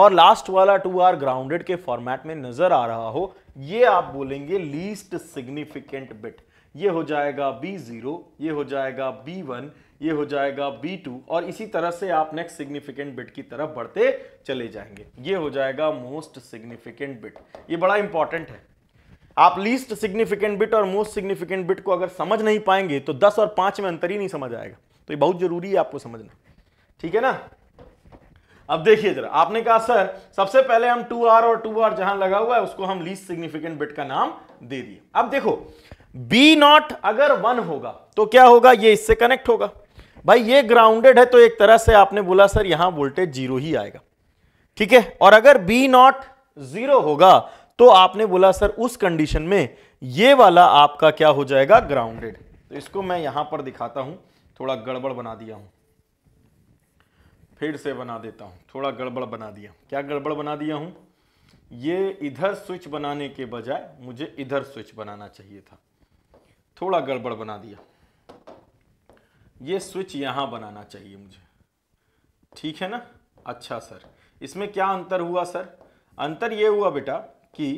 और लास्ट वाला टू आर ग्राउंडेड के फॉर्मेट में नजर आ रहा हो ये आप बोलेंगे लीस्ट सिग्निफिकेंट बिट ये हो जाएगा बी जीरो ये हो जाएगा बी वन ये हो जाएगा बी टू और इसी तरह से आप नेक्स्ट सिग्निफिकेंट बिट की तरफ बढ़ते चले जाएंगे ये हो जाएगा मोस्ट सिग्निफिकेंट बिट ये बड़ा इंपॉर्टेंट है आप लीस्ट सिग्निफिकेंट बिट और मोस्ट सिग्निफिकेंट बिट को अगर समझ नहीं पाएंगे तो दस और पांच में अंतर ही नहीं समझ आएगा तो ये बहुत जरूरी है आपको समझना ठीक है ना अब देखिए जरा आपने कहा सर सबसे पहले हम टू आर और टू आर जहां लगा हुआ है उसको हम लीस्ट सिग्निफिकेंट बिट का नाम दे दिए अब देखो बी नॉट अगर वन होगा तो क्या होगा ये इससे कनेक्ट होगा भाई ये ग्राउंडेड है तो एक तरह से आपने बोला सर यहां वोल्टेज जीरो ही आएगा ठीक है और अगर बी नॉट जीरो होगा तो आपने बोला सर उस कंडीशन में ये वाला आपका क्या हो जाएगा ग्राउंडेड तो इसको मैं यहां पर दिखाता हूं थोड़ा गड़बड़ बना दिया हूं फिर से बना देता हूं थोड़ा गड़बड़ बना दिया क्या गड़बड़ बना दिया हूं ये इधर स्विच बनाने के बजाय मुझे इधर स्विच बनाना चाहिए था थोड़ा गड़बड़ बना दिया ये स्विच यहां बनाना चाहिए मुझे ठीक है ना अच्छा सर इसमें क्या अंतर हुआ सर अंतर यह हुआ बेटा कि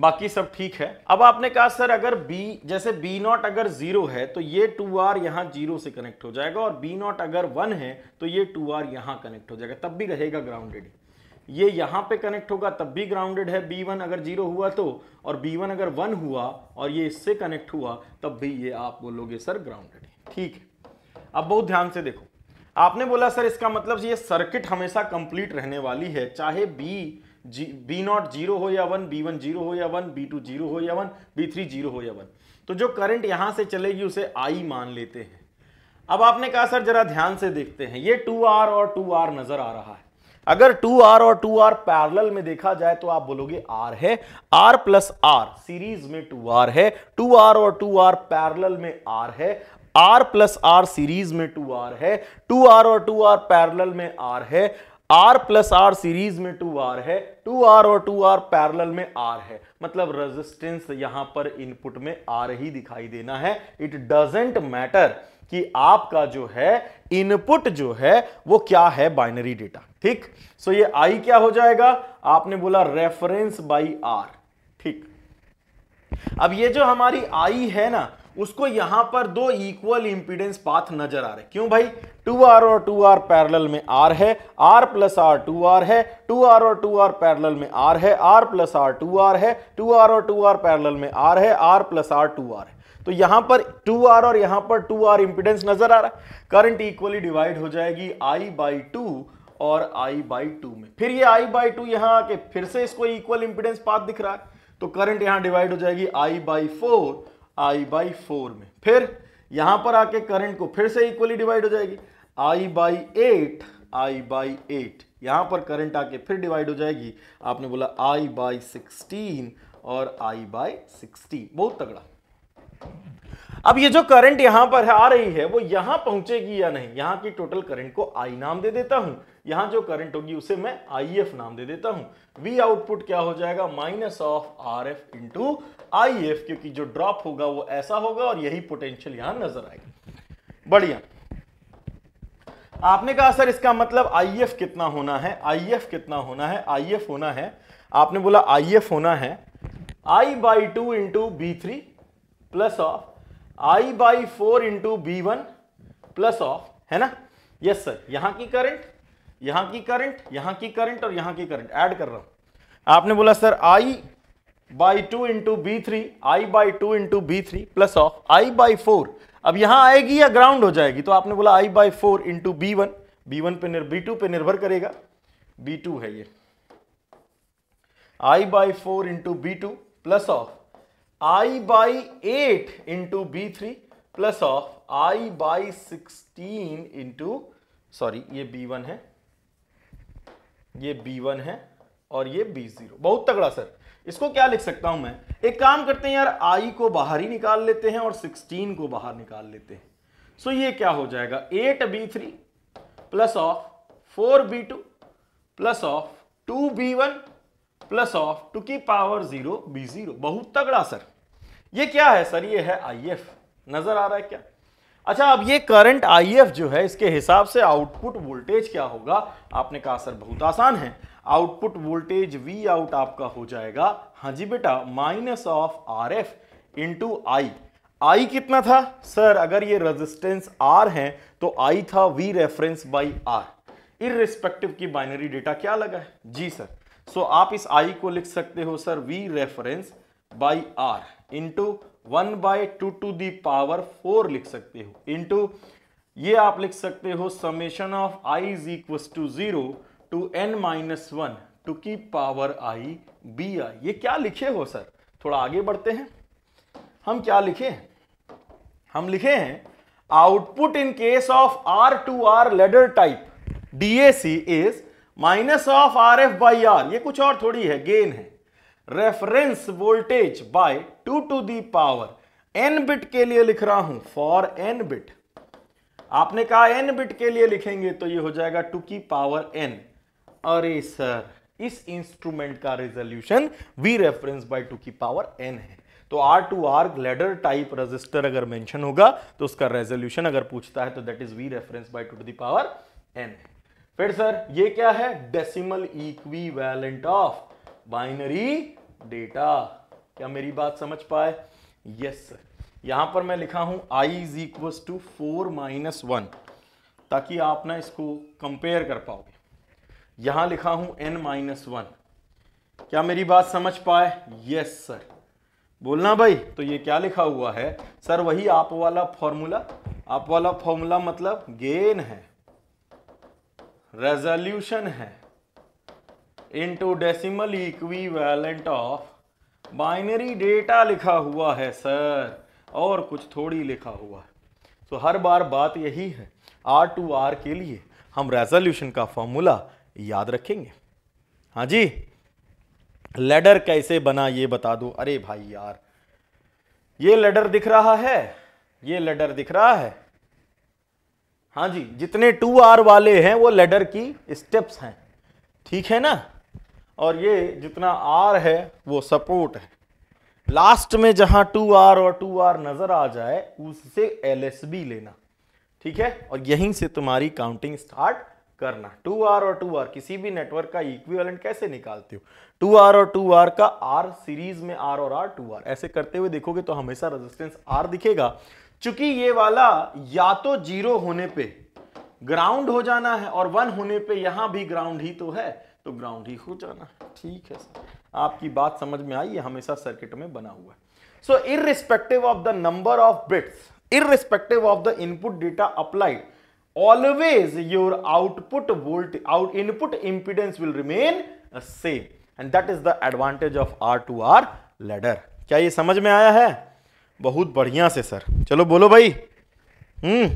बाकी सब ठीक है अब आपने कहा सर अगर b जैसे b नॉट अगर जीरो है तो ये टू आर यहां जीरो से कनेक्ट हो जाएगा और b नॉट अगर वन है तो ये टू आर यहां कनेक्ट हो जाएगा तब भी रहेगा ग्राउंडेड ये यहां पे कनेक्ट होगा तब भी ग्राउंडेड है b1 अगर जीरो हुआ तो और b1 अगर वन हुआ और ये इससे कनेक्ट हुआ तब भी ये आप बोलोगे सर ग्राउंडेड है ठीक है अब बहुत ध्यान से देखो आपने बोला सर इसका मतलब ये सर्किट हमेशा कंप्लीट रहने वाली है चाहे B G B not zero हो या वन बी वन जीरो हो या वन बी टू जीरो हो या वन बी थ्री जीरो हो या वन तो जो करंट यहां से चलेगी उसे आई मान लेते हैं अब आपने कहा सर जरा ध्यान से देखते हैं ये टू आर और टू आर नजर आ रहा है अगर टू आर और टू आर पैरल में देखा जाए तो आप बोलोगे आर है आर प्लस आर सीरीज में टू आर है टू आर और टू आर पैरल में आर है आर प्लस आर सीरीज में टू आर है टू आर और टू आर पैरल में आर है आर प्लस आर सीरीज में टू आर है टू आर और टू आर पैरल में आर है मतलब रेजिस्टेंस यहां पर इनपुट में आर ही दिखाई देना है इट डजेंट मैटर कि आपका जो है इनपुट जो है वो क्या है बाइनरी डेटा ठीक सो ये आई क्या हो जाएगा आपने बोला रेफरेंस बाई आर ठीक अब ये जो हमारी आई है ना उसको यहां पर दो इक्वल इंपीडेंस पाथ नजर आ रहे क्यों भाई 2R और 2R पैरेलल में R है R plus R two R है 2R और 2R पैरेलल में R है R plus R two R है 2R और 2R पैरेलल में R है R plus R two R है तो यहां पर 2R और यहां पर 2R इंपीडेंस नजर आ रहा है करंट इक्वली डिवाइड हो जाएगी I बाई टू और I बाई टू में फिर ये I बाई टू यहां आके फिर से इसको इक्वल इंपीडेंस पाथ दिख रहा है तो करंट यहां डिवाइड हो जाएगी I by four I by four में फिर यहां पर आके करंट को फिर से इक्वली डिवाइड हो जाएगी I by eight I by eight यहां पर करंट आके फिर डिवाइड हो जाएगी आपने बोला आई बाई सिक्सटीन और आई बाई सिक्सटीन बहुत तगड़ा अब ये जो करंट यहां पर आ रही है वो यहां पहुंचेगी या नहीं यहां की टोटल करंट को आई नाम दे देता हूं यहां जो करंट होगी उसे मैं आई एफ नाम दे देता हूं वी आउटपुट क्या हो जाएगा minus of R F into I F क्योंकि जो ड्रॉप होगा वो ऐसा होगा और यही पोटेंशियल यहां नजर आएगी बढ़िया आपने कहा सर इसका मतलब आई एफ कितना होना है आई एफ कितना होना है आई एफ होना है आपने बोला आई एफ होना है I by two into B three plus of I by four into B one plus of है ना यस सर यहां की करंट यहां की करंट यहां की करंट और यहां की करंट ऐड कर रहा हूं आपने बोला sir I by two into B three I by two into B three plus of I by four अब यहां आएगी या ग्राउंड हो जाएगी तो आपने बोला I by four into B one B one पे बी टू पे निर्भर करेगा बी टू है ये I by four into B two plus of I by eight into B three plus of I by sixteen into sorry ये B one है ये B one है और ये बी जीरो बहुत तगड़ा सर इसको क्या लिख सकता हूं मैं एक काम करते हैं यार आई को बाहर ही निकाल लेते हैं और सिक्सटीन को बाहर निकाल लेते हैं सो ये क्या हो जाएगा eight B three plus of four B two plus of two B one plus of two की पावर जीरो बी जीरो बहुत तगड़ा सर ये क्या है सर ये है आई नजर आ रहा है क्या अच्छा अब ये करंट आई जो है इसके हिसाब से आउटपुट वोल्टेज क्या होगा आपने कहा सर बहुत आसान है आउटपुट वोल्टेज वी आउट आपका हो जाएगा हाँ जी बेटा minus of R F two I I कितना था सर अगर ये रेजिस्टेंस आर है तो आई था V reference by R irrespective की बाइनरी डेटा क्या लगा है जी सर सो आप इस आई को लिख सकते हो sir V reference by R into one by two to the power four लिख सकते हो इंटू ये आप लिख सकते हो summation of I is equal to zero to N minus one two की पावर आई बी आई ये क्या लिखे हो सर थोड़ा आगे बढ़ते हैं हम क्या लिखे हैं हम लिखे हैं output in case of R two R ladder type DAC is minus of R F by R ये कुछ और थोड़ी है गेन है reference voltage by two to the power N bit के लिए लिख रहा हूं फॉर एन बिट आपने कहा एन बिट के लिए लिखेंगे तो ये हो जाएगा टू की पावर एन अरे सर इस इंस्ट्रूमेंट का resolution V reference by two की पावर एन है तो R two R ladder type resistor अगर मेंशन होगा तो उसका रेजोल्यूशन अगर पूछता है तो that is V reference by two to the power N है फिर सर ये क्या है decimal equivalent of binary data क्या मेरी बात समझ पाए यस सर यहां पर मैं लिखा हूं I is equal to four minus one ताकि आप ना इसको कंपेयर कर पाओगे यहां लिखा हूं एन माइनस वन क्या मेरी बात समझ पाए यस सर बोलना भाई तो ये क्या लिखा हुआ है सर वही आप वाला फॉर्मूला आप वाला फॉर्मूला मतलब गेन है रेजोल्यूशन है into decimal equivalent of binary data लिखा हुआ है सर और कुछ थोड़ी लिखा हुआ है तो हर बार बात यही है आर टू आर के लिए हम रेजोल्यूशन का फॉर्मूला याद रखेंगे हाँ जी लेडर कैसे बना ये बता दो अरे भाई यार ये लेडर दिख रहा है ये लेडर दिख रहा है हाँ जी जितने टू आर वाले हैं वो लेडर की स्टेप्स हैं ठीक है ना और ये जितना आर है वो सपोर्ट है लास्ट में जहाँ टू आर और टू आर नज़र आ जाए उससे एल एस बी लेना ठीक है और यहीं से तुम्हारी काउंटिंग स्टार्ट करना टू आर और टू आर किसी भी नेटवर्क का इक्विवेलेंट कैसे निकालते हो टू आर और टू आर का आर सीरीज में आर और आर टू आर ऐसे करते हुए देखोगे तो हमेशा रेजिस्टेंस आर दिखेगा चूंकि ये वाला या तो जीरो होने पे ग्राउंड हो जाना है और वन होने पे यहां भी ग्राउंड ही तो है तो ग्राउंड ही हो जाना है ठीक है सर आपकी बात समझ में आई ये हमेशा सर्किट में बना हुआ है so irrespective of the number of bits irrespective of the input data applied always your output volt out input impedance will remain same and that is the advantage of R two R ladder क्या ये समझ में आया है बहुत बढ़िया से sir चलो बोलो भाई हम्म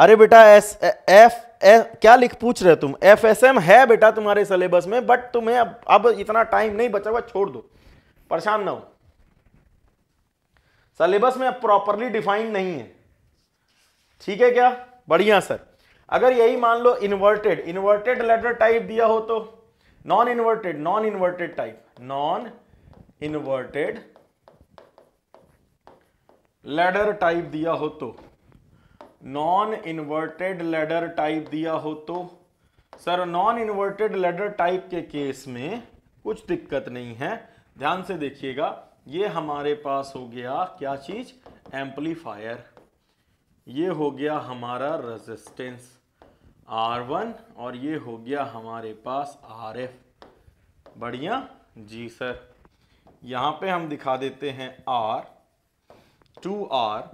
अरे बेटा एस एफ ए, क्या लिख पूछ रहे तुम एफ एस एम है बेटा तुम्हारे सिलेबस में बट तुम्हें अब अब इतना टाइम नहीं बचा हुआ छोड़ दो परेशान ना हो सिलेबस में अब प्रॉपरली डिफाइंड नहीं है ठीक है क्या बढ़िया सर अगर यही मान लो इन्वर्टेड इन्वर्टेड लेटर टाइप दिया हो तो non inverted non inverted type non inverted ladder type दिया हो तो नॉन इन्वर्टेड लेडर टाइप दिया हो तो sir non inverted ladder type के केस में कुछ दिक्कत नहीं है ध्यान से देखिएगा ये हमारे पास हो गया क्या चीज एम्पलीफायर ये हो गया हमारा रेजिस्टेंस R1 और ये हो गया हमारे पास RF बढ़िया जी सर यहाँ पे हम दिखा देते हैं R two R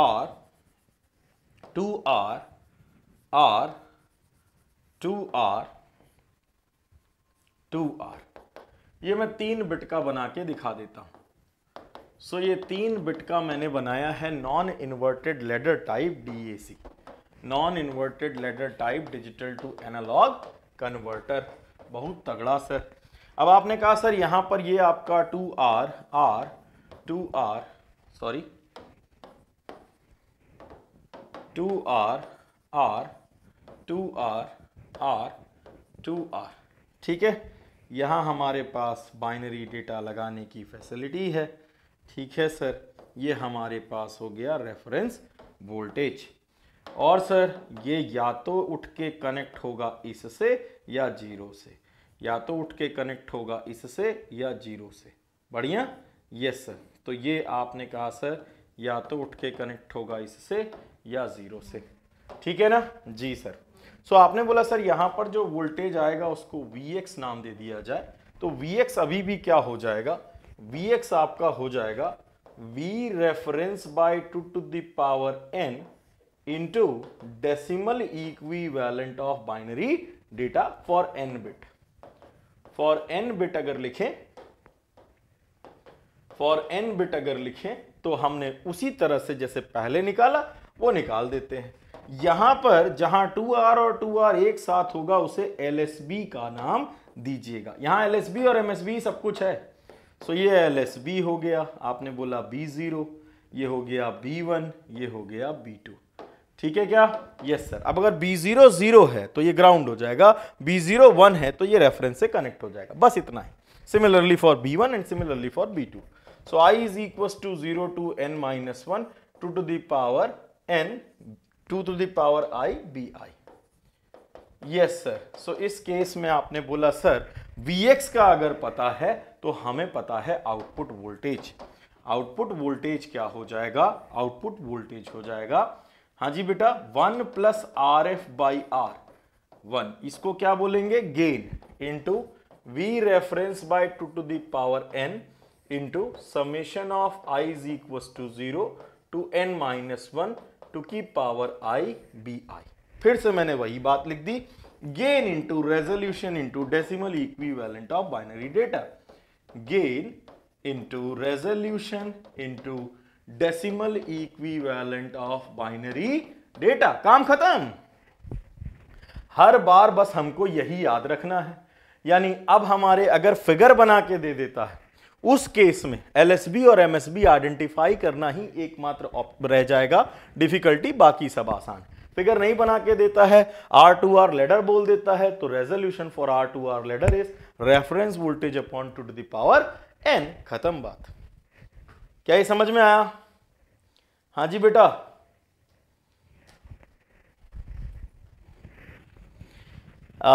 R two R R two R two R ये मैं तीन बिट का बना के दिखा देता हूँ सो so, ये तीन बिट का मैंने बनाया है non inverted ladder type D non inverted ladder type digital to analogue converter बहुत तगड़ा सर अब आपने कहा सर यहाँ पर ये आपका two R R two R sorry two R R two R R two R ठीक है यहाँ हमारे पास बाइनरी डेटा लगाने की फैसिलिटी है ठीक है सर ये हमारे पास हो गया रेफरेंस वोल्टेज और सर ये या तो उठ के कनेक्ट होगा इससे या जीरो से या तो उठ के कनेक्ट होगा इससे या जीरो से बढ़िया यस सर तो ये आपने कहा सर या तो उठ के कनेक्ट होगा इससे या जीरो से ठीक है ना जी सर सो आपने बोला सर यहाँ पर जो वोल्टेज आएगा उसको एक्स नाम दे दिया जाए तो एक्स अभी भी क्या हो जाएगा एक्स आपका हो जाएगा V reference by two to the power n into decimal equivalent of binary data for n bit for N bit अगर लिखें फॉर एन बिट अगर लिखें तो हमने उसी तरह से जैसे पहले निकाला वो निकाल देते हैं यहां पर जहां 2R और 2R एक साथ होगा उसे LSB का नाम दीजिएगा यहां LSB और MSB सब कुछ है सो एल ये LSB हो गया आपने बोला B0 ये हो गया B1 ये हो गया B2 ठीक है क्या यस सर अब अगर बी जीरो जीरो है तो ये ग्राउंड हो जाएगा बी जीरो वन है तो ये रेफरेंस से कनेक्ट हो जाएगा बस इतना है similarly for B one and similarly for B two so I is equal to zero to N minus one two to the power N two to the power I B I yes sir so इस case में आपने बोला sir we x का अगर पता है तो हमें पता है आउटपुट वोल्टेज आउटपुट वोल्टेज क्या हो जाएगा आउटपुट वोल्टेज हो जाएगा हाँ जी बेटा one plus R F by R one इसको क्या बोलेंगे gain into V reference by two to the power N into summation of I is equal to zero to N minus one two की power I B I फिर से मैंने वही बात लिख दी gain into resolution into decimal equivalent of binary data gain into resolution into decimal equivalent of binary data काम खत्म हर बार बस हमको यही याद रखना है यानी अब हमारे अगर फिगर बना के दे देता है उस केस में एलएसबी और एमएसबी आइडेंटिफाई करना ही एकमात्र रह जाएगा डिफिकल्टी बाकी सब आसान फिगर नहीं बना के देता है आर टू आर लेडर बोल देता है तो resolution for R two R ladder is reference voltage upon two to the power N खत्म बात क्या ये समझ में आया हाँ जी बेटा आ,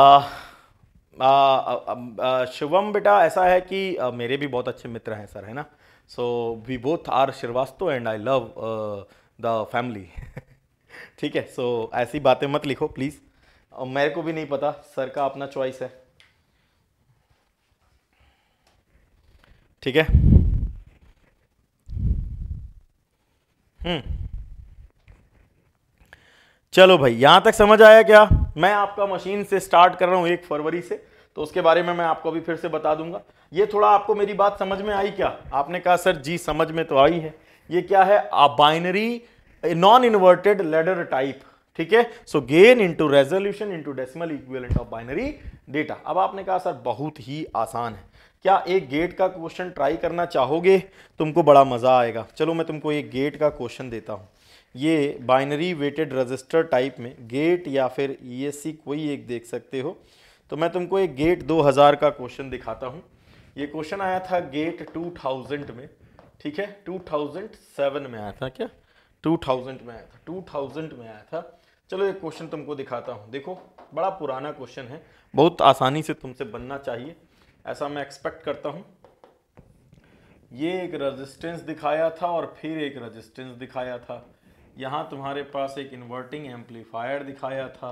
आ, आ, शुभम बेटा ऐसा है कि मेरे भी बहुत अच्छे मित्र हैं सर है ना so we both are Srivastava and I love the family ठीक है सो so, ऐसी बातें मत लिखो प्लीज़ मेरे को भी नहीं पता सर का अपना चॉइस है ठीक है हम्म। चलो भाई यहां तक समझ आया क्या मैं आपका मशीन से स्टार्ट कर रहा हूं एक फरवरी से तो उसके बारे में मैं आपको अभी फिर से बता दूंगा ये थोड़ा आपको मेरी बात समझ में आई क्या आपने कहा सर जी समझ में तो आई है ये क्या है binary non inverted ladder type ठीक है so gain into resolution into decimal equivalent of binary data अब आपने कहा सर बहुत ही आसान है क्या एक गेट का क्वेश्चन ट्राई करना चाहोगे तुमको बड़ा मज़ा आएगा चलो मैं तुमको एक गेट का क्वेश्चन देता हूँ ये बाइनरी वेटेड रजिस्टर टाइप में गेट या फिर ई e कोई एक देख सकते हो तो मैं तुमको एक गेट 2000 का क्वेश्चन दिखाता हूँ ये क्वेश्चन आया था गेट 2000 में ठीक है 2007 में आया था क्या 2000 में आया था 2000 में आया था चलो एक क्वेश्चन तुमको दिखाता हूँ देखो बड़ा पुराना क्वेश्चन है बहुत आसानी से तुमसे बनना चाहिए ऐसा मैं एक्सपेक्ट करता हूँ ये एक रेजिस्टेंस दिखाया था और फिर एक रेजिस्टेंस दिखाया था यहाँ तुम्हारे पास एक इन्वर्टिंग एम्पलीफायर दिखाया था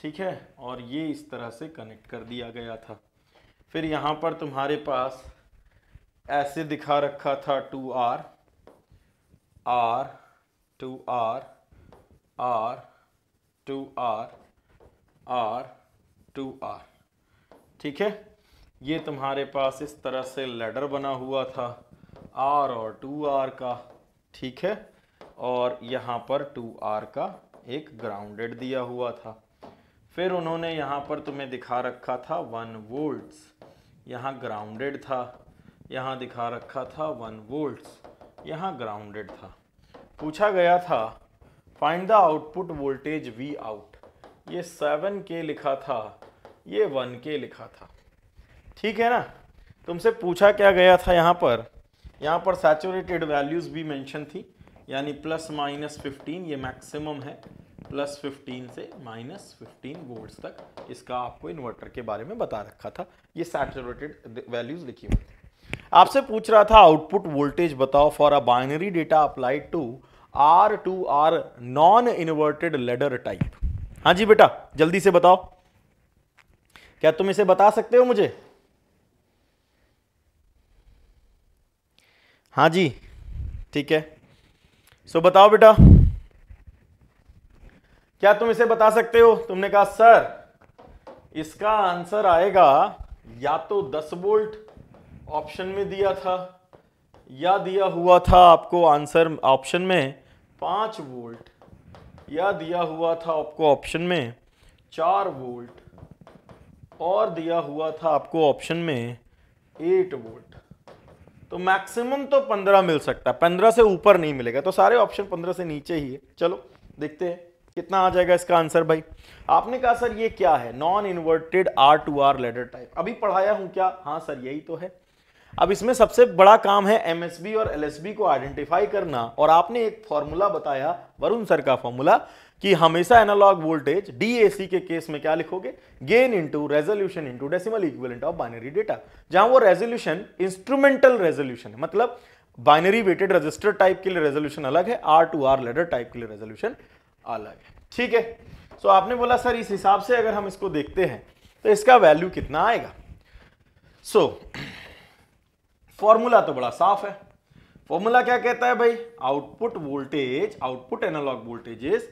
ठीक है और ये इस तरह से कनेक्ट कर दिया गया था फिर यहाँ पर तुम्हारे पास ऐसे दिखा रखा था two R R two R R two R R two R ठीक है ये तुम्हारे पास इस तरह से लेडर बना हुआ था आर और टू आर का ठीक है और यहाँ पर टू आर का एक ग्राउंडेड दिया हुआ था फिर उन्होंने यहाँ पर तुम्हें दिखा रखा था वन वोल्ट्स यहाँ ग्राउंडेड था यहाँ दिखा रखा था वन वोल्ट्स यहाँ ग्राउंडेड था पूछा गया था find the output voltage V out ये सेवन के लिखा था ये वन के लिखा था ठीक है ना तुमसे पूछा क्या गया था यहाँ पर यहाँ पर सैचुरेटेड वैल्यूज़ भी मेंशन थी यानी प्लस माइनस फिफ्टीन ये मैक्सिमम है प्लस फिफ्टीन से माइनस फिफ्टीन वोल्ट्स तक इसका आपको इन्वर्टर के बारे में बता रखा था ये सैचुरेटेड वैल्यूज़ लिखी हुई थी आपसे पूछ रहा था आउटपुट वोल्टेज बताओ for a binary data applied to R two R non inverted ladder type हाँ जी बेटा जल्दी से बताओ क्या तुम इसे बता सकते हो मुझे हाँ जी ठीक है सो बताओ बेटा क्या तुम इसे बता सकते हो तुमने कहा सर इसका आंसर आएगा या तो 10 वोल्ट ऑप्शन में दिया था या दिया हुआ था आपको आंसर ऑप्शन में पाँच वोल्ट या दिया हुआ था आपको ऑप्शन में चार वोल्ट और दिया हुआ था आपको ऑप्शन में एट वोल्ट तो मैक्सिमम तो पंद्रह मिल सकता है पंद्रह से ऊपर नहीं मिलेगा तो सारे ऑप्शन पंद्रह से नीचे ही है चलो देखते हैं कितना आ जाएगा इसका आंसर भाई आपने कहा सर ये क्या है non inverted R two R ladder type अभी पढ़ाया हूं क्या हाँ सर यही तो है अब इसमें सबसे बड़ा काम है एमएसबी और एलएसबी को आइडेंटिफाई करना और आपने एक फॉर्मूला बताया वरुण सर का फॉर्मूला कि हमेशा एनालॉग वोल्टेज डीएसी के केस में क्या लिखोगे gain into resolution into decimal equivalent of binary data जहां वो रेजोल्यूशन इंस्ट्रूमेंटल रेजोल्यूशन है मतलब बाइनरी वेटेड रजिस्टर टाइप के लिए रेजोल्यूशन अलग है R two R ladder type के लिए रेजोल्यूशन अलग है ठीक है सो आपने बोला सर इस हिसाब से अगर हम इसको देखते हैं तो इसका वैल्यू कितना आएगा सो so, फॉर्मूला तो बड़ा साफ है फॉर्मूला क्या कहता है भाई output voltage output analogue voltage is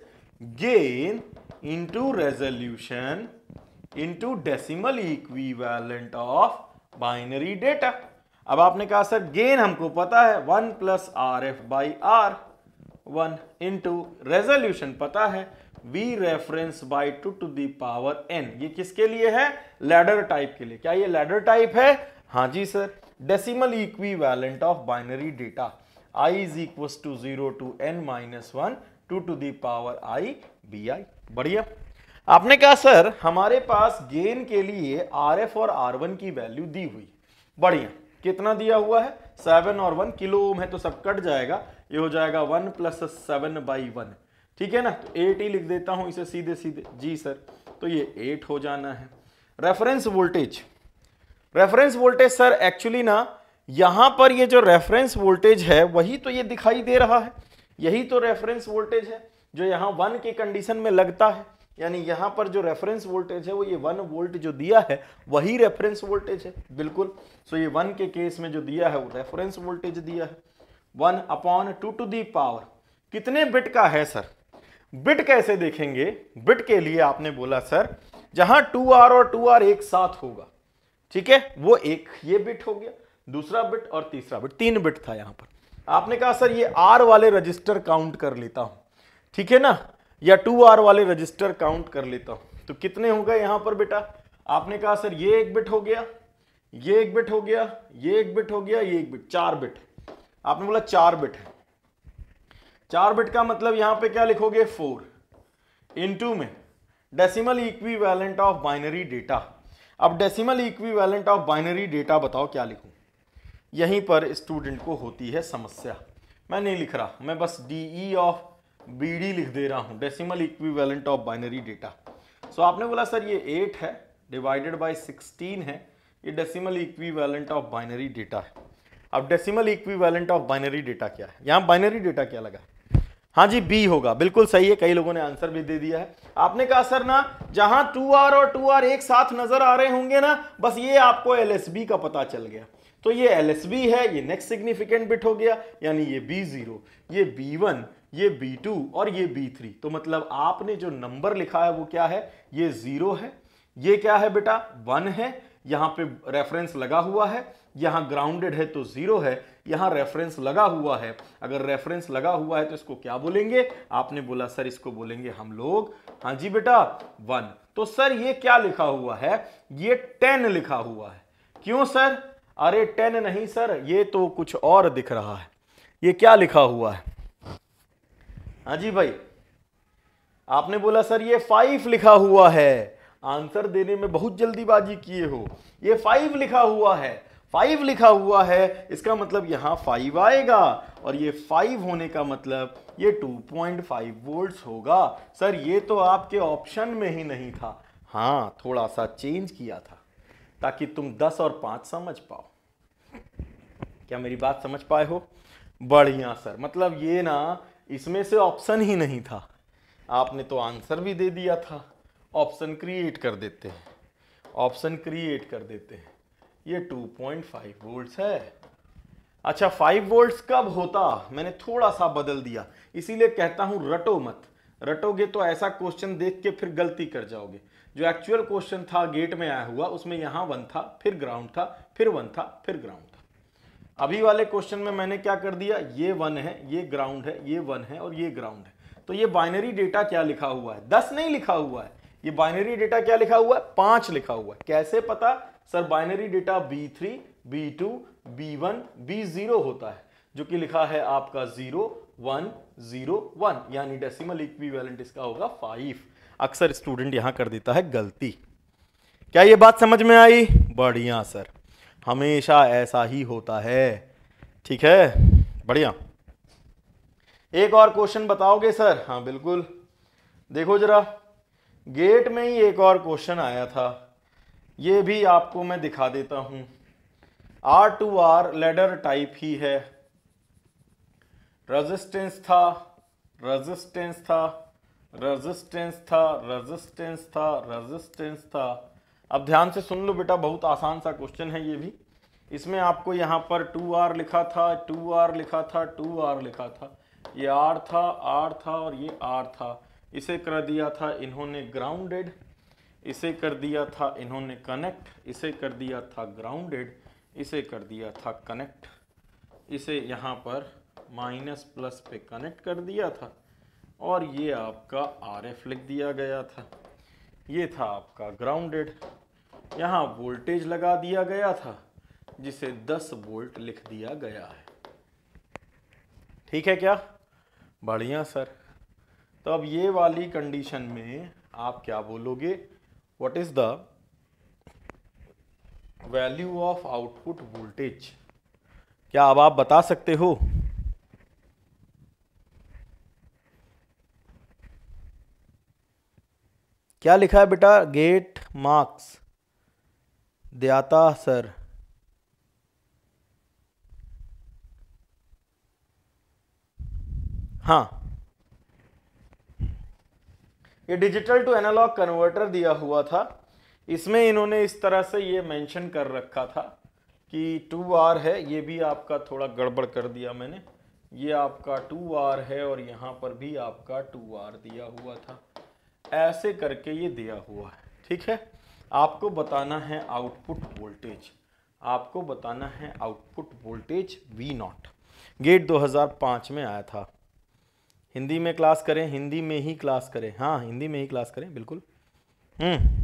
gain into resolution into decimal equivalent of binary data. अब आपने कहा सर गेन हमको पता है one plus R F by R one into resolution पता है V reference by two to the power N ये किसके लिए है लैडर टाइप के लिए क्या ये लैडर टाइप है हाँ जी सर डेसिमल इक्वी of binary data I is equal to zero to N minus one two to the power I B I बढ़िया आपने कहा सर हमारे पास गेन के लिए आर एफ और आर वन की वैल्यू दी हुई बढ़िया कितना दिया हुआ है सेवन और वन किलो ओम है तो सब कट जाएगा ये हो जाएगा one plus seven by one ठीक है ना तो एट ही लिख देता हूं इसे सीधे सीधे जी सर तो ये एट हो जाना है reference voltage reference voltage sir actually ना यहां पर ये जो रेफरेंस वोल्टेज है वही तो ये दिखाई दे रहा है यही तो रेफरेंस वोल्टेज है जो यहाँ वन के कंडीशन में लगता है यानी यहाँ पर जो रेफरेंस वोल्टेज है वो ये वन वोल्ट जो दिया है वही रेफरेंस वोल्टेज है बिल्कुल सो ये वन के केस में जो दिया है वो रेफरेंस वोल्टेज दिया है one upon two to the power कितने बिट का है सर बिट कैसे देखेंगे बिट के लिए आपने बोला सर जहां टू आर और टू आर एक साथ होगा ठीक है वो एक ये बिट हो गया दूसरा बिट और तीसरा बिट तीन बिट था यहां पर आपने कहा सर ये आर वाले रजिस्टर काउंट कर लेता हूं ठीक है ना या टू आर वाले रजिस्टर काउंट कर लेता हूं तो कितने होगा यहां पर बेटा आपने कहा सर ये एक बिट हो गया ये एक बिट हो गया ये एक बिट हो गया ये एक बिट चार बिट आपने बोला चार बिट है चार बिट का मतलब यहां पे क्या लिखोगे फोर इनटू में decimal equivalent of binary data अब decimal equivalent of binary data बताओ क्या लिखूं यहीं पर स्टूडेंट को होती है समस्या मैं नहीं लिख रहा मैं बस D E of B D लिख दे रहा हूँ decimal equivalent of binary data so आपने बोला सर ये एट है डिवाइडेड बाई सिक्सटीन है ये decimal equivalent of binary data है अब decimal equivalent of binary data क्या है यहाँ बाइनरी डेटा क्या लगा हाँ जी बी होगा बिल्कुल सही है कई लोगों ने आंसर भी दे दिया है आपने कहा सर ना जहां टू आर और टू आर एक साथ नजर आ रहे होंगे ना बस ये आपको एल का पता चल गया तो ये एल है ये नेक्स्ट सिग्निफिकेंट बिट हो गया यानी ये बी जीरो ये बी वन ये बी टू और ये बी थ्री तो मतलब आपने जो नंबर लिखा है वो क्या है ये जीरो है ये क्या है बेटा वन है यहाँ पे रेफरेंस लगा हुआ है यहाँ ग्राउंडेड है तो जीरो है यहाँ रेफरेंस लगा हुआ है अगर रेफरेंस लगा हुआ है तो इसको क्या बोलेंगे आपने बोला सर इसको बोलेंगे हम लोग हाँ जी बेटा वन तो सर ये क्या लिखा हुआ है ये टेन लिखा हुआ है क्यों सर अरे टेन नहीं सर ये तो कुछ और दिख रहा है ये क्या लिखा हुआ है हाँ जी भाई आपने बोला सर ये फाइव लिखा हुआ है आंसर देने में बहुत जल्दीबाजी किए हो ये फाइव लिखा हुआ है फाइव लिखा हुआ है इसका मतलब यहाँ फाइव आएगा और ये फाइव होने का मतलब ये टू पॉइंट फाइव वोल्ट होगा सर ये तो आपके ऑप्शन में ही नहीं था हाँ थोड़ा सा चेंज किया था ताकि तुम दस और पांच समझ पाओ क्या मेरी बात समझ पाए हो बढ़िया सर मतलब ये ना इसमें से ऑप्शन ही नहीं था आपने तो आंसर भी दे दिया था ऑप्शन क्रिएट कर देते हैं ऑप्शन क्रिएट कर देते हैं ये 2.5 वोल्ट्स है अच्छा 5 वोल्ट्स कब होता मैंने थोड़ा सा बदल दिया इसीलिए कहता हूं रटो मत रटोगे तो ऐसा क्वेश्चन देख के फिर गलती कर जाओगे जो एक्चुअल क्वेश्चन था गेट में आया हुआ उसमें यहाँ वन था फिर ग्राउंड था फिर वन था फिर ग्राउंड था अभी वाले क्वेश्चन में मैंने क्या कर दिया ये वन है ये ग्राउंड है ये वन है और ये ग्राउंड है तो ये बाइनरी डेटा क्या लिखा हुआ है दस नहीं लिखा हुआ है ये बाइनरी डेटा क्या लिखा हुआ है पांच लिखा हुआ है कैसे पता sir binary data B three B two B one B zero होता है जो कि लिखा है आपका जीरो वन जीरो वन यानी डेसिमल इक्विवेलेंट इसका होगा फाइव अक्सर स्टूडेंट यहाँ कर देता है गलती क्या ये बात समझ में आई बढ़िया सर हमेशा ऐसा ही होता है ठीक है बढ़िया एक और क्वेश्चन बताओगे सर हाँ बिल्कुल देखो जरा गेट में ही एक और क्वेश्चन आया था ये भी आपको मैं दिखा देता हूं R two R ladder type ही है रेजिस्टेंस था रेजिस्टेंस था रेजिस्टेंस था रेजिस्टेंस था रेजिस्टेंस था अब ध्यान से सुन लो बेटा बहुत आसान सा क्वेश्चन है ये भी इसमें आपको यहाँ पर टू आर लिखा था टू आर लिखा था टू आर लिखा था ये आर था आर था और ये आर था इसे कर दिया था इन्होंने ग्राउंडेड इसे कर दिया था इन्होंने कनेक्ट इसे कर दिया था ग्राउंडेड इसे कर दिया था कनेक्ट इसे यहाँ पर माइनस प्लस पे कनेक्ट कर दिया था और ये आपका आर एफ लिख दिया गया था ये था आपका ग्राउंडेड यहाँ वोल्टेज लगा दिया गया था जिसे 10 वोल्ट लिख दिया गया है ठीक है क्या बढ़िया सर तो अब ये वाली कंडीशन में आप क्या बोलोगे what is the value of output voltage क्या अब आप बता सकते हो क्या लिखा है बेटा गेट मार्क्स दयाता सर हाँ ये डिजिटल टू एनालॉग कन्वर्टर दिया हुआ था इसमें इन्होंने इस तरह से ये मेंशन कर रखा था कि टू आर है ये भी आपका थोड़ा गड़बड़ कर दिया मैंने ये आपका टू आर है और यहाँ पर भी आपका टू आर दिया हुआ था ऐसे करके ये दिया हुआ है ठीक है आपको बताना है आउटपुट वोल्टेज आपको बताना है output voltage V naught get 2005 में आया था हिंदी में क्लास करें हिंदी में ही क्लास करें हाँ हिंदी में ही क्लास करें बिल्कुल हम्म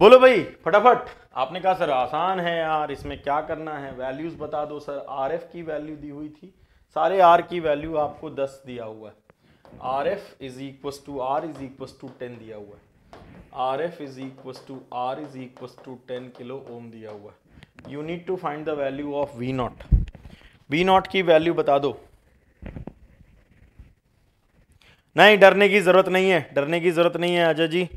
बोलो भाई फटाफट आपने कहा सर आसान है यार इसमें क्या करना है वैल्यूज बता दो सर आरएफ की वैल्यू दी हुई थी सारे आर की वैल्यू आपको दस दिया हुआ है R F is equal to R is equal to ten दिया हुआ है R F is equal to R is equal to ten kilo ohm दिया हुआ है you need to find the value of V naught V naught की value बता दो नहीं डरने की ज़रूरत नहीं है डरने की ज़रूरत नहीं है अजय जी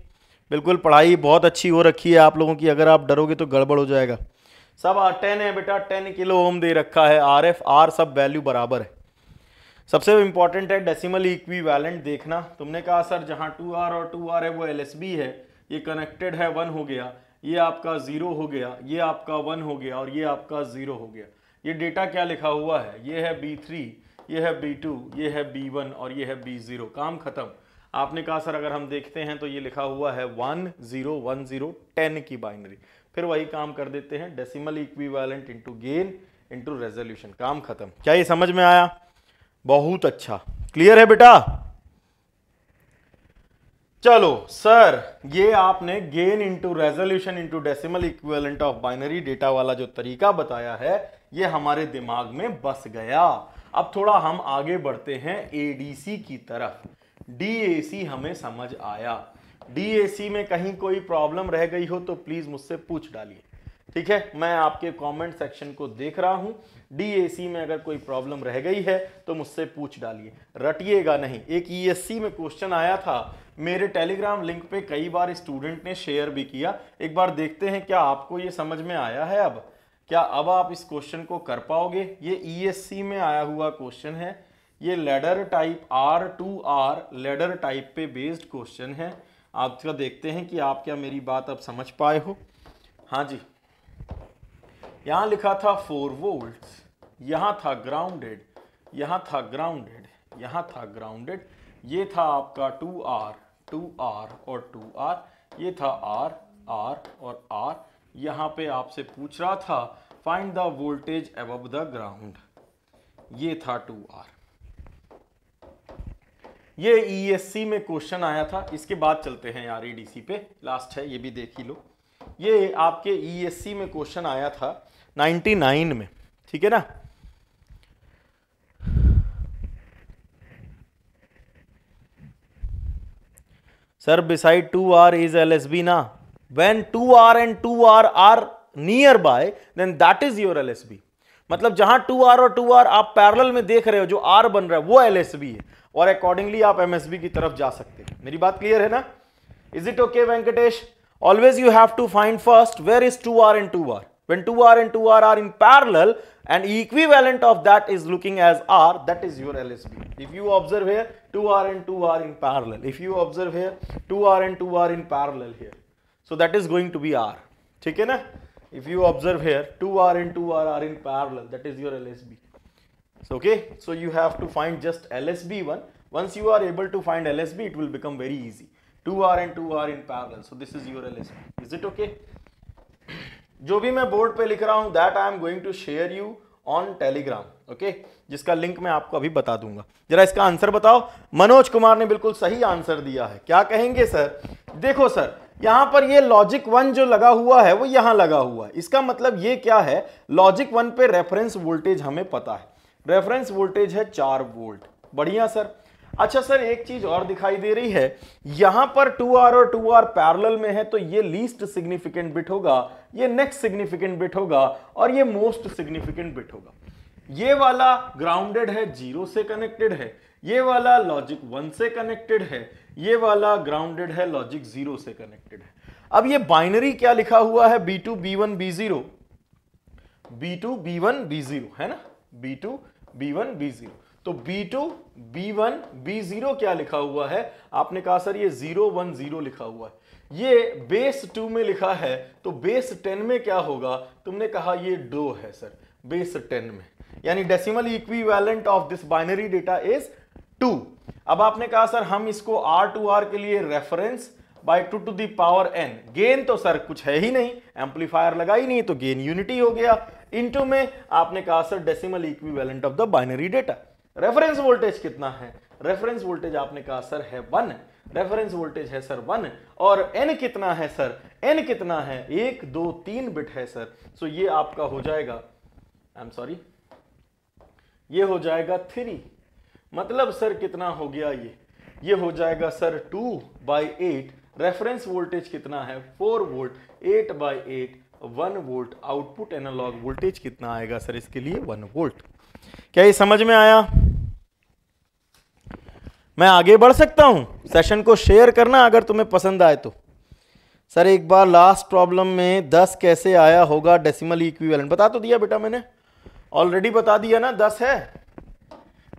बिल्कुल पढ़ाई बहुत अच्छी हो रखी है आप लोगों की अगर आप डरोगे तो गड़बड़ हो जाएगा सब टेन है बेटा टेन किलो ओम दे रखा है आर एफ आर सब वैल्यू बराबर है सबसे इंपॉर्टेंट है डेसिमल इक्विवेलेंट देखना तुमने कहा सर जहाँ टू आर और टू आर है वो एल है ये कनेक्टेड है वन हो गया ये आपका ज़ीरो हो गया ये आपका वन हो गया और ये आपका ज़ीरो हो गया ये डेटा क्या लिखा हुआ है ये है बी थ्री ये है बी टू ये है बी वन और ये है बी ज़ीरो काम ख़त्म आपने कहा सर अगर हम देखते हैं तो ये लिखा हुआ है one zero one zero ten की बाइनरी फिर वही काम कर देते हैं decimal equivalent into gain into resolution काम खत्म क्या ये समझ में आया बहुत अच्छा क्लियर है बेटा चलो सर ये आपने gain into resolution into decimal equivalent of binary data वाला जो तरीका बताया है ये हमारे दिमाग में बस गया अब थोड़ा हम आगे बढ़ते हैं एडीसी की तरफ डीएसी हमें समझ आया डीएसी में कहीं कोई प्रॉब्लम रह गई हो तो प्लीज़ मुझसे पूछ डालिए ठीक है मैं आपके कमेंट सेक्शन को देख रहा हूं डीएसी में अगर कोई प्रॉब्लम रह गई है तो मुझसे पूछ डालिए रटिएगा नहीं एक ईएससी e में क्वेश्चन आया था मेरे टेलीग्राम लिंक पे कई बार स्टूडेंट ने शेयर भी किया एक बार देखते हैं क्या आपको ये समझ में आया है अब क्या अब आप इस क्वेश्चन को कर पाओगे ये ई e में आया हुआ क्वेश्चन है ये ladder type R two R ladder type पे बेस्ड क्वेश्चन है आपका देखते हैं कि आप क्या मेरी बात अब समझ पाए हो हाँ जी यहाँ लिखा था फोर वोल्ट्स यहाँ था ग्राउंडेड यहाँ था ग्राउंडेड यहाँ था ग्राउंडेड ये था आपका टू आर टू आर और टू आर ये था आर आर और आर यहाँ पे आपसे पूछ रहा था find the voltage above the ground ये था टू आर ये ईएससी e में क्वेश्चन आया था इसके बाद चलते हैं यार ईडीसी e पे लास्ट है ये भी देख ही लो ये आपके ईएससी e में क्वेश्चन आया था 99 में ठीक है ना sir beside two R is L S B ना when two R and two R are nearby then that is your L S B मतलब जहां टू आर और टू आर आप पैरल में देख रहे हो जो आर बन रहा है वो LSB है और अकॉर्डिंगली आप MSB की तरफ जा सकते हैं मेरी बात क्लियर है ना is it okay Venkatesh always you have to find first where is 2R and 2R when 2R and 2R R in parallel and equivalent of that is looking as R that is your LSB if you observe here 2R and 2R in parallel if you observe two R and two R in parallel here so that is going to be R ठीक है ना if you observe here 2r and 2r are in parallel that is your LSB so okay so you have to find just LSB one once you are able to find LSB it will become very easy 2r and 2r in parallel so this is your LSB is it okay जो भी मैं board पे लिख रहा हूँ that I am going to share you on Telegram okay जिसका link मैं आपको अभी बता दूंगा जरा इसका आंसर बताओ मनोज कुमार ने बिल्कुल सही आंसर दिया है क्या कहेंगे सर देखो सर यहां पर ये लॉजिक वन जो लगा हुआ है वो यहां लगा हुआ है इसका मतलब ये क्या है लॉजिक वन पे रेफरेंस वोल्टेज हमें पता है रेफरेंस वोल्टेज है चार वोल्ट बढ़िया सर अच्छा सर एक चीज और दिखाई दे रही है यहां पर टू आर और टू आर पैरल में है तो ये लीस्ट सिग्निफिकेंट बिट होगा ये नेक्स्ट सिग्निफिकेंट बिट होगा और ये मोस्ट सिग्निफिकेंट बिट होगा ये वाला ग्राउंडेड है जीरो से कनेक्टेड है ये वाला लॉजिक वन से कनेक्टेड है ये वाला ग्राउंडेड है लॉजिक जीरो से कनेक्टेड है अब ये बाइनरी क्या लिखा हुआ है B two B one B zero B two B one B zero है ना B two B one B zero तो B two B one B zero क्या लिखा हुआ है आपने कहा सर ये जीरो वन जीरो लिखा हुआ है ये बेस टू में लिखा है तो बेस टेन में क्या होगा तुमने कहा ये डो है सर बेस टेन में यानी decimal equivalent of this binary data is two अब आपने कहा सर हम इसको आर टू आर के लिए reference by two to the power N gain तो सर कुछ है ही नहीं एम्पलीफायर लगा ही नहीं तो गेन यूनिटी हो गया इनटू में आपने कहा sir decimal equivalent of the binary data reference voltage कितना है रेफरेंस वोल्टेज आपने कहा सर है वन रेफरेंस वोल्टेज है सर वन और एन कितना है सर एन कितना है एक दो तीन बिट है सर सो so ये आपका हो जाएगा आई एम सॉरी ये हो जाएगा थ्री मतलब सर कितना हो गया ये ये हो जाएगा sir two by eight reference voltage कितना है four volt eight by eight one volt output analogue voltage कितना आएगा सर इसके लिए वन वोल्ट क्या ये समझ में आया मैं आगे बढ़ सकता हूं सेशन को शेयर करना अगर तुम्हें पसंद आए तो सर एक बार लास्ट प्रॉब्लम में दस कैसे आया होगा डेसिमल इक्विवेलेंट बता तो दिया बेटा मैंने ऑलरेडी बता दिया ना दस है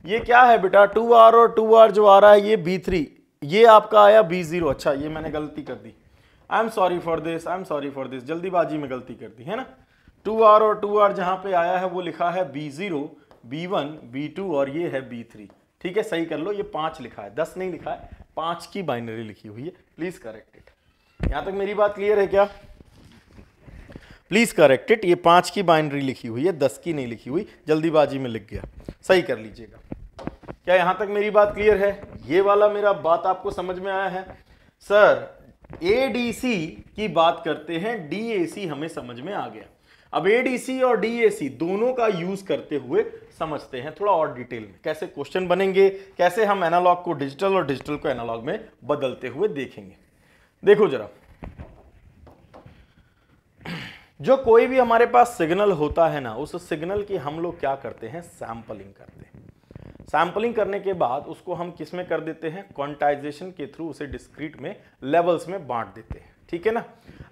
ये क्या है बेटा टू आर और टू आर जो आ रहा है ये बी थ्री ये आपका आया बी जीरो अच्छा ये मैंने गलती कर दी I am sorry for this I am sorry for this जल्दीबाजी में गलती कर दी है ना टू आर और टू आर जहाँ पे आया है वो लिखा है B zero B one B two और ये है बी थ्री ठीक है सही कर लो ये पाँच लिखा है दस नहीं लिखा है पाँच की बाइनरी लिखी हुई है प्लीज़ करेक्ट इट यहाँ तक मेरी बात क्लियर है क्या प्लीज़ करेक्ट इट ये पाँच की बाइनरी लिखी हुई है दस की नहीं लिखी हुई जल्दीबाजी में लिख गया सही कर लीजिएगा क्या यहां तक मेरी बात क्लियर है ये वाला मेरा बात आपको समझ में आया है सर एडीसी की बात करते हैं डीएसी हमें समझ में आ गया अब एडीसी और डीएसी दोनों का यूज करते हुए समझते हैं थोड़ा और डिटेल में कैसे क्वेश्चन बनेंगे कैसे हम एनालॉग को डिजिटल और डिजिटल को एनालॉग में बदलते हुए देखेंगे देखो जरा जो कोई भी हमारे पास सिग्नल होता है ना उस सिग्नल की हम लोग क्या करते हैं सैंपलिंग करते हैं सैम्पलिंग करने के बाद उसको हम किस में कर देते हैं क्वांटाइजेशन के थ्रू उसे डिस्क्रीट में लेवल्स में बांट देते हैं ठीक है ना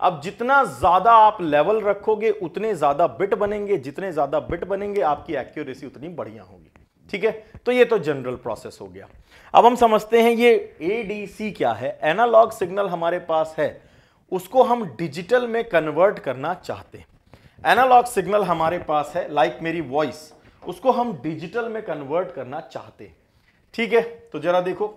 अब जितना ज्यादा आप लेवल रखोगे उतने ज्यादा बिट बनेंगे जितने ज्यादा बिट बनेंगे आपकी एक्यूरेसी उतनी बढ़िया होगी ठीक है तो ये तो जनरल प्रोसेस हो गया अब हम समझते हैं ये एडीसी क्या है एनालॉग सिग्नल हमारे पास है उसको हम डिजिटल में कन्वर्ट करना चाहते हैं एनालॉग सिग्नल हमारे पास है लाइक like मेरी वॉइस उसको हम डिजिटल में कन्वर्ट करना चाहते हैं ठीक है तो जरा देखो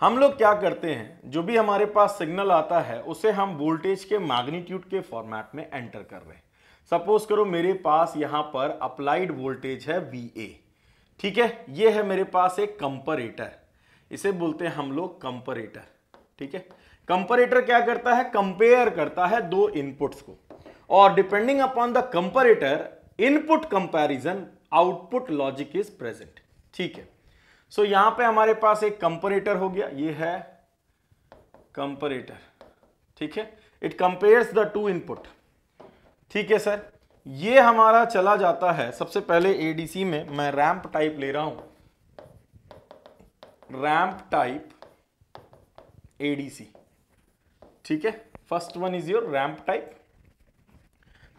हम लोग क्या करते हैं जो भी हमारे पास सिग्नल आता है उसे हम वोल्टेज के मैग्नीट्यूड के फॉर्मेट में एंटर कर रहे हैं सपोज करो मेरे पास यहां पर अप्लाइड वोल्टेज है वी ठीक है ये है मेरे पास एक कंपरेटर इसे बोलते हैं हम लोग कंपरेटर ठीक है कंपरेटर क्या करता है कंपेयर करता है दो इनपुट्स को और depending upon the comparator input comparison output logic is present ठीक है सो so, यहां पे हमारे पास एक कंपरेटर हो गया ये है कंपरेटर ठीक है it compares the two input ठीक है सर ये हमारा चला जाता है सबसे पहले एडीसी में मैं रैंप टाइप ले रहा हूं रैंप टाइप एडीसी ठीक है first one is your ramp type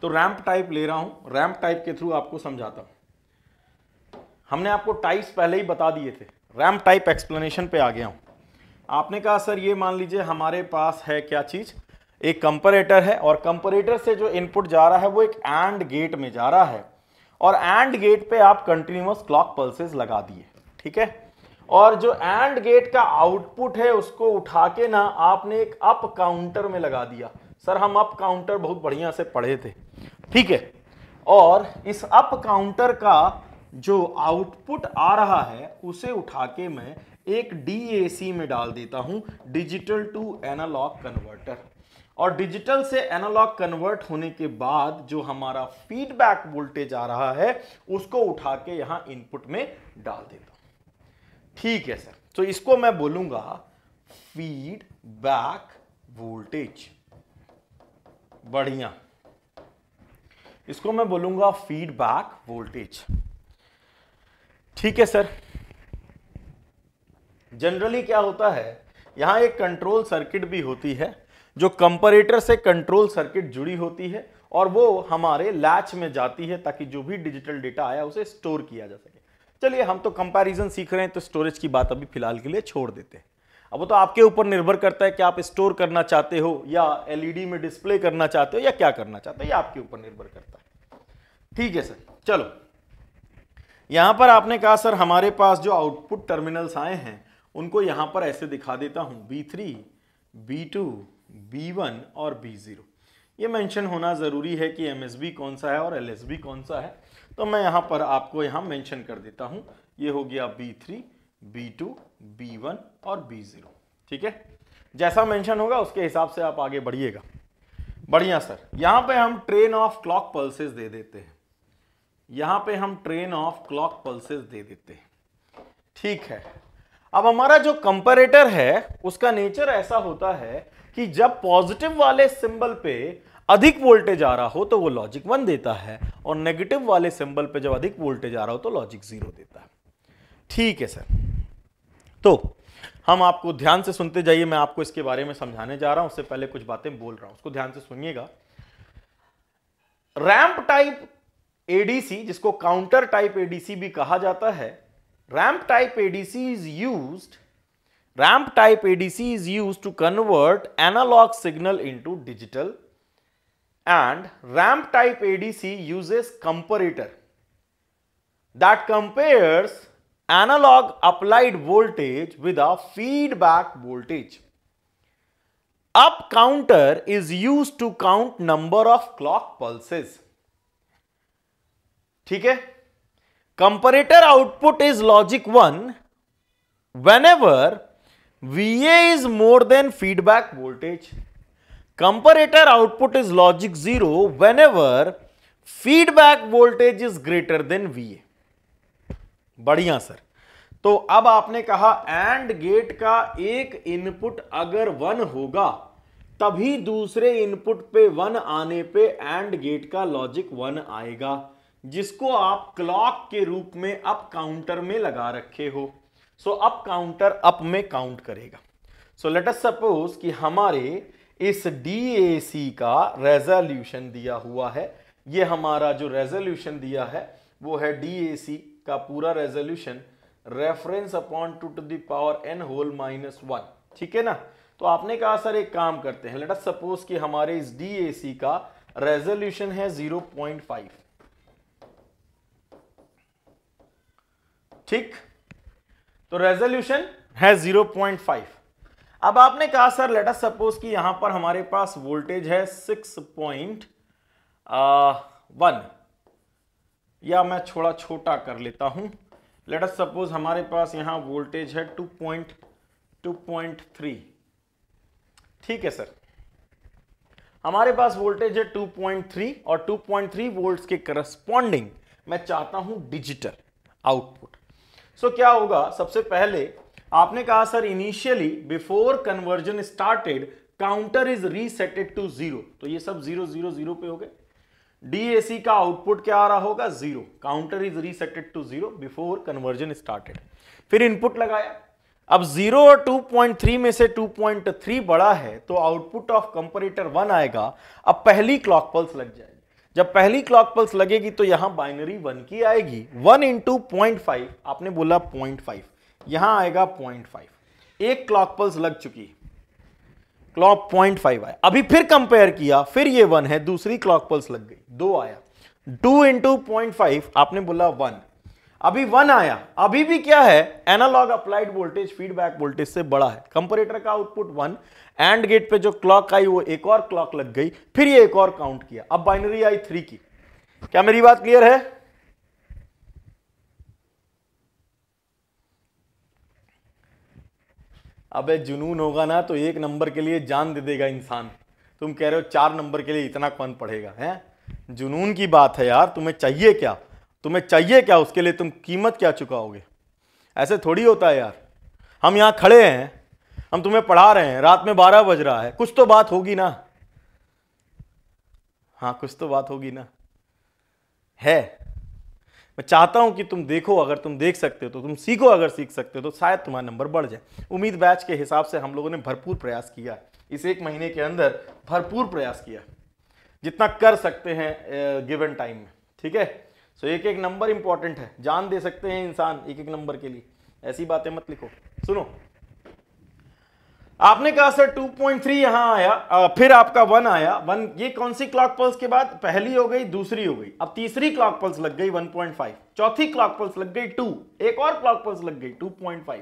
तो रैंप टाइप ले रहा हूं रैंप टाइप के थ्रू आपको समझाता हूं हमने आपको टाइप्स पहले ही बता दिए थे रैंप टाइप एक्सप्लेनेशन पे आ गया हूं आपने कहा सर ये मान लीजिए हमारे पास है क्या चीज़ एक कंपरेटर है और कंपरेटर से जो इनपुट जा रहा है वो एक एंड गेट में जा रहा है और एंड गेट पे आप कंटिन्यूस क्लॉक पल्सेस लगा दिए ठीक है और जो एंड गेट का आउटपुट है उसको उठा के ना आपने एक अप काउंटर में लगा दिया सर हम अप काउंटर बहुत बढ़िया से पढ़े थे ठीक है और इस अप काउंटर का जो आउटपुट आ रहा है उसे उठा के मैं एक डी में डाल देता हूँ डिजिटल टू एनालॉग कन्वर्टर और डिजिटल से एनालॉग कन्वर्ट होने के बाद जो हमारा फीडबैक वोल्टेज आ रहा है उसको उठा के यहाँ इनपुट में डाल देता हूँ ठीक है सर तो इसको मैं बोलूँगा फीडबैक वोल्टेज बढ़िया इसको मैं बोलूंगा फीडबैक वोल्टेज ठीक है सर जनरली क्या होता है यहां एक कंट्रोल सर्किट भी होती है जो कंपरेटर से कंट्रोल सर्किट जुड़ी होती है और वो हमारे लैच में जाती है ताकि जो भी डिजिटल डेटा आया उसे स्टोर किया जा सके चलिए हम तो कंपैरिजन सीख रहे हैं तो स्टोरेज की बात अभी फिलहाल के लिए छोड़ देते हैं अब वो तो आपके ऊपर निर्भर करता है कि आप स्टोर करना चाहते हो या एलईडी में डिस्प्ले करना चाहते हो या क्या करना चाहते हो ये आपके ऊपर निर्भर करता है ठीक है सर चलो यहाँ पर आपने कहा सर हमारे पास जो आउटपुट टर्मिनल्स आए हैं उनको यहाँ पर ऐसे दिखा देता हूँ B three B two B one और बी ज़ीरो ये मेंशन होना ज़रूरी है कि एम कौन सा है और एल कौन सा है तो मैं यहाँ पर आपको यहाँ मेंशन कर देता हूँ ये हो गया B three B to B1 और B0 ठीक है जैसा मेंशन होगा उसके हिसाब से आप आगे बढ़िएगा बढ़िया सर यहां पे हम ट्रेन ऑफ क्लॉक पल्सेस दे देते हैं यहां पे हम ट्रेन ऑफ क्लॉक पल्सेस दे देते हैं ठीक है अब हमारा जो कंपेरेटर है उसका नेचर ऐसा होता है कि जब पॉजिटिव वाले सिंबल पे अधिक वोल्टेज आ रहा हो तो वो लॉजिक वन देता है और नेगेटिव वाले सिंबल पे जब अधिक वोल्टेज आ रहा हो तो लॉजिक जीरो देता है ठीक है सर तो हम आपको ध्यान से सुनते जाइए मैं आपको इसके बारे में समझाने जा रहा हूं उससे पहले कुछ बातें बोल रहा हूं उसको ध्यान से सुनिएगा रैंप टाइप एडीसी जिसको काउंटर टाइप एडीसी भी कहा जाता है ramp type ADC is use ramp type ADC is use to convert analog signal into digital and ramp type ADC uses comparator that compares analog applied voltage with a feedback voltage. Up counter is used to count number of clock pulses. ठीक है comparator output is logic 1 whenever VA is more than feedback voltage. Comparator output is logic 0 whenever feedback voltage is greater than VA. बढ़िया sir तो अब आपने कहा and gate का एक input अगर वन होगा तभी दूसरे इनपुट पे वन आने पे एंड गेट का लॉजिक वन आएगा जिसको आप क्लॉक के रूप में अप काउंटर में लगा रखे हो सो अप काउंटर अप में काउंट करेगा सो लेट अस सपोज कि हमारे इस डी का रेजोल्यूशन दिया हुआ है ये हमारा जो रेजोल्यूशन दिया है वो है डी का पूरा resolution reference upon two to the power N whole minus one ठीक है ना तो आपने कहा सर एक काम करते हैं लेटस सपोज कि हमारे इस डी का रेजोल्यूशन है 0.5 ठीक तो रेजोल्यूशन है 0.5 अब आपने कहा सर लेटस सपोज कि यहां पर हमारे पास वोल्टेज है 6.1 या मैं थोड़ा छोटा कर लेता हूं लेट अस सपोज हमारे पास यहां वोल्टेज है two point two point three ठीक है सर हमारे पास वोल्टेज है 2.3 और 2.3 वोल्ट्स के करस्पॉन्डिंग मैं चाहता हूं डिजिटल आउटपुट सो क्या होगा सबसे पहले आपने कहा sir initially before conversion started counter is reseted to zero तो ये सब जीरो जीरो जीरो पे हो गए डीएसी का आउटपुट क्या आ रहा होगा zero counter is reseted to zero before conversion started फिर इनपुट लगाया अब जीरो और 2.3 में से 2.3 बड़ा है तो आउटपुट ऑफ कंपरेटर वन आएगा अब पहली क्लॉक पल्स लग जाएगी जब पहली क्लॉक पल्स लगेगी तो यहां बाइनरी वन की आएगी वन इंटू पॉइंट आपने बोला पॉइंट फाइव यहां आएगा पॉइंट फाइव एक क्लॉक पल्स लग चुकी है क्लॉक पॉइंट फाइव आया अभी फिर कंपेयर किया फिर ये वन है दूसरी क्लॉक पल्स लग गई दो आया टू इंटू पॉइंट फाइव आपने बोला वन अभी वन आया अभी भी क्या है analog applied voltage feedback voltage से बड़ा है कंपरेटर का आउटपुट वन एंड गेट पे जो क्लॉक आई वो एक और क्लॉक लग गई फिर ये एक और काउंट किया अब बाइनरी आई थ्री की क्या मेरी बात क्लियर है अबे जुनून होगा ना तो एक नंबर के लिए जान दे देगा इंसान तुम कह रहे हो चार नंबर के लिए इतना कौन पढ़ेगा हैं जुनून की बात है यार तुम्हें चाहिए क्या तुम्हें चाहिए क्या उसके लिए तुम कीमत क्या चुकाओगे ऐसे थोड़ी होता है यार हम यहाँ खड़े हैं हम तुम्हें पढ़ा रहे हैं रात में बारह बज रहा है कुछ तो बात होगी ना हाँ कुछ तो बात होगी ना है मैं चाहता हूं कि तुम देखो अगर तुम देख सकते हो तो तुम सीखो अगर सीख सकते हो तो शायद तुम्हारा नंबर बढ़ जाए उम्मीद बैच के हिसाब से हम लोगों ने भरपूर प्रयास किया इस एक महीने के अंदर भरपूर प्रयास किया जितना कर सकते हैं गिवन टाइम में ठीक है सो एक एक नंबर इंपॉर्टेंट है जान दे सकते हैं इंसान एक एक नंबर के लिए ऐसी बातें मत लिखो सुनो आपने कहा सर 2.3 पॉइंट यहां आया आ, फिर आपका वन आया वन ये कौन सी क्लॉक पल्स के बाद पहली हो गई दूसरी हो गई अब तीसरी क्लॉक पल्स लग गई 1.5 चौथी क्लॉक पल्स लग गई टू एक और क्लॉक पल्स लग गई 2.5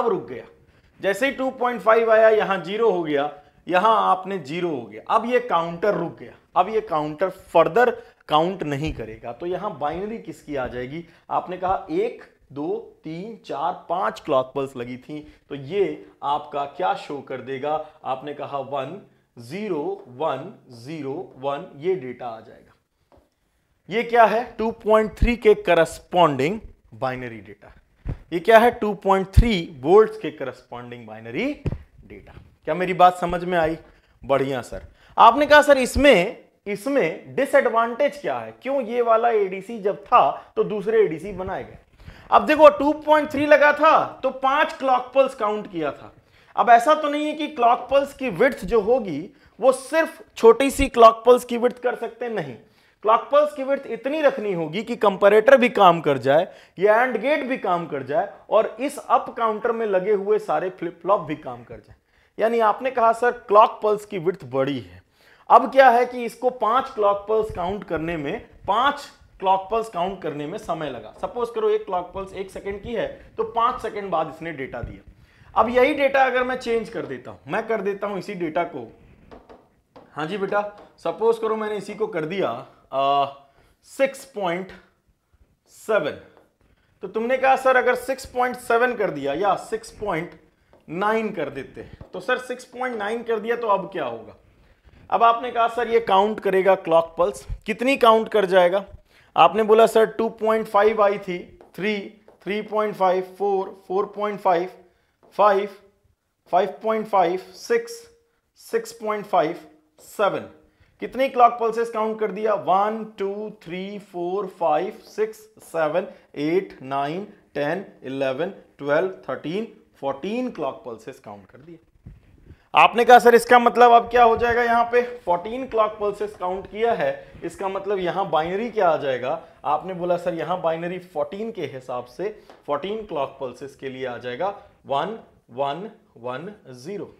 अब रुक गया जैसे ही 2.5 आया यहां जीरो हो गया यहां आपने जीरो हो गया अब ये काउंटर रुक गया अब ये काउंटर फर्दर काउंट नहीं करेगा तो यहां बाइनरी किसकी आ जाएगी आपने कहा एक दो तीन चार पांच क्लॉक पल्स लगी थी तो ये आपका क्या शो कर देगा आपने कहा one zero one zero one ये डेटा आ जाएगा ये क्या है 2.3 के करस्पॉन्डिंग बाइनरी डेटा ये क्या है 2.3 वोल्ट के करस्पॉन्डिंग बाइनरी डेटा क्या मेरी बात समझ में आई बढ़िया सर आपने कहा सर इसमें इसमें डिसएडवांटेज क्या है क्यों ये वाला एडीसी जब था तो दूसरे एडीसी बनाए गए अब देखो 2.3 लगा था तो पांच क्लॉक पल्स काउंट किया था अब ऐसा तो नहीं है कि क्लॉक पल्स की विर्थ जो होगी वो सिर्फ छोटी सी क्लॉक पल्स की विर्थ कर सकते नहीं क्लॉक पल्स की विर्थ इतनी रखनी होगी कि कंपेरेटर भी काम कर जाए या एंड गेट भी काम कर जाए और इस अप काउंटर में लगे हुए सारे फ्लिप फ्लॉप भी काम कर जाए यानी आपने कहा सर क्लॉक पल्स की विर्थ बड़ी है अब क्या है कि इसको पांच क्लॉक पल्स काउंट करने में पांच क्लॉक पल्स काउंट करने में समय लगा सपोज करो एक क्लॉक पल्स एक सेकंड की है तो पांच सेकंड बाद इसने डेटा दिया अब यही डेटा अगर मैं चेंज कर देता हूं मैं कर देता हूं इसी डेटा को हाँ जी बेटा सपोज करो मैंने इसी को कर दिया सिक्स पॉइंट सेवन तो तुमने कहा सर अगर सिक्स पॉइंट सेवन कर दिया या सिक्स पॉइंट नाइन कर देते तो सर सिक्स पॉइंट नाइन कर दिया तो अब क्या होगा अब आपने कहा सर ये काउंट करेगा क्लॉक पल्स कितनी काउंट कर जाएगा आपने बोला सर 2.5 आई थी three three point five four four point five five five point five six six point five seven कितने क्लॉक पल्सेस काउंट कर दिया one two three four five six seven eight nine ten eleven twelve thirteen fourteen clock pulses count कर दिया आपने कहा sir इसका मतलब अब क्या हो जाएगा यहाँ पे 14 क्लॉक पल्सेस काउंट किया है इसका मतलब यहाँ बाइनरी क्या आ जाएगा आपने बोला सर यहाँ बाइनरी 14 के हिसाब से 14 क्लॉक पल्सेस के लिए आ जाएगा one one one zero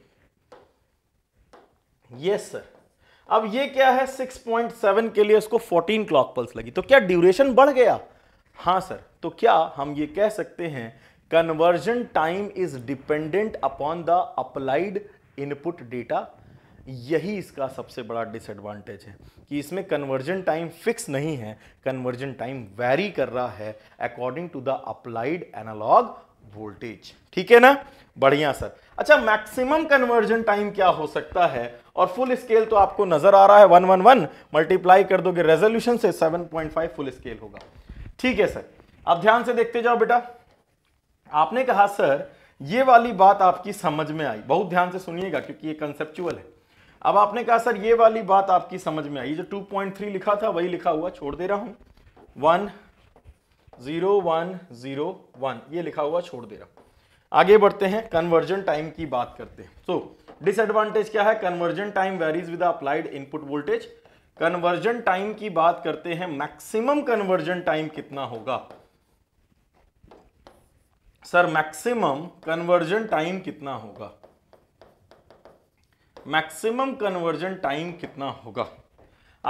yes sir अब ये क्या है 6.7 के लिए उसको 14 क्लॉक पल्स लगी तो क्या ड्यूरेशन बढ़ गया हाँ सर तो क्या हम ये कह सकते हैं conversion time is dependent upon the applied input data यही इसका सबसे बड़ा डिसएडवांटेज है कि इसमें कन्वर्जन टाइम फिक्स नहीं है कन्वर्जन टाइम वैरी कर रहा है according to the applied analog voltage ठीक है ना बढ़िया सर अच्छा मैक्सिमम कन्वर्जन टाइम क्या हो सकता है और फुल स्केल तो आपको नजर आ रहा है 111 मल्टीप्लाई कर दोगे रेजोल्यूशन से 7.5 फुल स्केल होगा ठीक है सर अब ध्यान से देखते जाओ बेटा आपने कहा सर ये वाली बात आपकी समझ में आई बहुत ध्यान से सुनिएगा क्योंकि ये कंसेप्चुअल है अब आपने कहा सर ये वाली बात आपकी समझ में आई जो 2.3 लिखा था वही लिखा हुआ छोड़ दे रहा हूं one zero one zero one ये लिखा हुआ छोड़ दे रहा हूं आगे बढ़ते हैं कन्वर्जन टाइम की बात करते हैं सो डिसएडवांटेज क्या है conversion time varies with applied input voltage conversion time की बात करते हैं मैक्सिमम कन्वर्जन टाइम कितना होगा सर मैक्सिमम कन्वर्जन टाइम कितना होगा मैक्सिमम कन्वर्जन टाइम कितना होगा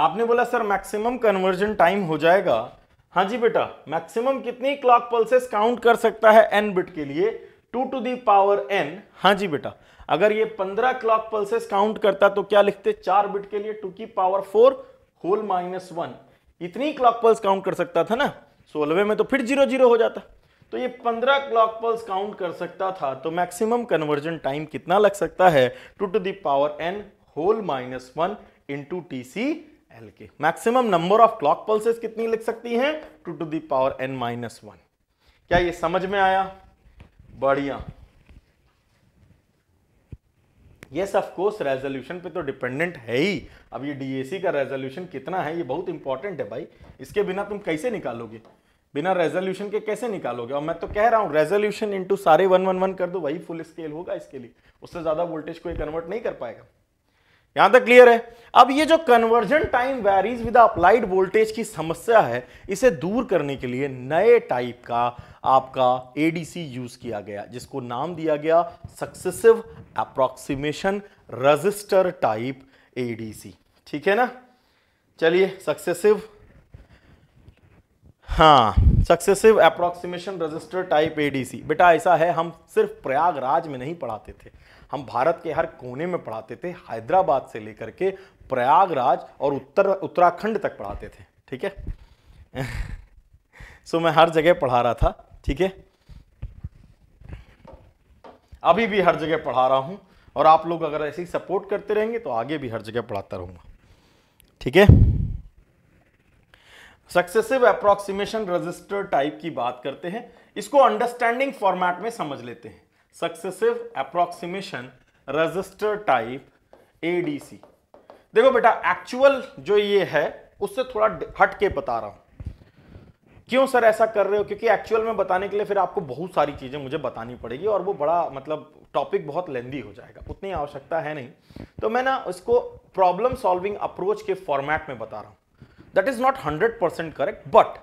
आपने बोला सर मैक्सिमम कन्वर्जन टाइम हो जाएगा हाँ जी बेटा मैक्सिमम कितनी क्लॉक पल्सेस काउंट कर सकता है एन बिट के लिए two to the power n हाँ जी बेटा अगर ये पंद्रह क्लॉक पल्सेस काउंट करता तो क्या लिखते चार बिट के लिए टू की power four whole minus one इतनी क्लॉक पल्स काउंट कर सकता था ना सोलवे में तो फिर जीरो जीरो हो जाता तो ये 15 क्लॉक पल्स काउंट कर सकता था तो मैक्सिमम कन्वर्जन टाइम कितना लग सकता है two to the power N whole minus one to T C L के maximum number of clock pulses कितनी लग सकती हैं two to the power N minus one क्या ये समझ में आया बढ़िया यस ऑफ कोर्स रेजोल्यूशन पे तो डिपेंडेंट है ही अब ये डीएसी का रेजोल्यूशन कितना है ये बहुत इंपॉर्टेंट है भाई इसके बिना तुम कैसे निकालोगे बिना रेजोल्यूशन के कैसे निकालोगे और मैं तो कह रहा हूँ रेजोल्यूशन इंटू सारे वन वन वन कर दो वही फुल स्केल होगा इसके लिए उससे ज़्यादा वोल्टेज कोई कन्वर्ट नहीं कर पाएगा यहां तक क्लियर है अब ये जो conversion time varies with applied voltage की समस्या है इसे दूर करने के लिए नए टाइप का आपका एडीसी यूज किया गया जिसको नाम दिया गया successive approximation register type ADC ठीक है ना चलिए सक्सेसिव हाँ successive approximation register type ADC बेटा ऐसा है हम सिर्फ प्रयागराज में नहीं पढ़ाते थे हम भारत के हर कोने में पढ़ाते थे हैदराबाद से लेकर के प्रयागराज और उत्तर उत्तराखंड तक पढ़ाते थे ठीक है सो <laughs> मैं हर जगह पढ़ा रहा था ठीक है अभी भी हर जगह पढ़ा रहा हूँ और आप लोग अगर ऐसे ही सपोर्ट करते रहेंगे तो आगे भी हर जगह पढ़ाता रहूँगा ठीक है सक्सेसिव अप्रोक्सीमेशन रजिस्टर टाइप की बात करते हैं इसको अंडरस्टैंडिंग फॉर्मेट में समझ लेते हैं successive approximation register type ADC देखो बेटा एक्चुअल जो ये है उससे थोड़ा हट के बता रहा हूं क्यों सर ऐसा कर रहे हो क्योंकि एक्चुअल में बताने के लिए फिर आपको बहुत सारी चीज़ें मुझे बतानी पड़ेगी और वो बड़ा मतलब टॉपिक बहुत लेंदी हो जाएगा उतनी आवश्यकता है नहीं तो मैं ना इसको प्रॉब्लम सॉल्विंग अप्रोच के फॉर्मेट में बता रहा हूँ that is not hundred percent correct but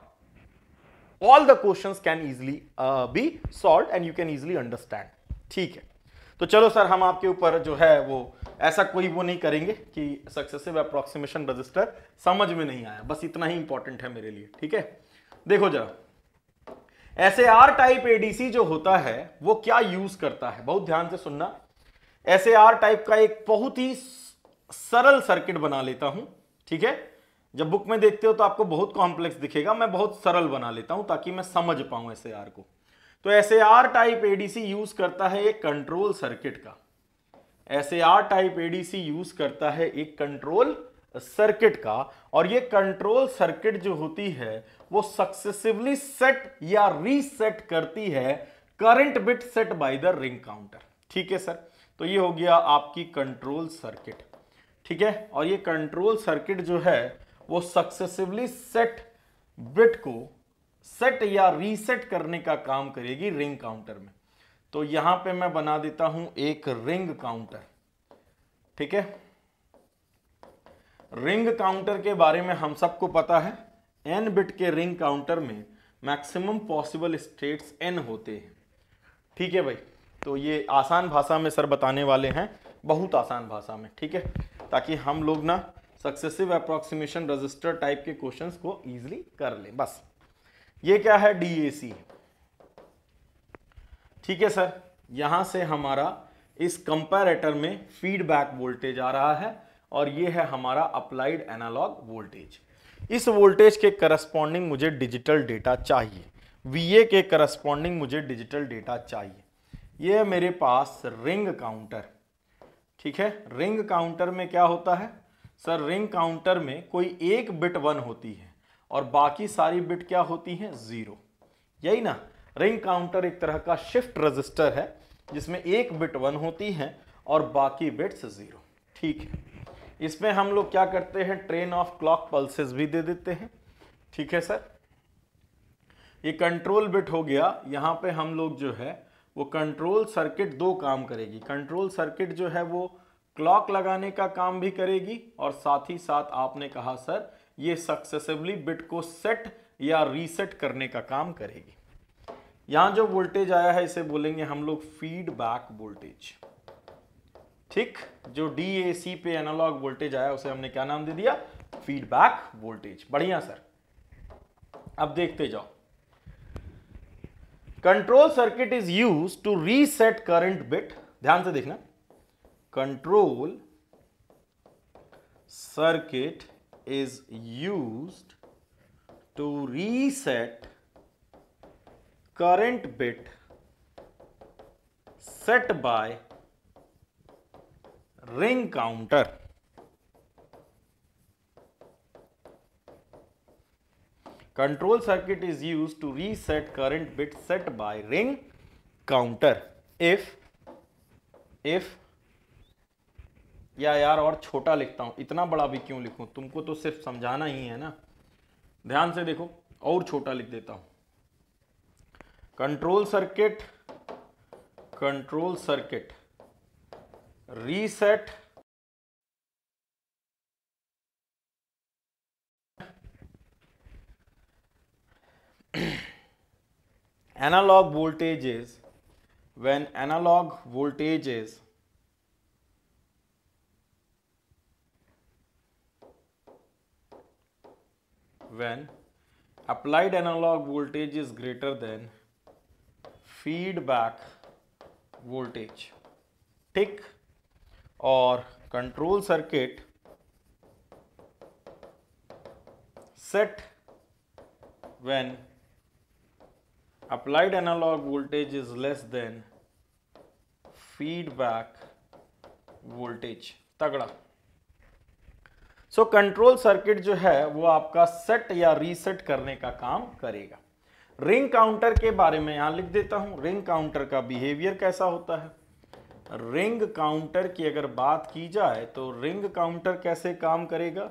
all the question can uh, be solve and you can easily understand ठीक है तो चलो सर हम आपके ऊपर जो है वो ऐसा कोई वो नहीं करेंगे कि सक्सेसिव अप्रोक्सीमेशन रजिस्टर समझ में नहीं आया बस इतना ही इंपॉर्टेंट है मेरे लिए ठीक है देखो जरा ऐसे आर टाइप एडीसी जो होता है वो क्या यूज करता है बहुत ध्यान से सुनना ऐसे आर टाइप का एक बहुत ही सरल सर्किट बना लेता हूं ठीक है जब बुक में देखते हो तो आपको बहुत कॉम्प्लेक्स दिखेगा मैं बहुत सरल बना लेता हूं ताकि मैं समझ पाऊं एस को तो एस टाइप एडीसी यूज करता है एक कंट्रोल सर्किट का एस टाइप एडीसी यूज करता है एक कंट्रोल सर्किट का और ये कंट्रोल सर्किट जो होती है वो सक्सेसिवली सेट या रीसेट करती है current bit set by the ring counter ठीक है सर तो ये हो गया आपकी कंट्रोल सर्किट ठीक है और ये कंट्रोल सर्किट जो है वो सक्सेसिवली सेट बिट को सेट या रीसेट करने का काम करेगी रिंग काउंटर में तो यहां पे मैं बना देता हूं एक रिंग काउंटर ठीक है रिंग काउंटर के बारे में हम सबको पता है एन बिट के रिंग काउंटर में मैक्सिमम पॉसिबल स्टेट्स एन होते हैं ठीक है भाई तो ये आसान भाषा में सर बताने वाले हैं बहुत आसान भाषा में ठीक है ताकि हम लोग ना सक्सेसिव अप्रोक्सीमेशन रजिस्टर टाइप के क्वेश्चन को ईजिली कर लें बस ये क्या है डीएसी ठीक है सर यहां से हमारा इस कंपैरेटर में फीडबैक वोल्टेज आ रहा है और ये है हमारा अप्लाइड एनालॉग वोल्टेज इस वोल्टेज के करस्पॉन्डिंग मुझे डिजिटल डेटा चाहिए वीए के करस्पॉन्डिंग मुझे डिजिटल डेटा चाहिए ये है मेरे पास रिंग काउंटर ठीक है रिंग काउंटर में क्या होता है सर रिंग काउंटर में कोई एक बिट वन होती है और बाकी सारी बिट क्या होती हैं ज़ीरो यही ना रिंग काउंटर एक तरह का शिफ्ट रजिस्टर है जिसमें एक बिट वन होती है और बाकी बिट्स ज़ीरो ठीक है इसमें हम लोग क्या करते हैं ट्रेन ऑफ क्लॉक पल्सेस भी दे देते हैं ठीक है सर ये कंट्रोल बिट हो गया यहाँ पे हम लोग जो है वो कंट्रोल सर्किट दो काम करेगी कंट्रोल सर्किट जो है वो क्लॉक लगाने का काम भी करेगी और साथ ही साथ आपने कहा सर ये सक्सेसिवली बिट को सेट या रीसेट करने का काम करेगी यहां जो वोल्टेज आया है इसे बोलेंगे हम लोग फीडबैक वोल्टेज ठीक जो डी ए सी पे एनालॉग वोल्टेज आया उसे हमने क्या नाम दे दिया फीडबैक वोल्टेज बढ़िया सर अब देखते जाओ control circuit is use to reset current bit ध्यान से देखना control circuit is used to reset current bit set by ring counter. Control circuit is used to reset current bit set by ring counter if if या यार और छोटा लिखता हूँ इतना बड़ा भी क्यों लिखूँ तुमको तो सिर्फ समझाना ही है ना ध्यान से देखो और छोटा लिख देता हूँ control circuit control circuit reset analog voltages when analog voltages when applied analog voltage is greater than feedback voltage. Tick or control circuit set when applied analog voltage is less than feedback voltage. Tagda. So control circuit जो है वो आपका set या reset करने का काम करेगा ring counter के बारे में यहां लिख देता हूं रिंग काउंटर का बिहेवियर कैसा होता है रिंग काउंटर की अगर बात की जाए तो रिंग काउंटर कैसे काम करेगा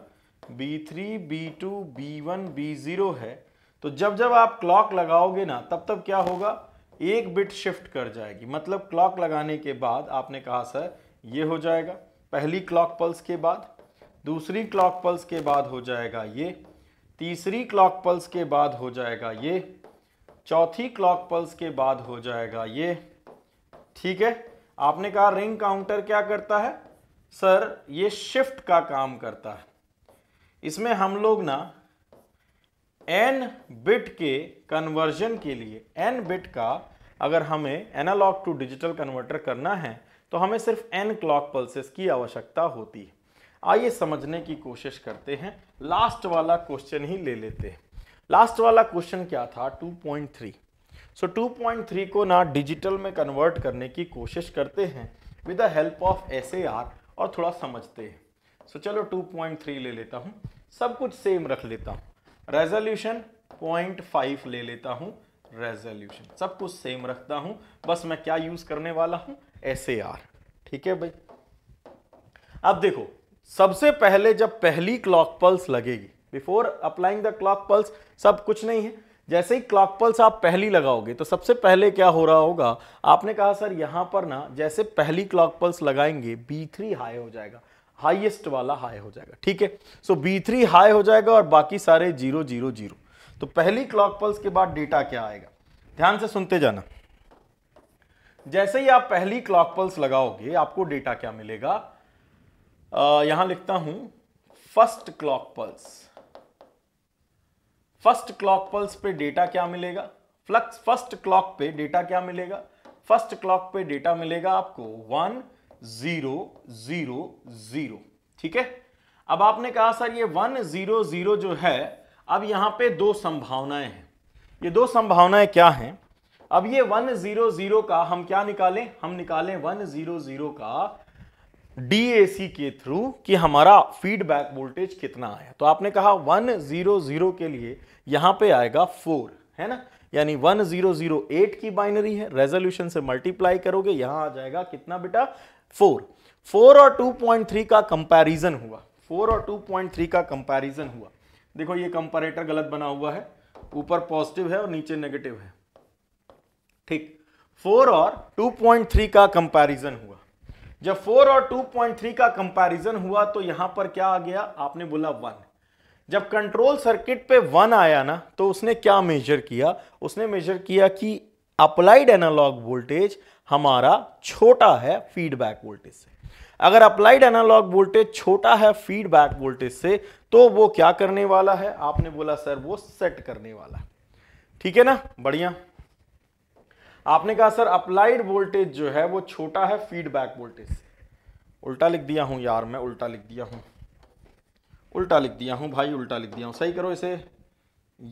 B3, B2, B1, B0 है तो जब जब आप क्लॉक लगाओगे ना तब तब क्या होगा एक बिट शिफ्ट कर जाएगी मतलब क्लॉक लगाने के बाद आपने कहा सर ये हो जाएगा पहली क्लॉक पल्स के बाद दूसरी क्लॉक पल्स के बाद हो जाएगा ये तीसरी क्लॉक पल्स के बाद हो जाएगा ये चौथी क्लॉक पल्स के बाद हो जाएगा ये ठीक है आपने कहा रिंग काउंटर क्या करता है सर ये शिफ्ट का काम करता है इसमें हम लोग ना एन बिट के कन्वर्जन के लिए एन बिट का अगर हमें एनालॉग टू डिजिटल कन्वर्टर करना है तो हमें सिर्फ एन क्लॉक पल्सेस की आवश्यकता होती है आइए समझने की कोशिश करते हैं लास्ट वाला क्वेश्चन ही ले लेते हैं लास्ट वाला क्वेश्चन क्या था 2.3 सो so, 2.3 को ना डिजिटल में कन्वर्ट करने की कोशिश करते हैं with the help of S और थोड़ा समझते हैं सो so, चलो 2.3 ले लेता हूँ सब कुछ सेम रख लेता हूँ रेजोल्यूशन 0.5 ले लेता हूँ रेजोल्यूशन सब कुछ सेम रखता हूँ बस मैं क्या यूज़ करने वाला हूँ एस ठीक है भाई अब देखो सबसे पहले जब पहली क्लॉक पल्स लगेगी before applying the clock pulse सब कुछ नहीं है जैसे ही क्लॉक पल्स आप पहली लगाओगे तो सबसे पहले क्या हो रहा होगा आपने कहा सर यहां पर ना जैसे पहली क्लॉक पल्स लगाएंगे बी थ्री हाई हो जाएगा हाईएस्ट वाला हाई हो जाएगा ठीक है सो बी थ्री हाई हो जाएगा और बाकी सारे जीरो जीरो जीरो तो पहली क्लॉक पल्स के बाद डेटा क्या आएगा ध्यान से सुनते जाना जैसे ही आप पहली क्लॉक पल्स लगाओगे आपको डेटा क्या मिलेगा यहां लिखता हूं first clock pulse first clock pulse पे डेटा क्या मिलेगा फ्लक्स फर्स्ट क्लॉक पे डेटा क्या मिलेगा फर्स्ट क्लॉक पे डेटा मिलेगा आपको वन जीरो जीरो जीरो ठीक है अब आपने कहा सर ये वन जीरो जीरो जो है अब यहां पे दो संभावनाएं हैं ये दो संभावनाएं क्या हैं अब ये वन जीरो जीरो का हम क्या निकालें हम निकालें वन जीरो जीरो का डीएसी के थ्रू कि हमारा फीडबैक वोल्टेज कितना आया तो आपने कहा 100 के लिए यहां पे आएगा 4 है ना यानी 1008 की बाइनरी है रेजोल्यूशन से मल्टीप्लाई करोगे यहां आ जाएगा कितना बेटा 4 4 और 2.3 का कंपैरिजन हुआ 4 और 2.3 का कंपैरिजन हुआ देखो ये कंपेरेटर गलत बना हुआ है ऊपर पॉजिटिव है और नीचे नेगेटिव है ठीक फोर और थ्री का कंपेरिजन हुआ जब फोर और टू पॉइंट थ्री का कंपैरिजन हुआ तो यहां पर क्या आ गया आपने बोला वन जब कंट्रोल सर्किट पे वन आया ना तो उसने क्या मेजर किया उसने मेजर किया कि अप्लाइड एनालॉग वोल्टेज हमारा छोटा है फीडबैक वोल्टेज से अगर अप्लाइड एनालॉग वोल्टेज छोटा है फीडबैक वोल्टेज से तो वो क्या करने वाला है आपने बोला सर वो सेट करने वाला ठीक है ना बढ़िया आपने कहा सर अप्लाइड वोल्टेज जो है वो छोटा है फीडबैक वोल्टेज से उल्टा लिख दिया हूँ यार मैं उल्टा लिख दिया हूँ उल्टा लिख दिया हूँ भाई उल्टा लिख दिया हूँ सही करो इसे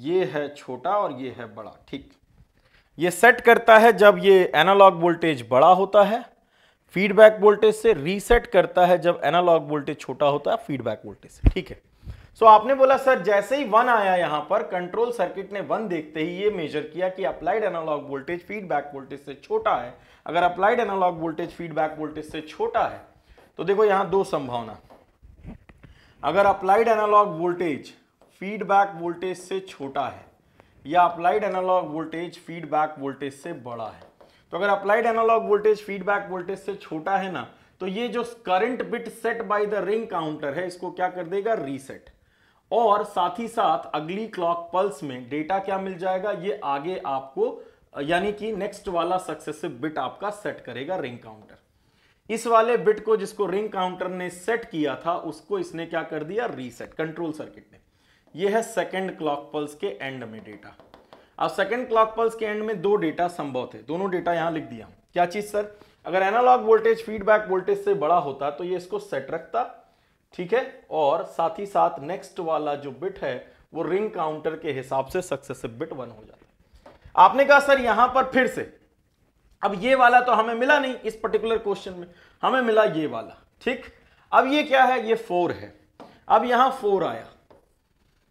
ये है छोटा और ये है बड़ा ठीक ये सेट करता है जब ये एनालॉग वोल्टेज बड़ा होता है फीडबैक वोल्टेज से रीसेट करता है जब एनालॉग वोल्टेज छोटा होता है फीडबैक वोल्टेज से ठीक है सो so, आपने बोला सर जैसे ही वन आया यहां पर कंट्रोल सर्किट ने वन देखते ही ये मेजर किया कि applied analog voltage feedback voltage से छोटा है अगर applied analog voltage feedback voltage से छोटा है तो देखो यहां दो संभावना अगर applied analog voltage feedback voltage से छोटा है या applied analog voltage feedback voltage से बड़ा है तो अगर applied analog voltage feedback voltage से छोटा है ना तो ये जो current bit set by the ring counter है इसको क्या कर देगा रीसेट और साथ ही साथ अगली क्लॉक पल्स में डेटा क्या मिल जाएगा ये आगे आपको यानी कि नेक्स्ट वाला सक्सेसिव बिट आपका सेट करेगा रिंग काउंटर इस वाले बिट को जिसको रिंग काउंटर ने सेट किया था उसको इसने क्या कर दिया रीसेट कंट्रोल सर्किट ने यह है सेकेंड क्लॉक पल्स के एंड में डेटा अब सेकेंड क्लॉक पल्स के एंड में दो डेटा संभव थे दोनों डेटा यहां लिख दिया क्या चीज सर अगर एनालॉग वोल्टेज फीडबैक वोल्टेज से बड़ा होता तो ये इसको सेट रखता ठीक है और साथ ही साथ नेक्स्ट वाला जो बिट है वो रिंग काउंटर के हिसाब से सक्सेसिव बिट वन हो जाता है आपने कहा सर यहां पर फिर से अब ये वाला तो हमें मिला नहीं इस पर्टिकुलर क्वेश्चन में हमें मिला ये वाला ठीक अब ये क्या है ये फोर है अब यहां फोर आया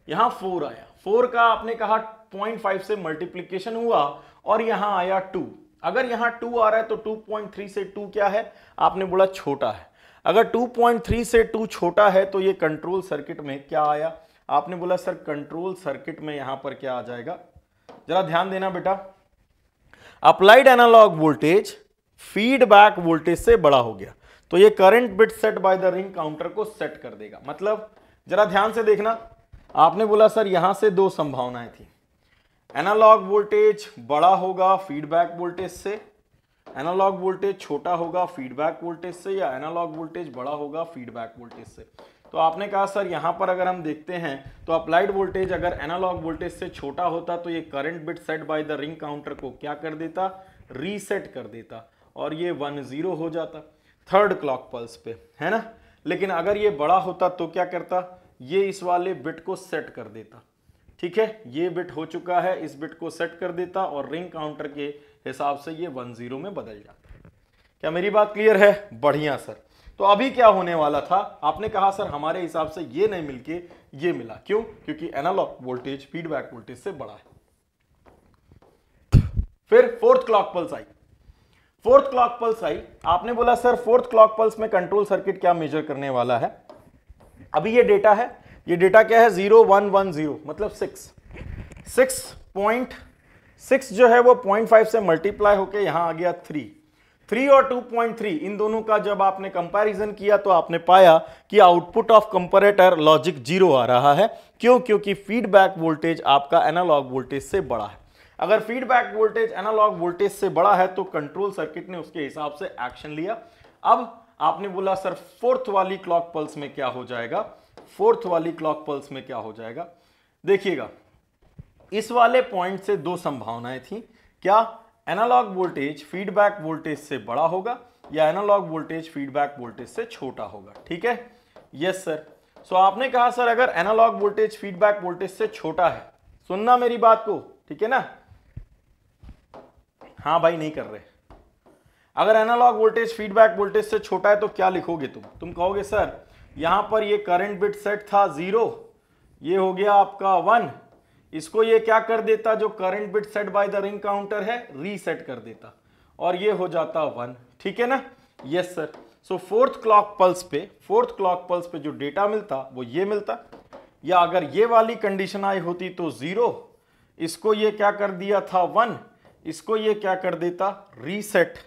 यहां फोर आया फोर का आपने कहा पॉइंट फाइव से मल्टीप्लीकेशन हुआ और यहां आया टू अगर यहां टू आ रहा है तो टू पॉइंट थ्री से टू क्या है आपने बोला छोटा है अगर 2.3 से 2 छोटा है तो ये कंट्रोल सर्किट में क्या आया आपने बोला सर कंट्रोल सर्किट में यहां पर क्या आ जाएगा जरा ध्यान देना बेटा applied analog voltage feedback voltage से बड़ा हो गया तो ये current bit set by the ring counter को सेट कर देगा मतलब जरा ध्यान से देखना आपने बोला सर यहां से दो संभावनाएं थी एनालॉग वोल्टेज बड़ा होगा फीडबैक वोल्टेज से एनालॉग वोल्टेज छोटा होगा फीडबैक वोल्टेज से या एनालॉग वोल्टेज बड़ा होगा फीडबैक वोल्टेज से तो आपने कहा सर यहाँ पर अगर हम देखते हैं तो अप्लाइड वोल्टेज अगर एनालॉग वोल्टेज से छोटा होता तो ये current bit set by the ring counter को क्या कर देता रीसेट कर देता और ये वन जीरो हो जाता थर्ड क्लॉक पल्स पे है ना लेकिन अगर ये बड़ा होता तो क्या करता ये इस वाले बिट को सेट कर देता ठीक है ये बिट हो चुका है इस बिट को सेट कर देता और रिंग काउंटर के हिसाब से ये वन जीरो में बदल जाता है क्या मेरी बात क्लियर है बढ़िया सर तो अभी क्या होने वाला था आपने कहा सर हमारे हिसाब से ये नहीं मिलके ये मिला क्यों क्योंकि एनालॉग वोल्टेज फीडबैक वोल्टेज से बड़ा है फिर फोर्थ क्लॉक पल्स आई फोर्थ क्लॉक पल्स आई आपने बोला सर फोर्थ क्लॉक पल्स में कंट्रोल सर्किट क्या मेजर करने वाला है अभी ये डेटा है ये डेटा क्या है जीरो वन वन जीरो मतलब सिक्स सिक्स पॉइंट सिक्स जो है वो पॉइंट फाइव से मल्टीप्लाई होकर यहां आ गया थ्री थ्री और टू पॉइंट थ्री इन दोनों का जब आपने कंपैरिजन किया तो आपने पाया कि output of comparator logic zero आ रहा है क्यों क्योंकि फीडबैक वोल्टेज आपका एनालॉग वोल्टेज से बड़ा है अगर फीडबैक वोल्टेज एनालॉग वोल्टेज से बड़ा है तो कंट्रोल सर्किट ने उसके हिसाब से एक्शन लिया अब आपने बोला सर फोर्थ वाली क्लॉक पल्स में क्या हो जाएगा फोर्थ वाली क्लॉक पल्स में क्या हो जाएगा देखिएगा इस वाले पॉइंट से दो संभावनाएं थी क्या एनालॉग वोल्टेज फीडबैक वोल्टेज से बड़ा होगा या एनालॉग वोल्टेज फीडबैक वोल्टेज से छोटा होगा ठीक है यस सर सो आपने कहा सर अगर एनालॉग वोल्टेज फीडबैक वोल्टेज से छोटा है सुनना मेरी बात को ठीक है ना हाँ भाई नहीं कर रहे अगर एनालॉग वोल्टेज फीडबैक वोल्टेज से छोटा है तो क्या लिखोगे तुम तुम कहोगे सर यहां पर ये करंट बिट सेट था जीरो ये हो गया आपका वन इसको ये क्या कर देता जो current bit set by the ring counter है रीसेट कर देता और ये हो जाता वन ठीक है ना yes sir so fourth clock pulse पे फोर्थ क्लॉक पल्स पे जो डेटा मिलता वो ये मिलता या अगर ये वाली कंडीशन आई होती तो जीरो इसको ये क्या कर दिया था वन इसको ये क्या कर देता रीसेट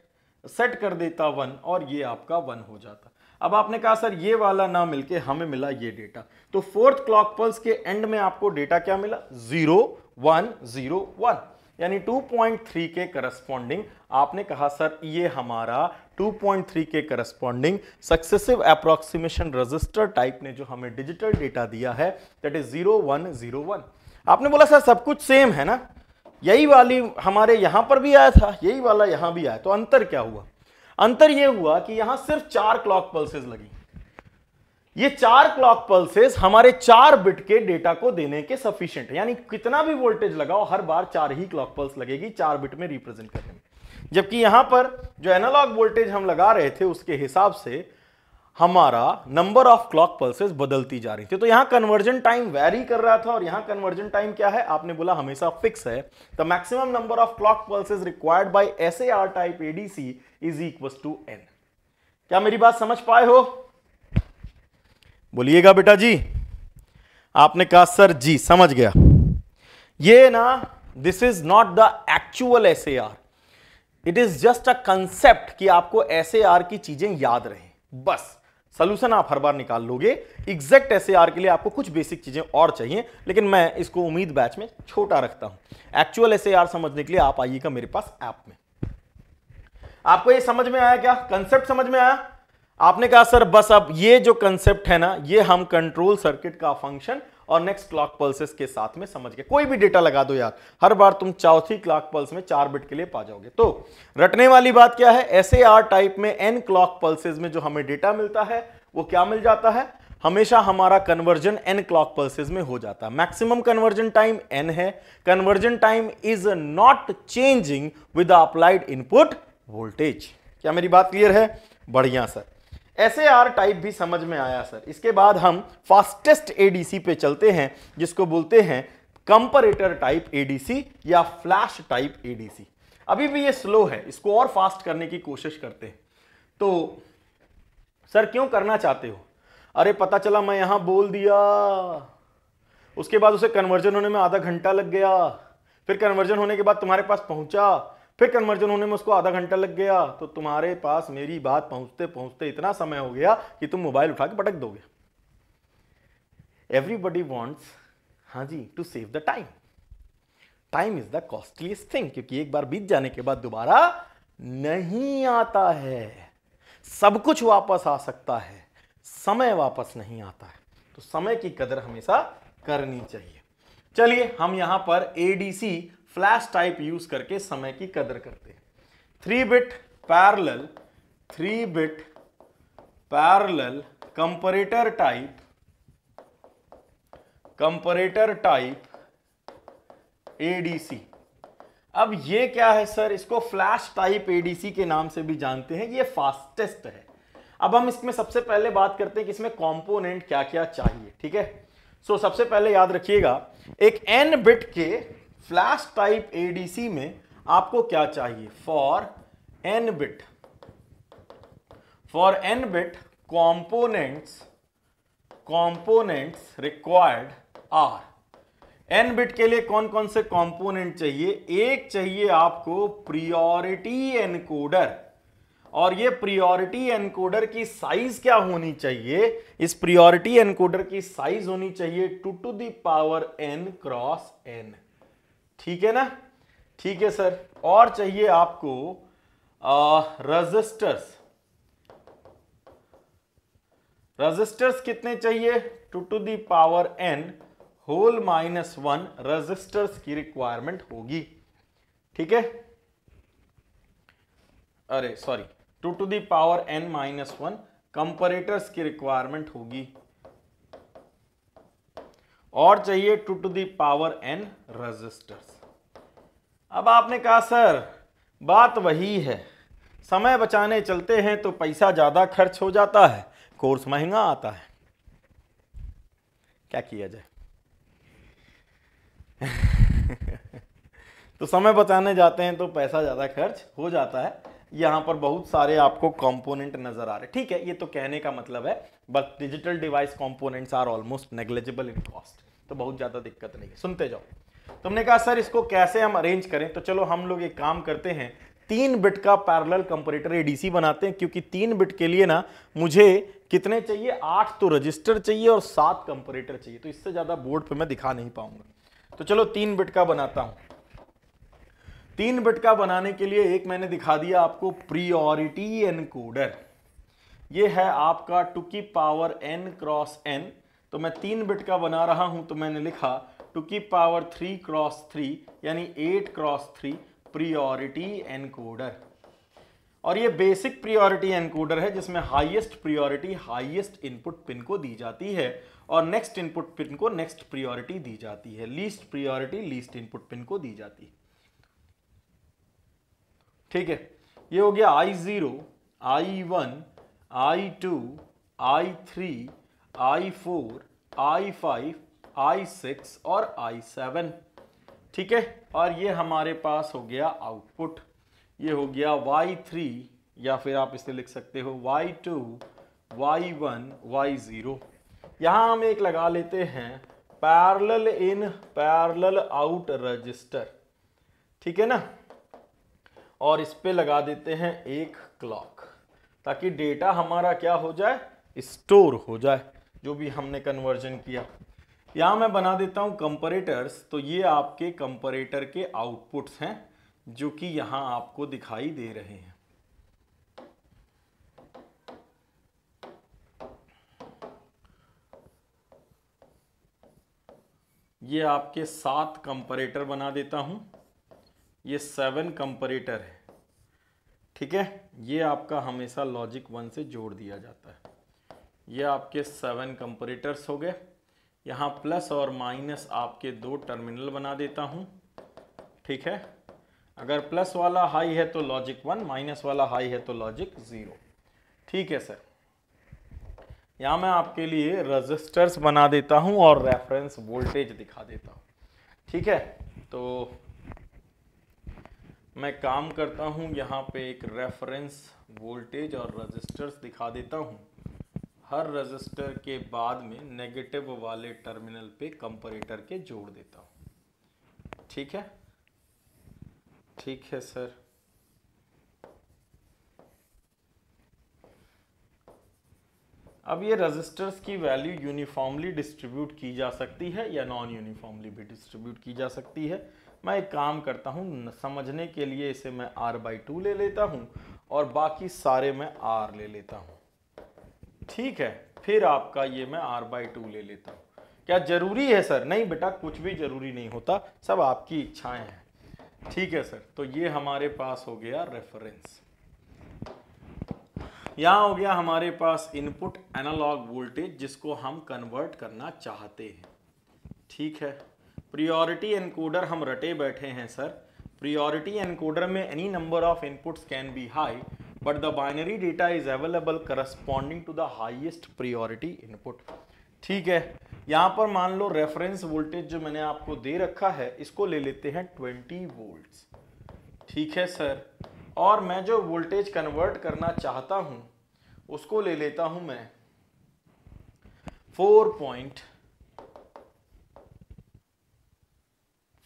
सेट कर देता वन और ये आपका वन हो जाता अब आपने कहा सर ये वाला ना मिलके हमें मिला ये डेटा तो फोर्थ क्लॉक पल्स के एंड में आपको डेटा क्या मिला जीरो वन जीरो वन यानी 2.3 के करस्पॉन्डिंग आपने कहा सर ये हमारा 2.3 के corresponding successive approximation register type ने जो हमें डिजिटल डेटा दिया है दैट इज 0101 आपने बोला सर सब कुछ सेम है ना यही वाली हमारे यहां पर भी आया था यही वाला यहां भी आया तो अंतर क्या हुआ अंतर यह हुआ कि यहां सिर्फ चार क्लॉक पल्सेस लगी ये चार क्लॉक पल्सेस हमारे चार बिट के डेटा को देने के सफिशियंट यानी कितना भी वोल्टेज लगाओ हर बार चार ही क्लॉक पल्स लगेगी चार बिट में रिप्रेजेंट करने में जबकि यहां पर जो एनालॉग वोल्टेज हम लगा रहे थे उसके हिसाब से हमारा नंबर ऑफ क्लॉक पल्सेस बदलती जा रही थी तो यहां कन्वर्जन टाइम वेरी कर रहा था और यहां कन्वर्जन टाइम क्या है आपने बोला हमेशा फिक्स है the maximum number of clock pulses required by S type ADC is equal to n क्या मेरी बात समझ पाए हो बोलिएगा बेटा जी आपने कहा सर जी समझ गया ये ना this is not the actual S it is just a concept कि आपको एस की चीजें याद रहे बस सोल्यूशन आप हर बार निकाल लोगे एग्जैक्ट एस के लिए आपको कुछ बेसिक चीज़ें और चाहिए लेकिन मैं इसको उम्मीद बैच में छोटा रखता हूं एक्चुअल एस समझने के लिए आप आइएगा मेरे पास ऐप में आपको ये समझ में आया क्या कंसेप्ट समझ में आया आपने कहा सर बस अब ये जो कंसेप्ट है ना ये हम कंट्रोल सर्किट का फंक्शन और नेक्स्ट क्लॉक पल्सेस के साथ में समझ के कोई भी डेटा लगा दो यार हर बार तुम चौथी क्लॉक पल्स में चार बिट के लिए पा जाओगे तो रटने वाली बात क्या है एस टाइप में एन क्लॉक पल्सेज में जो हमें डेटा मिलता है वो क्या मिल जाता है हमेशा हमारा कन्वर्जन एन क्लॉक पल्सेज में हो जाता है मैक्सिमम कन्वर्जन टाइम एन है conversion time is not changing with applied input voltage क्या मेरी बात क्लियर है बढ़िया सर एस टाइप भी समझ में आया सर इसके बाद हम फास्टेस्ट एडीसी पे चलते हैं जिसको बोलते हैं कंपरेटर टाइप एडीसी या फ्लैश टाइप एडीसी अभी भी ये स्लो है इसको और फास्ट करने की कोशिश करते हैं तो सर क्यों करना चाहते हो अरे पता चला मैं यहां बोल दिया उसके बाद उसे कन्वर्जन होने में आधा घंटा लग गया फिर कन्वर्जन होने के बाद तुम्हारे पास पहुंचा फिर कन्वर्जन होने में उसको आधा घंटा लग गया तो तुम्हारे पास मेरी बात पहुंचते पहुंचते इतना समय हो गया कि तुम मोबाइल उठा के पटक दोगे एवरीबडी वॉन्ट्स हाँ जी to save the time time is the costliest thing क्योंकि एक बार बीत जाने के बाद दोबारा नहीं आता है सब कुछ वापस आ सकता है समय वापस नहीं आता है तो समय की कदर हमेशा करनी चाहिए चलिए हम यहां पर एडीसी फ्लैश टाइप यूज करके समय की कदर करते हैं three bit parallel three bit parallel comparator type comparator type ADC अब ये क्या है सर इसको फ्लैश टाइप एडीसी के नाम से भी जानते हैं ये फास्टेस्ट है अब हम इसमें सबसे पहले बात करते हैं कि इसमें कंपोनेंट क्या क्या चाहिए ठीक है सो so, सबसे पहले याद रखिएगा एक एन बिट के फ्लैश टाइप एडीसी में आपको क्या चाहिए for N bit for N bit components components required are n bit के लिए कौन कौन से कॉम्पोनेंट चाहिए एक चाहिए आपको प्रियोरिटी एनकोडर और ये प्रियोरिटी एनकोडर की साइज क्या होनी चाहिए इस प्रियोरिटी एनकोडर की साइज होनी चाहिए two to the power n cross n ठीक है ना ठीक है सर और चाहिए आपको रजिस्टर्स रजिस्टर्स कितने चाहिए two to the power N whole minus one registers की रिक्वायरमेंट होगी ठीक है अरे sorry two to the power N minus one comparators की रिक्वायरमेंट होगी और चाहिए two to the power n registers अब आपने कहा सर बात वही है समय बचाने चलते हैं तो पैसा ज़्यादा खर्च हो जाता है कोर्स महंगा आता है क्या किया जाए <laughs> तो समय बचाने जाते हैं तो पैसा ज़्यादा खर्च हो जाता है यहाँ पर बहुत सारे आपको कंपोनेंट नजर आ रहे हैं ठीक है ये तो कहने का मतलब है but digital device components are almost negligible in cost तो बहुत ज़्यादा दिक्कत नहीं है सुनते जाओ तुमने कहा सर इसको कैसे हम अरेंज करें तो चलो हम लोग एक काम करते हैं तीन बिट का पैरेलल कंपोरेटर एडीसी बनाते हैं क्योंकि तीन बिट के लिए ना मुझे कितने चाहिए आठ तो रजिस्टर चाहिए और सात कंपरेटर चाहिए तो इससे ज़्यादा बोर्ड पे मैं दिखा नहीं पाऊंगा तो चलो तीन बिट का बनाता हूँ तीन बिट का बनाने के लिए एक मैंने दिखा दिया आपको प्रियोरिटी एनकोडर ये है आपका टू की पावर एन क्रॉस एन तो मैं तीन बिट का बना रहा हूं तो मैंने लिखा टू की पावर थ्री क्रॉस थ्री यानी eight cross three priority encoder और ये बेसिक प्रियोरिटी एनकोडर है जिसमें highest priority highest input pin को दी जाती है और नेक्स्ट इनपुट पिन को नेक्स्ट प्रियोरिटी दी जाती है least priority least input pin को दी जाती है ठीक है ये हो गया I zero I one I two I three I four I five I six और आई सेवन ठीक है और ये हमारे पास हो गया आउटपुट ये हो गया वाई थ्री या फिर आप इसे लिख सकते हो Y two Y one Y zero यहाँ हम एक लगा लेते हैं parallel in parallel out register ठीक है ना और इस पर लगा देते हैं एक क्लॉक ताकि डेटा हमारा क्या हो जाए स्टोर हो जाए जो भी हमने कन्वर्जन किया यहाँ मैं बना देता हूँ कंपरेटर्स तो ये आपके कंपरेटर के आउटपुट्स हैं जो कि यहाँ आपको दिखाई दे रहे हैं ये आपके सात कंपरेटर बना देता हूं ये सेवन कंपरेटर है ठीक है ये आपका हमेशा लॉजिक वन से जोड़ दिया जाता है ये आपके सेवन कंपरेटर्स हो गए यहाँ प्लस और माइनस आपके दो टर्मिनल बना देता हूँ ठीक है अगर प्लस वाला हाई है तो लॉजिक वन माइनस वाला हाई है तो लॉजिक ज़ीरो ठीक है सर यहाँ मैं आपके लिए रजिस्टर्स बना देता हूँ और रेफरेंस वोल्टेज दिखा देता हूँ ठीक है तो मैं काम करता हूं यहाँ पे एक रेफरेंस वोल्टेज और रजिस्टर्स दिखा देता हूं हर रजिस्टर के बाद में नेगेटिव वाले टर्मिनल पे कंपरेटर के जोड़ देता हूं ठीक है ठीक है सर अब ये रजिस्टर्स की वैल्यू यूनिफॉर्मली डिस्ट्रीब्यूट की जा सकती है या नॉन यूनिफॉर्मली भी डिस्ट्रीब्यूट की जा सकती है मैं एक काम करता हूँ समझने के लिए इसे मैं आर बाई टू ले लेता हूँ और बाकी सारे मैं आर ले लेता हूँ ठीक है फिर आपका ये मैं आर बाई टू ले लेता हूँ क्या जरूरी है सर नहीं बेटा कुछ भी जरूरी नहीं होता सब आपकी इच्छाएं हैं ठीक है सर तो ये हमारे पास हो गया रेफरेंस यहाँ हो गया हमारे पास इनपुट एनालॉग वोल्टेज जिसको हम कन्वर्ट करना चाहते हैं ठीक है प्रियोरिटी एनकोडर हम रटे बैठे हैं सर प्रियोरिटी एनकोडर में any number of inputs can be high but the binary data is available corresponding to the highest priority input ठीक है यहाँ पर मान लो रेफरेंस वोल्टेज जो मैंने आपको दे रखा है इसको ले लेते हैं ट्वेंटी वोल्ट्स ठीक है सर और मैं जो वोल्टेज कन्वर्ट करना चाहता हूँ उसको ले लेता हूँ मैं फोर पॉइंट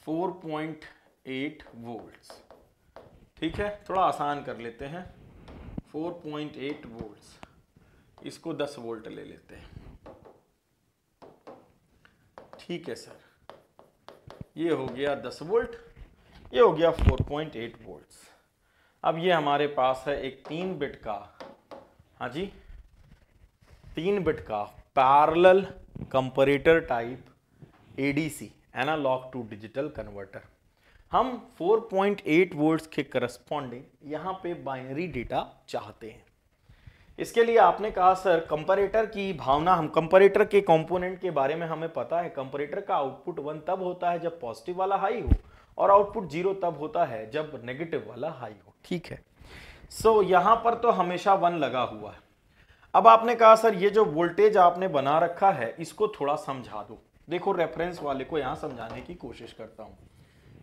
4.8 वोल्ट्स ठीक है थोड़ा आसान कर लेते हैं 4.8 वोल्ट्स इसको 10 वोल्ट ले लेते हैं ठीक है सर ये हो गया 10 वोल्ट ये हो गया 4.8 वोल्ट्स अब ये हमारे पास है एक तीन बिट का हाँ जी तीन बिट का parallel comparator type ADC analog to digital converter हम 4.8 वोल्ट के करस्पॉन्डिंग यहाँ पे बाइनरी डेटा चाहते हैं इसके लिए आपने कहा सर कंपरेटर की भावना हम कंपरेटर के कंपोनेंट के बारे में हमें पता है कंपरेटर का आउटपुट वन तब होता है जब पॉजिटिव वाला हाई हो और आउटपुट जीरो तब होता है जब नेगेटिव वाला हाई हो ठीक है सो so, यहाँ पर तो हमेशा वन लगा हुआ है अब आपने कहा सर ये जो वोल्टेज आपने बना रखा है इसको थोड़ा समझा दो देखो रेफरेंस वाले को यहाँ समझाने की कोशिश करता हूँ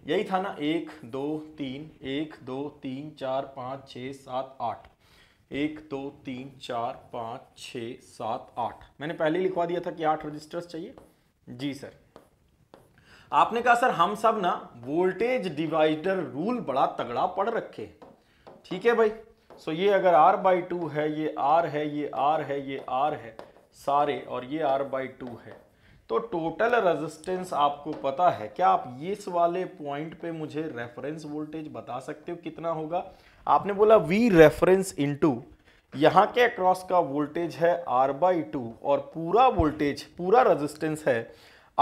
यही था ना एक दो तीन एक दो तीन चार पाँच छः सात आठ एक दो तीन चार पाँच छः सात आठ मैंने पहले ही लिखवा दिया था कि आठ रजिस्टर्स चाहिए जी सर आपने कहा सर हम सब ना वोल्टेज डिवाइडर रूल बड़ा तगड़ा पढ़ रखे ठीक है भाई सो ये अगर आर बाई टू है ये आर है ये आर है ये आर है सारे और ये आर बाई टू है तो टोटल रेजिस्टेंस आपको पता है क्या आप इस वाले पॉइंट पे मुझे रेफरेंस वोल्टेज बता सकते हो कितना होगा आपने बोला वी रेफरेंस इनटू यहाँ के अक्रॉस का वोल्टेज है आर बाई टू और पूरा वोल्टेज पूरा रेजिस्टेंस है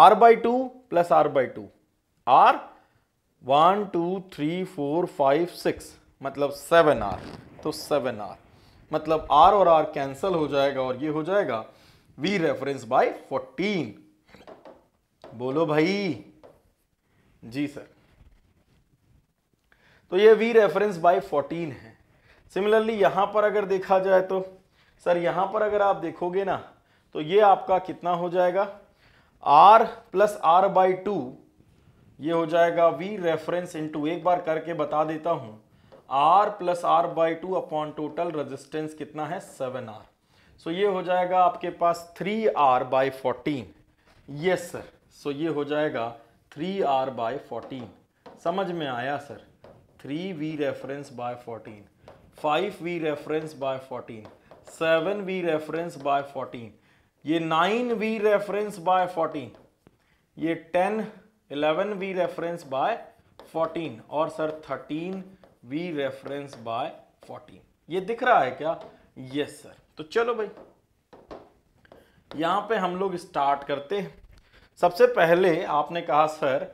R by two plus R by two R one two three four five six मतलब सेवन आर तो सेवन आर मतलब आर और आर कैंसल हो जाएगा और ये हो जाएगा वी रेफरेंस बाई फोर्टीन बोलो भाई जी सर तो ये वी रेफरेंस बाय 14 है सिमिलरली यहां पर अगर देखा जाए तो सर यहां पर अगर आप देखोगे ना तो ये आपका कितना हो जाएगा R plus R by two ये हो जाएगा वी रेफरेंस इंटू एक बार करके बता देता हूं R plus R by two upon total resistance कितना है सेवन आर सो ये हो जाएगा आपके पास three R by fourteen yes sir so ये हो जाएगा थ्री आर बाय फोर्टीन समझ में आया sir three V reference by fourteen five V reference by fourteen seven V reference by fourteen ये nine V reference by fourteen ये ten eleven V reference by fourteen और sir thirteen V reference by fourteen ये दिख रहा है क्या yes yes, sir तो चलो भाई यहां पे हम लोग स्टार्ट करते हैं सबसे पहले आपने कहा सर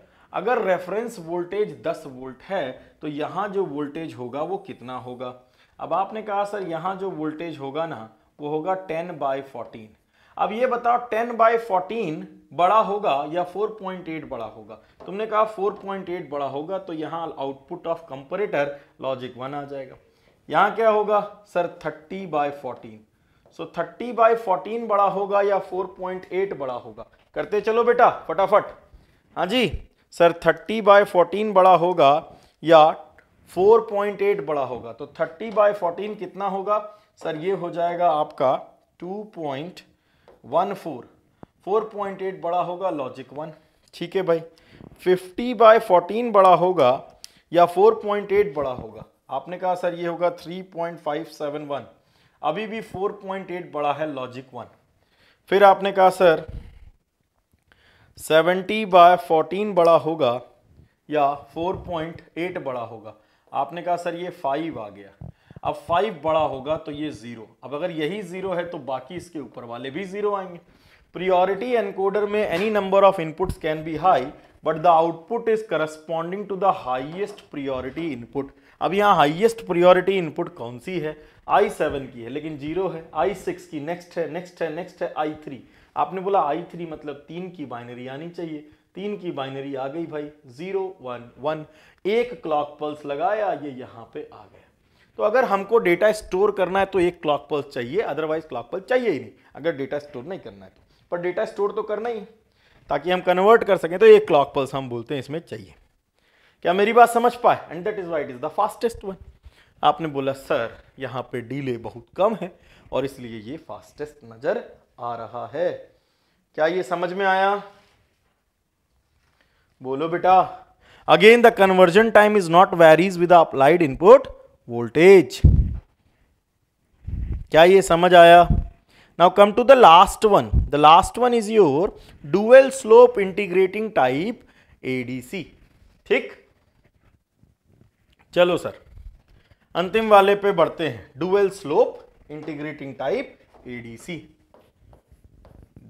अगर रेफरेंस वोल्टेज 10 वोल्ट है तो यहाँ जो वोल्टेज होगा वो कितना होगा अब आपने कहा सर यहाँ जो वोल्टेज होगा ना वो होगा 10 बाई फोर्टीन अब ये बताओ 10 बाई फोर्टीन बड़ा होगा या 4.8 बड़ा होगा तुमने कहा 4.8 बड़ा होगा तो यहाँ output of comparator logic one आ जाएगा यहाँ क्या होगा sir 30 by fourteen so 30 by fourteen बड़ा होगा या 4.8 बड़ा होगा करते चलो बेटा फटाफट हाँ जी सर थर्टी बाय फोर्टीन बड़ा होगा या फोर पॉइंट एट बड़ा होगा तो थर्टी बाय फोर्टीन कितना होगा सर ये हो जाएगा आपका two point one four four point eight बड़ा होगा लॉजिक वन ठीक है भाई फिफ्टी बाय फोर्टीन बड़ा होगा या फोर पॉइंट एट बड़ा होगा आपने कहा सर ये होगा three point five seven one अभी भी फोर पॉइंट एट बड़ा है लॉजिक वन फिर आपने कहा सर सेवेंटी बाय फोर्टीन बड़ा होगा या फोर पॉइंट एट बड़ा होगा आपने कहा सर ये फाइव आ गया अब फाइव बड़ा होगा तो ये ज़ीरो अब अगर यही ज़ीरो है तो बाकी इसके ऊपर वाले भी ज़ीरो आएंगे प्रियोरिटी एनकोडर में any number of inputs can be high but the output is corresponding to the highest priority input अब यहाँ हाइएस्ट प्रियोरिटी इनपुट कौन सी है आई सेवन की है लेकिन जीरो है आई सिक्स की नेक्स्ट है नेक्स्ट है नेक्स्ट है आई थ्री आपने बोला आई थ्री मतलब तीन की बाइनरी आनी चाहिए तीन की बाइनरी आ गई भाई जीरो वन वन एक क्लॉक पल्स लगाया ये यहाँ पे आ गया तो अगर हमको डेटा स्टोर करना है तो एक क्लॉक पल्स चाहिए अदरवाइज क्लॉक पल्स चाहिए ही नहीं अगर डेटा स्टोर नहीं करना है तो पर डेटा स्टोर तो करना ही है ताकि हम कन्वर्ट कर सकें तो एक क्लॉक पल्स हम बोलते हैं इसमें चाहिए क्या मेरी बात समझ पाए and that is why it is the fastest one आपने बोला सर यहाँ पे डिले बहुत कम है और इसलिए ये फास्टेस्ट नज़र आ रहा है क्या ये समझ में आया बोलो बेटा again the conversion time is not varies with applied input voltage क्या ये समझ आया now come to the last one the last one is your dual slope integrating type ADC ठीक चलो सर अंतिम वाले पे बढ़ते हैं dual slope integrating type ADC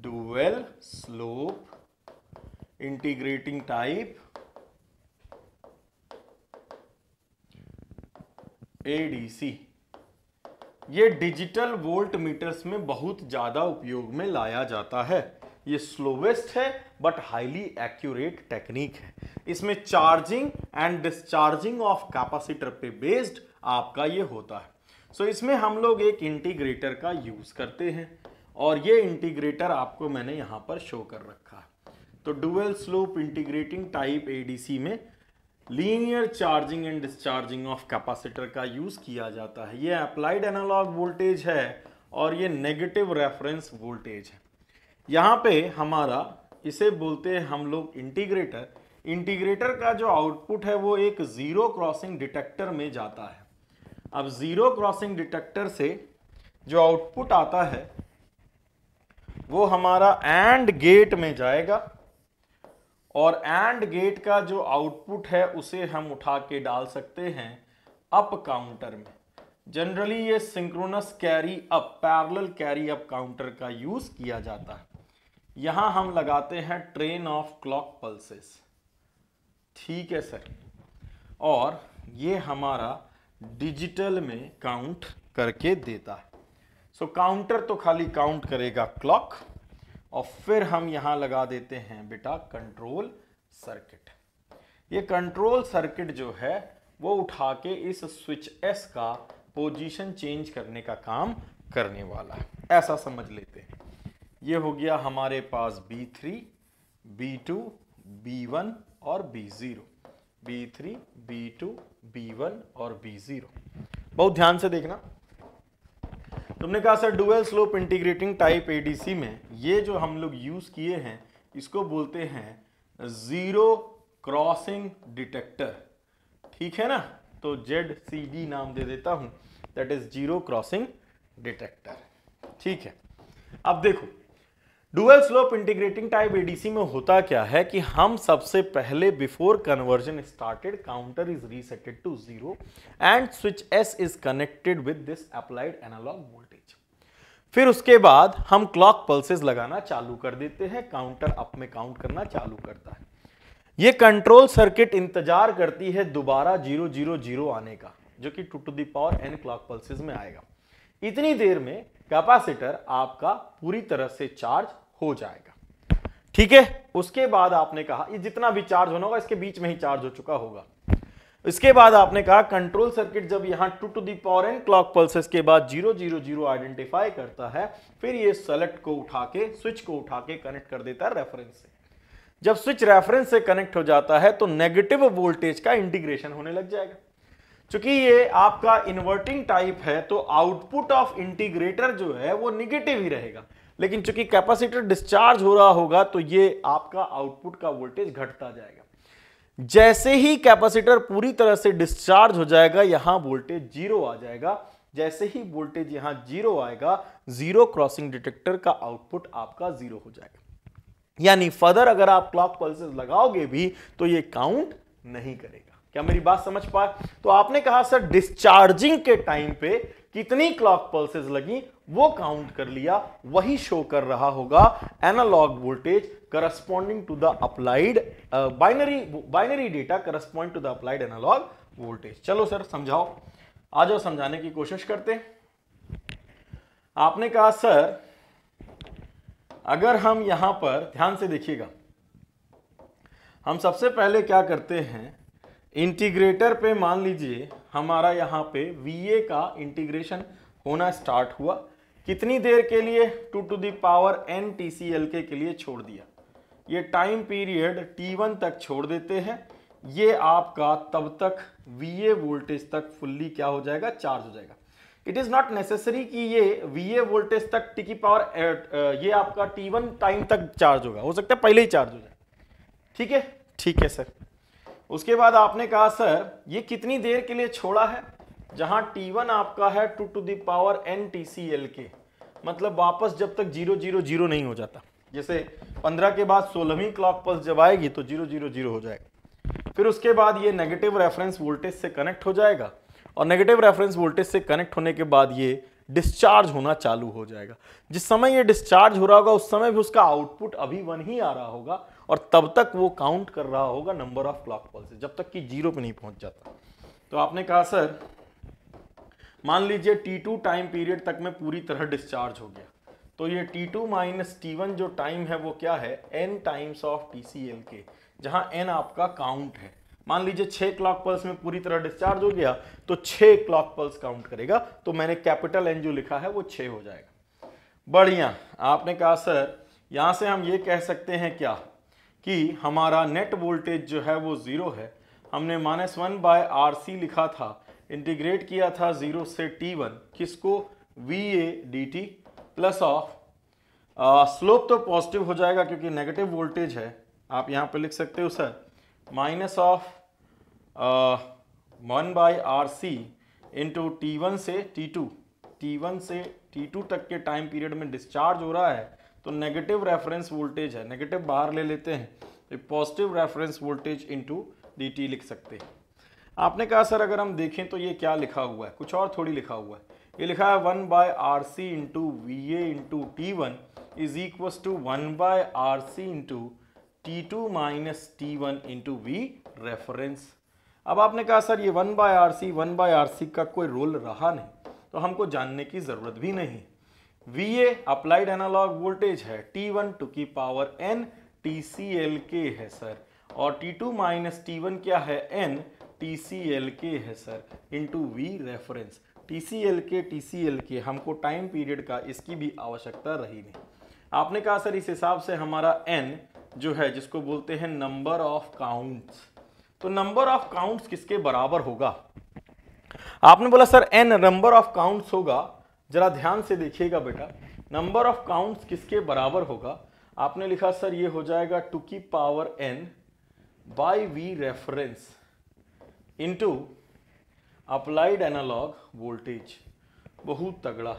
dual slope integrating type ADC ये डिजिटल वोल्ट मीटर्स में बहुत ज़्यादा उपयोग में लाया जाता है ये स्लोवेस्ट है बट हाईली एक्यूरेट टेक्निक है इसमें charging and discharging of capacitor पे बेस्ड आपका ये होता है सो so, इसमें हम लोग एक इंटीग्रेटर का यूज़ करते हैं और ये इंटीग्रेटर आपको मैंने यहाँ पर शो कर रखा है तो dual slope integrating type ADC में linear charging and discharging of capacitor का यूज़ किया जाता है ये अप्लाइड एनालॉग वोल्टेज है और ये नेगेटिव रेफरेंस वोल्टेज है यहाँ पे हमारा इसे बोलते हैं हम लोग इंटीग्रेटर इंटीग्रेटर का जो आउटपुट है वो एक ज़ीरो क्रॉसिंग डिटेक्टर में जाता है अब ज़ीरो क्रॉसिंग डिटेक्टर से जो आउटपुट आता है वो हमारा एंड गेट में जाएगा और एंड गेट का जो आउटपुट है उसे हम उठा के डाल सकते हैं अप काउंटर में जनरली ये synchronous carry up parallel carry up counter का यूज किया जाता है यहां हम लगाते हैं ट्रेन ऑफ क्लॉक पल्सेस ठीक है सर और ये हमारा डिजिटल में काउंट करके देता है सो काउंटर तो खाली काउंट करेगा क्लॉक और फिर हम यहां लगा देते हैं बेटा कंट्रोल सर्किट ये कंट्रोल सर्किट जो है वो उठा के इस स्विच एस का पोजीशन चेंज करने का काम करने वाला है ऐसा समझ लेते हैं ये हो गया हमारे पास B3, B2, B1 और B0 B3, B2, B1 और B0 बहुत ध्यान से देखना तुमने कहा sir dual slope integrating type ADC में ये जो हम लोग यूज़ किए हैं इसको बोलते हैं ज़ीरो क्रॉसिंग डिटेक्टर ठीक है ना तो जेड सी डी नाम दे देता हूँ that is zero crossing detector ठीक है अब देखो dual slope integrating type ADC में होता क्या है कि हम सबसे पहले before conversion started counter is reseted to zero and switch S is connected with this applied analog volt फिर उसके बाद हम क्लॉक पल्सेस लगाना चालू कर देते हैं काउंटर अप में काउंट करना चालू करता है ये कंट्रोल सर्किट इंतजार करती है दोबारा जीरो जीरो जीरो आने का जो कि two to the power N clock pulses में आएगा इतनी देर में कैपेसिटर आपका पूरी तरह से चार्ज हो जाएगा ठीक है उसके बाद आपने कहा ये जितना भी चार्ज होना होगा इसके बीच में ही चार्ज हो चुका होगा इसके बाद आपने कहा कंट्रोल सर्किट जब यहां two to power N clock pulses के बाद जीरो जीरो जीरो आइडेंटिफाई करता है फिर ये सेलेक्ट को उठा के स्विच को उठा के कनेक्ट कर देता है रेफरेंस से जब स्विच रेफरेंस से कनेक्ट हो जाता है तो नेगेटिव वोल्टेज का इंटीग्रेशन होने लग जाएगा चूंकि ये आपका इन्वर्टिंग टाइप है तो आउटपुट ऑफ इंटीग्रेटर जो है वो निगेटिव ही रहेगा लेकिन चूंकि कैपेसिटर डिस्चार्ज हो रहा होगा तो ये आपका आउटपुट का वोल्टेज घटता जाएगा जैसे ही कैपेसिटर पूरी तरह से डिस्चार्ज हो जाएगा यहां वोल्टेज जीरो आ जाएगा जैसे ही वोल्टेज यहां जीरो आएगा जीरो क्रॉसिंग डिटेक्टर का आउटपुट आपका जीरो हो जाएगा यानी फर्दर अगर आप क्लॉक पल्सेस लगाओगे भी तो ये काउंट नहीं करेगा क्या मेरी बात समझ पाए तो आपने कहा सर डिस्चार्जिंग के टाइम पे कितनी क्लॉक पल्सेस लगी वो काउंट कर लिया वही शो कर रहा होगा analog voltage corresponding to the applied binary binary data data to the applied analog voltage चलो सर समझाओ आ जाओ समझाने की कोशिश करते आपने कहा सर अगर हम यहां पर ध्यान से देखिएगा हम सबसे पहले क्या करते हैं इंटीग्रेटर पे मान लीजिए हमारा यहां पे VA का इंटीग्रेशन होना स्टार्ट हुआ कितनी देर के लिए two to the power N T C L K लिए छोड़ दिया ये टाइम पीरियड T1 तक छोड़ देते हैं ये आपका तब तक VA वोल्टेज तक फुल्ली क्या हो जाएगा चार्ज हो जाएगा इट इज नॉट नेसेसरी कि ये VA वोल्टेज तक टिकी पावर ये आपका T1 टाइम तक चार्ज होगा हो सकता है पहले ही चार्ज हो जाए ठीक है ठीक है सर उसके बाद आपने कहा सर ये कितनी देर के लिए छोड़ा है जहां T1 आपका है two to the power N T C L K मतलब वापस जब तक जीरो जीरो जीरो नहीं हो जाता जैसे पंद्रह के बाद सोलहवीं क्लॉक पल्स जब आएगी तो जीरो जीरो जीरो हो जाएगा फिर उसके बाद ये नेगेटिव रेफरेंस वोल्टेज से कनेक्ट हो जाएगा और नेगेटिव रेफरेंस वोल्टेज से कनेक्ट होने के बाद ये डिस्चार्ज होना चालू हो जाएगा जिस समय ये डिस्चार्ज हो रहा होगा उस समय भी उसका आउटपुट अभी वन ही आ रहा होगा और तब तक वो काउंट कर रहा होगा नंबर ऑफ क्लॉक पल्स जब तक कि जीरो पे नहीं पहुंच जाता तो आपने कहा सर मान लीजिए टी टू टाइम पीरियड तक में पूरी तरह डिस्चार्ज हो गया तो ये T2 टू माइनस टी जो टाइम है वो क्या है n times of T C L K जहाँ n आपका काउंट है मान लीजिए छः क्लॉक पल्स में पूरी तरह डिस्चार्ज हो गया तो छः क्लॉक पल्स काउंट करेगा तो मैंने कैपिटल एन जो लिखा है वो छः हो जाएगा बढ़िया आपने कहा सर यहाँ से हम ये कह सकते हैं क्या कि हमारा नेट वोल्टेज जो है वो ज़ीरो है हमने minus one by R C लिखा था इंटीग्रेट किया था ज़ीरो से टी वन किसको V A D T plus of slope तो पॉजिटिव हो जाएगा क्योंकि नेगेटिव वोल्टेज है आप यहाँ पे लिख सकते हो sir minus of one by R C into T one से टी टू टी वन से टी टू तक के टाइम पीरियड में डिस्चार्ज हो रहा है तो नेगेटिव रेफरेंस वोल्टेज है नेगेटिव बाहर ले लेते हैं तो positive reference voltage into D लिख सकते हैं आपने कहा सर अगर हम देखें तो ये क्या लिखा हुआ है कुछ और थोड़ी लिखा हुआ है ये लिखा है one by R C into V A into T one is equals to one by R C into T two minus T one into V reference अब आपने कहा सर ये one by R C one by R C का कोई role रहा नहीं तो हमको जानने की ज़रूरत भी नहीं V A applied analog voltage है टी वन टू की power N T C L K है सर और T two minus T one क्या है N T C L K है sir into V reference T C L K T C L K हमको time period का इसकी भी आवश्यकता रही नहीं आपने कहा सर इस हिसाब से हमारा एन जो है जिसको बोलते हैं नंबर ऑफ काउंट्स तो नंबर ऑफ काउंट्स किसके बराबर होगा आपने बोला sir N number of counts होगा जरा ध्यान से देखिएगा बेटा नंबर ऑफ काउंट्स किसके बराबर होगा आपने लिखा सर ये हो जाएगा टू की power N by V reference into applied analog voltage बहुत तगड़ा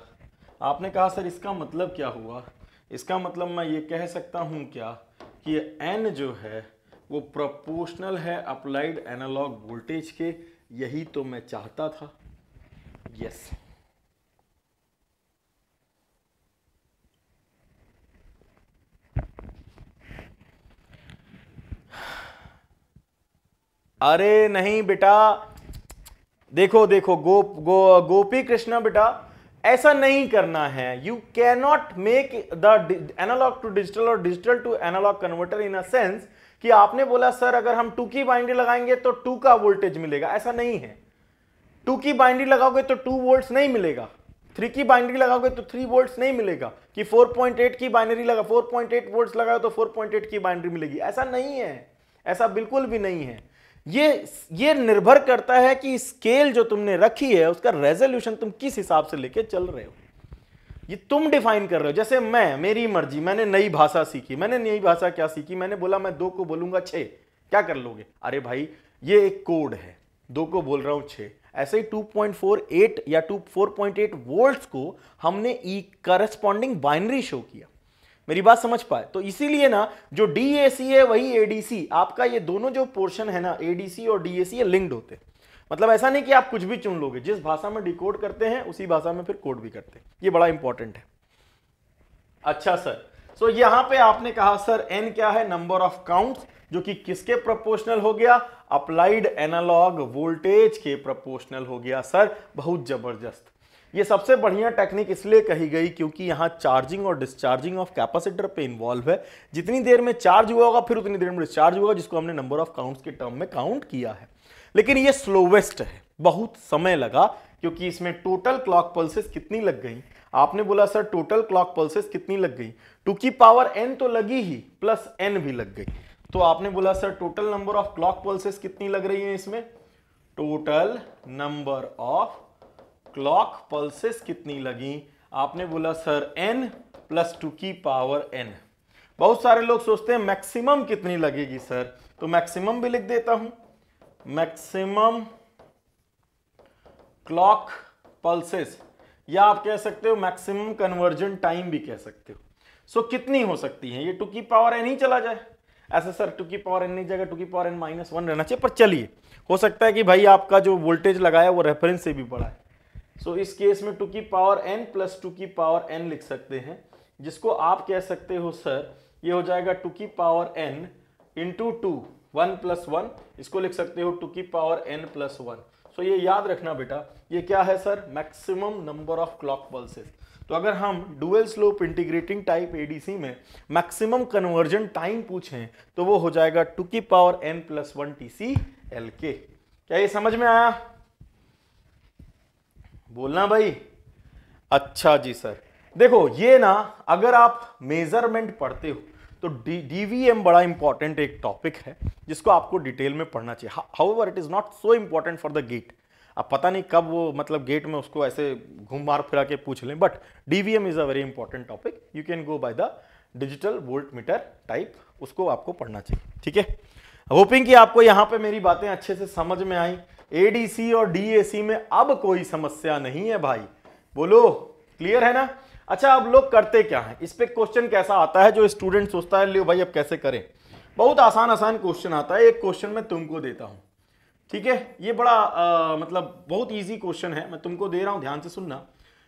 आपने कहा सर इसका मतलब क्या हुआ इसका मतलब मैं ये कह सकता हूँ क्या कि एन जो है वो प्रोपोर्शनल है अप्लाइड एनालॉग वोल्टेज के यही तो मैं चाहता था यस yes. अरे नहीं बेटा देखो देखो गो गो गोपी कृष्णा बेटा ऐसा नहीं करना है you can not make the analogue to digital और digital to analogue converter in a sense कि आपने बोला सर अगर हम टू की बाइंडी लगाएंगे तो टू का वोल्टेज मिलेगा ऐसा नहीं है टू की बाइंडी लगाओगे तो टू वोल्ट नहीं मिलेगा थ्री की बाइंडरी लगाओगे तो थ्री वोल्ट नहीं मिलेगा कि 4.8 की बाइनरी लगा 4.8 वोल्ट्स लगाओ तो 4.8 की बाइंडरी मिलेगी ऐसा नहीं है ऐसा बिल्कुल भी नहीं है ये ये निर्भर करता है कि स्केल जो तुमने रखी है उसका रेजोल्यूशन तुम किस हिसाब से लेके चल रहे हो ये तुम डिफाइन कर रहे हो जैसे मैं मेरी मर्जी मैंने नई भाषा सीखी मैंने नई भाषा क्या सीखी मैंने बोला मैं दो को बोलूंगा छे क्या कर लोगे अरे भाई ये एक कोड है दो को बोल रहा हूं छे ऐसे ही 2.48 या 2.4.8 वोल्ट्स को हमने ई करस्पॉन्डिंग बाइनरी शो किया मेरी बात समझ पाए तो इसीलिए ना जो डीएसी है वही एडीसी आपका ये दोनों जो पोर्शन है ना एडीसी और डीएसी सी लिंक्ड होते हैं मतलब ऐसा नहीं कि आप कुछ भी चुन लोगे जिस भाषा में डिकोड करते हैं उसी भाषा में फिर कोड भी करते हैं ये बड़ा इंपॉर्टेंट है अच्छा सर सो so, यहां पे आपने कहा सर एन क्या है नंबर ऑफ काउंट्स जो कि किसके प्रोपोर्शनल हो गया अप्लाइड एनालॉग वोल्टेज के प्रोपोर्शनल हो गया सर बहुत जबरदस्त ये सबसे बढ़िया टेक्निक इसलिए कही गई क्योंकि यहाँ चार्जिंग और डिस्चार्जिंग ऑफ कैपेसिटर पे इन्वॉल्व है जितनी देर में चार्ज हुआ होगा फिर उतनी देर में डिस्चार्ज हुआ जिसको हमने नंबर ऑफ काउंट्स के टर्म में काउंट किया है लेकिन ये स्लोवेस्ट है बहुत समय लगा क्योंकि इसमें टोटल क्लॉक पल्सेस कितनी लग गई आपने बोला सर टोटल क्लॉक पल्सेस कितनी लग गई टू की पावर एन तो लगी ही प्लस एन भी लग गई तो आपने बोला sir total number of clock pulses कितनी लग रही है इसमें total number of clock pulses कितनी लगी आपने बोला सर एन प्लस टू की पावर एन बहुत सारे लोग सोचते हैं मैक्सिमम कितनी लगेगी सर तो मैक्सिमम भी लिख देता हूं मैक्सिमम क्लॉक पल्सेस या आप कह सकते हो मैक्सिमम कन्वर्जन टाइम भी कह सकते हो सो so, कितनी हो सकती है ये टू की पावर एन ही चला जाए ऐसे सर टू की पावर एन नहीं जाएगा टू की पावर एन माइनस वन रहना चाहिए पर चलिए हो सकता है कि भाई आपका जो वोल्टेज लगाया वो रेफरेंस से भी बड़ा है सो so, इस केस में टू की पावर एन प्लस टू की पावर एन लिख सकते हैं जिसको आप कह सकते हो सर ये हो जाएगा टू की power N into two one plus one इसको लिख सकते हो टू की power N plus one so ये याद रखना बेटा ये क्या है sir maximum number of clock pulses तो अगर हम dual slope integrating type ADC में मैक्सिमम कन्वर्जन टाइम पूछें तो वो हो जाएगा टू की power N plus one T C L K क्या ये समझ में आया बोलना भाई अच्छा जी सर देखो ये ना अगर आप मेजरमेंट पढ़ते हो तो डी डीवीएम बड़ा इंपॉर्टेंट एक टॉपिक है जिसको आपको डिटेल में पढ़ना चाहिए how it is not so important for the GATE अब पता नहीं कब वो मतलब गेट में उसको ऐसे घूम मार फिरा के पूछ लें but DVM is a very important topic you can go by the digital volt meter type उसको आपको पढ़ना चाहिए ठीक है होपिंग कि आपको यहाँ पे मेरी बातें अच्छे से समझ में आई एडीसी और डीएसी में अब कोई समस्या नहीं है भाई बोलो क्लियर है ना अच्छा अब लोग करते क्या है इस पर क्वेश्चन कैसा आता है जो स्टूडेंट सोचता है लियो भाई अब कैसे करें बहुत आसान आसान क्वेश्चन आता है एक क्वेश्चन मैं तुमको देता हूं ठीक है ये बड़ा आ, मतलब बहुत इजी क्वेश्चन है मैं तुमको दे रहा हूं ध्यान से सुनना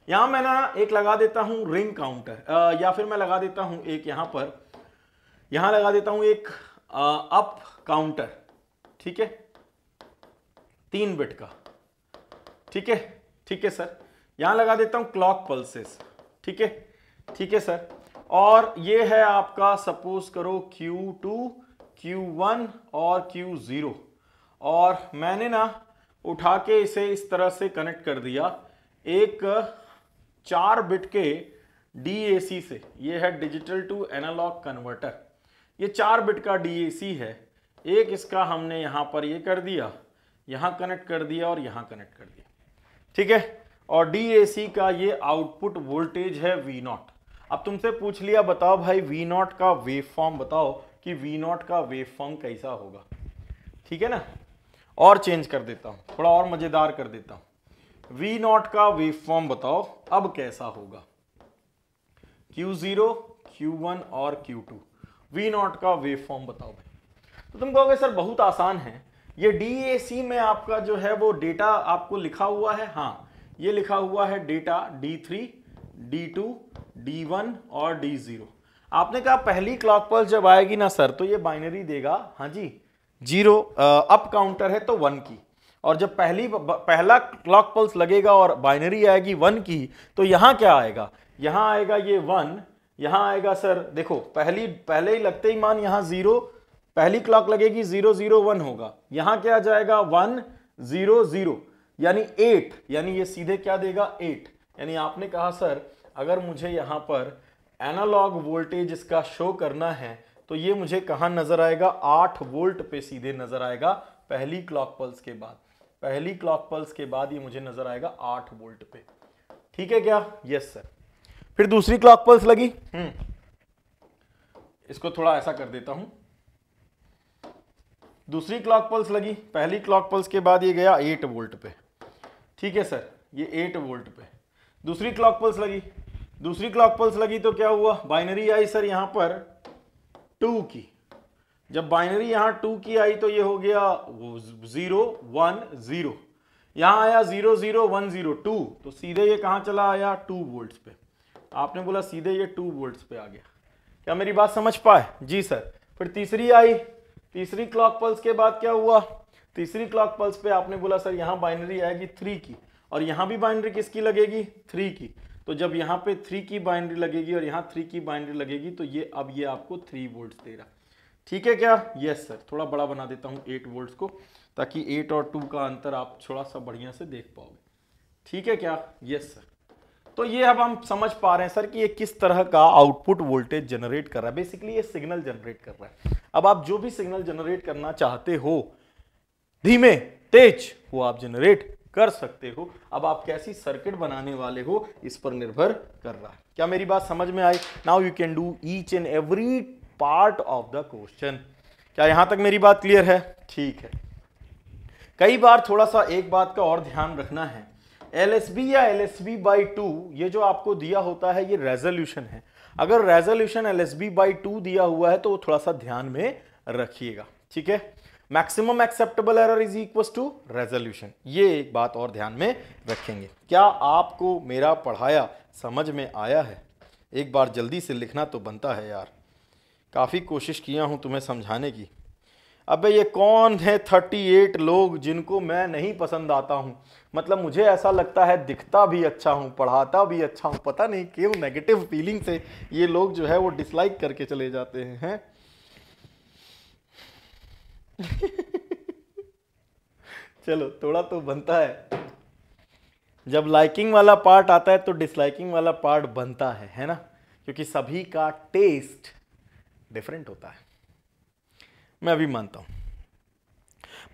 यहां मैं ना एक लगा देता हूं रिंग काउंटर आ, या फिर मैं लगा देता हूं एक यहां पर यहां लगा देता हूं एक आ, अप काउंटर ठीक है तीन बिट का ठीक है ठीक है सर यहां लगा देता हूं क्लॉक पल्सेस ठीक है ठीक है सर और ये है आपका सपोज करो Q2, Q1 और Q0 और मैंने ना उठा के इसे इस तरह से कनेक्ट कर दिया एक चार बिट के DAC से ये है डिजिटल टू एनालॉग कन्वर्टर ये चार बिट का DAC है एक इसका हमने यहाँ पर ये कर दिया यहां कनेक्ट कर दिया और यहां कनेक्ट कर दिया ठीक है और डी का ये आउटपुट वोल्टेज है वी नॉट अब तुमसे पूछ लिया बताओ भाई वी नॉट का वेव फॉर्म बताओ कि वी नॉट का वेव फॉर्म कैसा होगा ठीक है ना और चेंज कर देता हूं थोड़ा और मज़ेदार कर देता हूं वी नॉट का वेव फॉर्म बताओ अब कैसा होगा क्यू ज़ीरो क्यू वन और क्यू टू वी नॉट का वेव फॉर्म बताओ भाई तो तुम कहोगे सर बहुत आसान है ये डी में आपका जो है वो डेटा आपको लिखा हुआ है हाँ ये लिखा हुआ है डेटा D3, D2, D1 और D0 आपने कहा पहली क्लॉक पल्स जब आएगी ना सर तो ये बाइनरी देगा हाँ जी जीरो अप काउंटर है तो वन की और जब पहली पहला क्लॉक पल्स लगेगा और बाइनरी आएगी वन की तो यहाँ क्या आएगा यहाँ आएगा ये वन यहाँ आएगा सर देखो पहली पहले ही लगते ही मान यहाँ जीरो पहली क्लॉक लगेगी जीरो जीरो वन होगा यहां क्या जाएगा वन जीरो जीरो यानी एट यानी ये सीधे क्या देगा एट यानी आपने कहा सर अगर मुझे यहां पर एनालॉग वोल्टेज इसका शो करना है तो ये मुझे कहां नज़र आएगा आठ वोल्ट पे सीधे नज़र आएगा पहली क्लॉक पल्स के बाद पहली क्लॉक पल्स के बाद ये मुझे नज़र आएगा आठ वोल्ट पे ठीक है क्या यस सर फिर दूसरी क्लॉक पल्स लगी हम्म इसको थोड़ा ऐसा कर देता हूं दूसरी क्लॉक पल्स लगी पहली क्लॉक पल्स के बाद ये गया एट वोल्ट पे ठीक है सर ये एट वोल्ट पे दूसरी क्लॉक पल्स लगी दूसरी क्लॉक पल्स लगी तो क्या हुआ बाइनरी आई सर यहाँ पर टू की जब बाइनरी यहाँ टू की आई तो ये हो गया जीरो वन जीरो यहाँ आया zero zero one zero two तो सीधे ये कहाँ चला आया टू वोल्ट पे आपने बोला सीधे ये टू वोल्ट पे आ गया क्या मेरी बात समझ पाए जी सर फिर तीसरी आई तीसरी क्लॉक पल्स के बाद क्या हुआ तीसरी क्लॉक पल्स पे आपने बोला सर यहाँ बाइनरी आएगी थ्री की और यहाँ भी बाइनरी किसकी लगेगी थ्री की तो जब यहाँ पे थ्री की बाइनरी लगेगी और यहाँ थ्री की बाइनरी लगेगी तो ये अब ये आपको थ्री वोल्ट दे रहा ठीक है क्या यस सर थोड़ा बड़ा बना देता हूँ एट वोल्ट को ताकि एट और टू का अंतर आप थोड़ा सा बढ़िया से देख पाओगे ठीक है क्या यस सर तो ये अब हम समझ पा रहे हैं सर कि ये किस तरह का आउटपुट वोल्टेज जनरेट कर रहा है बेसिकली ये सिग्नल जनरेट कर रहा है अब आप जो भी सिग्नल जनरेट करना चाहते हो धीमे तेज वो आप जनरेट कर सकते हो अब आप कैसी सर्किट बनाने वाले हो इस पर निर्भर कर रहा है क्या मेरी बात समझ में आई now you can do each and every part of the question क्या यहां तक मेरी बात क्लियर है ठीक है कई बार थोड़ा सा एक बात का और ध्यान रखना है एल एस बी या L S B by two ये जो आपको दिया होता है ये रेजोल्यूशन है अगर resolution L S B by two दिया हुआ है तो वो थोड़ा सा ध्यान में रखिएगा ठीक है maximum acceptable error is equal to resolution ये एक बात और ध्यान में रखेंगे क्या आपको मेरा पढ़ाया समझ में आया है एक बार जल्दी से लिखना तो बनता है यार काफ़ी कोशिश किया हूँ तुम्हें समझाने की अबे ये कौन है थर्टी एट लोग जिनको मैं नहीं पसंद आता हूँ मतलब मुझे ऐसा लगता है दिखता भी अच्छा हूँ पढ़ाता भी अच्छा हूँ पता नहीं क्यों नेगेटिव फीलिंग से ये लोग जो है वो डिसलाइक करके चले जाते हैं हैं <laughs> चलो थोड़ा तो बनता है जब लाइकिंग वाला पार्ट आता है तो डिसलाइकिंग वाला पार्ट बनता है है ना क्योंकि सभी का टेस्ट डिफरेंट होता है मैं अभी मानता हूं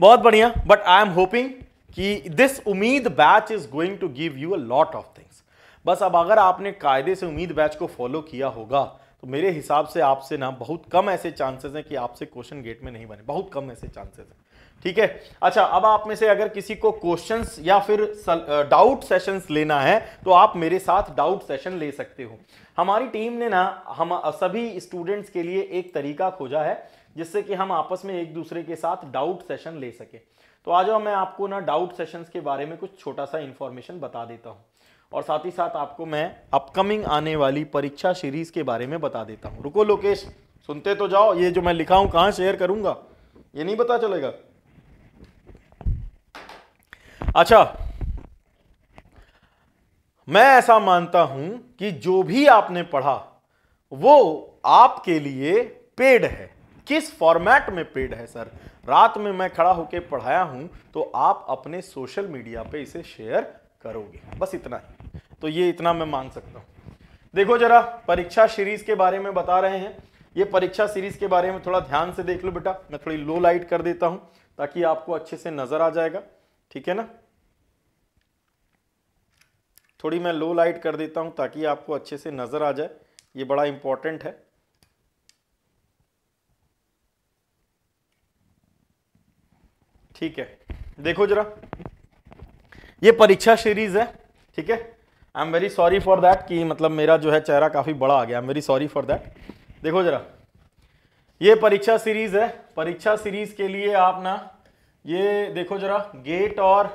बहुत बढ़िया बट आई एम होपिंग कि दिस उम्मीद batch is going to give you a lot of things बस अब अगर आपने कायदे से उम्मीद बैच को फॉलो किया होगा तो मेरे हिसाब से आपसे ना बहुत कम ऐसे चांसेस हैं कि आपसे क्वेश्चन गेट में नहीं बने बहुत कम ऐसे चांसेस हैं ठीक है अच्छा अब आप में से अगर किसी को क्वेश्चंस या फिर डाउट सेशंस लेना है तो आप मेरे साथ डाउट सेशन ले सकते हो हमारी टीम ने ना हम सभी स्टूडेंट्स के लिए एक तरीका खोजा है जिससे कि हम आपस में एक दूसरे के साथ डाउट सेशन ले सके तो आ जाओ मैं आपको ना डाउट सेशन के बारे में कुछ छोटा सा इन्फॉर्मेशन बता देता हूँ और साथ ही साथ आपको मैं अपकमिंग आने वाली परीक्षा सीरीज के बारे में बता देता हूँ रुको लोकेश सुनते तो जाओ ये जो मैं लिखा हूं कहां शेयर करूंगा ये नहीं पता चलेगा अच्छा मैं ऐसा मानता हूं कि जो भी आपने पढ़ा वो आपके लिए पेड है किस फॉर्मेट में पेड है सर रात में मैं खड़ा होकर पढ़ाया हूं तो आप अपने सोशल मीडिया पे इसे शेयर करोगे बस इतना ही तो ये इतना मैं मान सकता हूं देखो जरा परीक्षा सीरीज के बारे में बता रहे हैं ये परीक्षा सीरीज के बारे में थोड़ा ध्यान से देख लो बेटा मैं थोड़ी लो लाइट कर देता हूं ताकि आपको अच्छे से नजर आ जाएगा ठीक है ना थोड़ी मैं लो लाइट कर देता हूं ताकि आपको अच्छे से नजर आ जाए ये बड़ा इंपॉर्टेंट है ठीक है देखो जरा ये परीक्षा सीरीज है ठीक है I am very sorry for that कि मतलब मेरा जो है चेहरा काफ़ी बड़ा आ गया I am very sorry for that देखो जरा ये परीक्षा सीरीज है परीक्षा सीरीज के लिए आप ना ये देखो जरा गेट और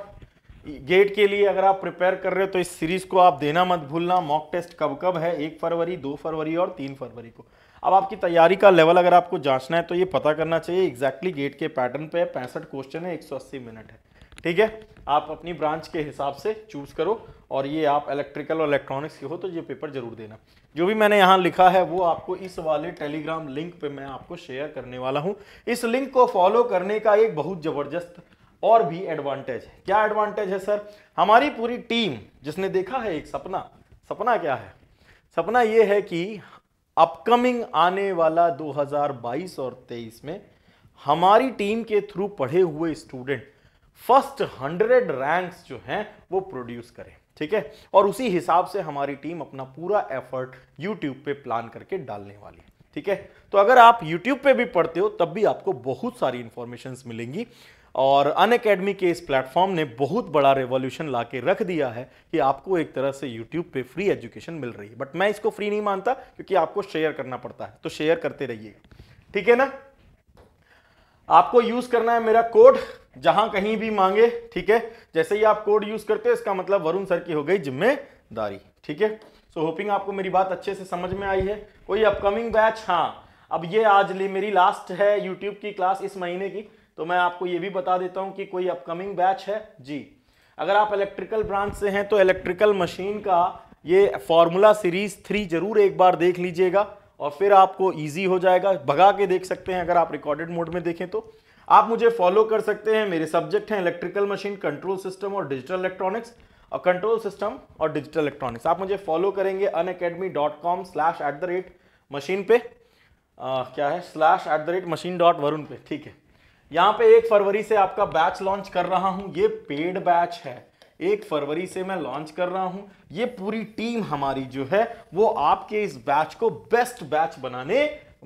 गेट के लिए अगर आप प्रिपेयर कर रहे हो तो इस सीरीज को आप देना मत भूलना मॉक टेस्ट कब कब है एक फरवरी दो फरवरी और तीन फरवरी को अब आपकी तैयारी का लेवल अगर आपको जांचना है तो ये पता करना चाहिए एग्जैक्टली गेट के पैटर्न पे पैंसठ क्वेश्चन है एक मिनट है ठीक है आप अपनी ब्रांच के हिसाब से चूज़ करो और ये आप इलेक्ट्रिकल और इलेक्ट्रॉनिक्स के हो तो ये पेपर जरूर देना जो भी मैंने यहाँ लिखा है वो आपको इस वाले टेलीग्राम लिंक पे मैं आपको शेयर करने वाला हूँ इस लिंक को फॉलो करने का एक बहुत ज़बरदस्त और भी एडवांटेज है क्या एडवांटेज है सर हमारी पूरी टीम जिसने देखा है एक सपना सपना क्या है सपना ये है कि अपकमिंग आने वाला 2022 और 23 में हमारी टीम के थ्रू पढ़े हुए स्टूडेंट फर्स्ट हंड्रेड रैंक्स जो हैं वो प्रोड्यूस करें ठीक है और उसी हिसाब से हमारी टीम अपना पूरा एफर्ट यूट्यूब पे प्लान करके डालने वाली है ठीक है तो अगर आप यूट्यूब पे भी पढ़ते हो तब भी आपको बहुत सारी इंफॉर्मेशन मिलेंगी और अन अकेडमी के इस प्लेटफॉर्म ने बहुत बड़ा रेवोल्यूशन ला के रख दिया है कि आपको एक तरह से यूट्यूब पे फ्री एजुकेशन मिल रही है बट मैं इसको फ्री नहीं मानता क्योंकि आपको शेयर करना पड़ता है तो शेयर करते रहिए ठीक है ना आपको यूज करना है मेरा कोड जहां कहीं भी मांगे ठीक है जैसे ही आप कोड यूज करते हो इसका मतलब वरुण सर की हो गई जिम्मेदारी ठीक है सो होपिंग आपको मेरी बात अच्छे से समझ में आई है कोई अपकमिंग बैच हाँ अब ये आज ली मेरी लास्ट है यूट्यूब की क्लास इस महीने की तो मैं आपको ये भी बता देता हूँ कि कोई अपकमिंग बैच है जी अगर आप इलेक्ट्रिकल ब्रांच से हैं तो इलेक्ट्रिकल मशीन का ये फॉर्मूला सीरीज थ्री जरूर एक बार देख लीजिएगा और फिर आपको ईजी हो जाएगा भगा के देख सकते हैं अगर आप रिकॉर्डेड मोड में देखें तो आप मुझे फॉलो कर सकते हैं मेरे सब्जेक्ट हैं इलेक्ट्रिकल मशीन कंट्रोल सिस्टम और डिजिटल इलेक्ट्रॉनिक्स और कंट्रोल सिस्टम और डिजिटल इलेक्ट्रॉनिक्स आप मुझे फॉलो करेंगे Unacademy dot com slash at the rate machine पे आ, क्या है slash at the rate machine dot Varun पे ठीक है यहाँ पे एक फरवरी से आपका बैच लॉन्च कर रहा हूँ ये पेड बैच है एक फरवरी से मैं लॉन्च कर रहा हूँ ये पूरी टीम हमारी जो है वो आपके इस बैच को बेस्ट बैच बनाने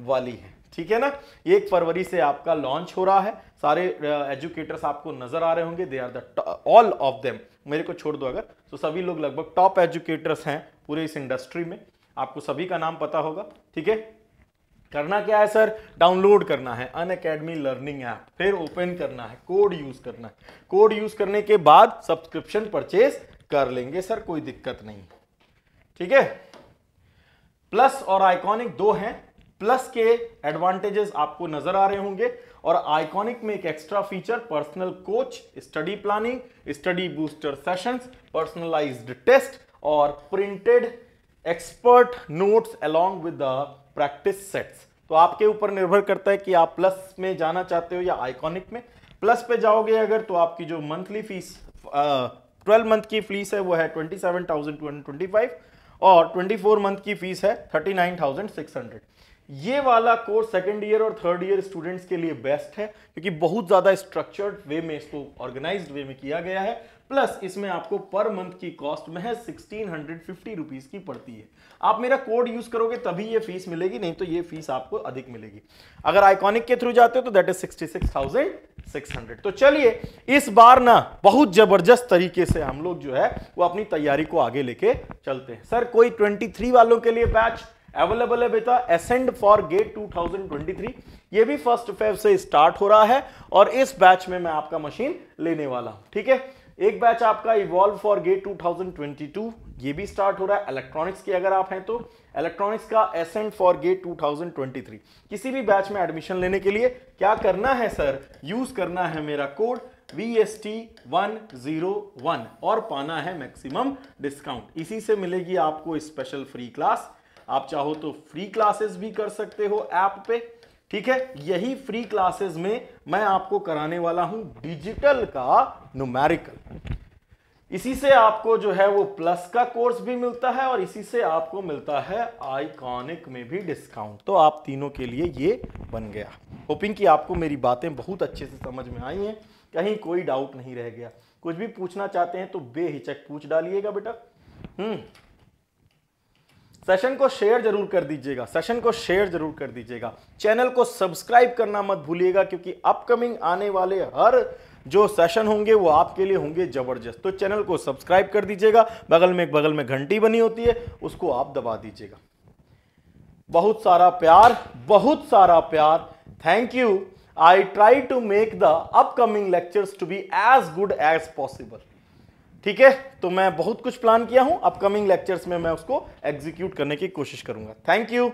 वाली है ठीक है ना एक फरवरी से आपका लॉन्च हो रहा है सारे एजुकेटर्स आपको नजर आ रहे होंगे they are the all of them मेरे को छोड़ दो अगर तो सभी लोग लगभग टॉप एजुकेटर्स हैं पूरे इस इंडस्ट्री में आपको सभी का नाम पता होगा ठीक है करना क्या है सर डाउनलोड करना है अन अकेडमी लर्निंग ऐप फिर ओपन करना है कोड यूज करना है कोड यूज करने के बाद सब्सक्रिप्शन परचेज कर लेंगे सर कोई दिक्कत नहीं ठीक है प्लस और आइकॉनिक दो हैं प्लस के एडवांटेजेस आपको नजर आ रहे होंगे और आइकॉनिक में एक extra feature personal coach study planning study booster sessions personalized test और printed expert notes along with the practice sets तो आपके ऊपर निर्भर करता है कि आप प्लस में जाना चाहते हो या आइकॉनिक में प्लस पे जाओगे अगर तो आपकी जो मंथली फीस ट्वेल्व मंथ की फीस है वो है twenty seven thousand two hundred twenty five और ट्वेंटी फोर मंथ की फीस है thirty nine thousand six hundred ये वाला कोर्स सेकेंड ईयर और थर्ड ईयर स्टूडेंट्स के लिए बेस्ट है क्योंकि बहुत ज़्यादा स्ट्रक्चर्ड वे में इसको ऑर्गेनाइज्ड वे में किया गया है प्लस इसमें आपको पर मंथ की कॉस्ट में सिक्सटीन हंड्रेड फिफ्टी रुपीज की पड़ती है आप मेरा कोड यूज करोगे तभी ये फीस मिलेगी नहीं तो ये फीस आपको अधिक मिलेगी अगर आइकॉनिक के थ्रू जाते हो तो that is sixty six thousand six hundred तो चलिए इस बार ना बहुत जबरदस्त तरीके से हम लोग जो है वो अपनी तैयारी को आगे लेके चलते हैं सर कोई ट्वेंटी थ्री वालों के लिए बैच अवेलेबल है बेटा एसेंड फॉर गेट 2023 ये भी फर्स्ट फेव से स्टार्ट हो रहा है और इस बैच में मैं आपका मशीन लेने वाला हूं ठीक है एक बैच आपका इवॉल्व फॉर गेट 2022 ये भी स्टार्ट हो रहा है इलेक्ट्रॉनिक्स की अगर आप हैं तो इलेक्ट्रॉनिक्स का एसेंट फॉर गेट 2023 किसी भी बैच में एडमिशन लेने के लिए क्या करना है सर यूज करना है मेरा code V S T one zero one और पाना है मैक्सिमम डिस्काउंट इसी से मिलेगी आपको स्पेशल फ्री क्लास आप चाहो तो फ्री क्लासेस भी कर सकते हो ऐप पे ठीक है यही फ्री क्लासेस में मैं आपको कराने वाला हूं डिजिटल का न्यूमेरिकल इसी से आपको जो है वो प्लस का कोर्स भी मिलता है और इसी से आपको मिलता है आइकॉनिक में भी डिस्काउंट तो आप तीनों के लिए ये बन गया होपिंग कि आपको मेरी बातें बहुत अच्छे से समझ में आई हैं कहीं कोई डाउट नहीं रह गया कुछ भी पूछना चाहते हैं तो बेहिचक पूछ डालिएगा बेटा हम्म सेशन को शेयर जरूर कर दीजिएगा सेशन को शेयर जरूर कर दीजिएगा चैनल को सब्सक्राइब करना मत भूलिएगा क्योंकि अपकमिंग आने वाले हर जो सेशन होंगे वो आपके लिए होंगे जबरदस्त तो चैनल को सब्सक्राइब कर दीजिएगा बगल में एक बगल में घंटी बनी होती है उसको आप दबा दीजिएगा बहुत सारा प्यार बहुत सारा प्यार thank you I try to make the upcoming lectures to be as good as possible ठीक है तो मैं बहुत कुछ प्लान किया हूं अपकमिंग लेक्चर्स में मैं उसको एग्जीक्यूट करने की कोशिश करूंगा thank you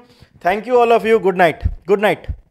thank you all of you good night good night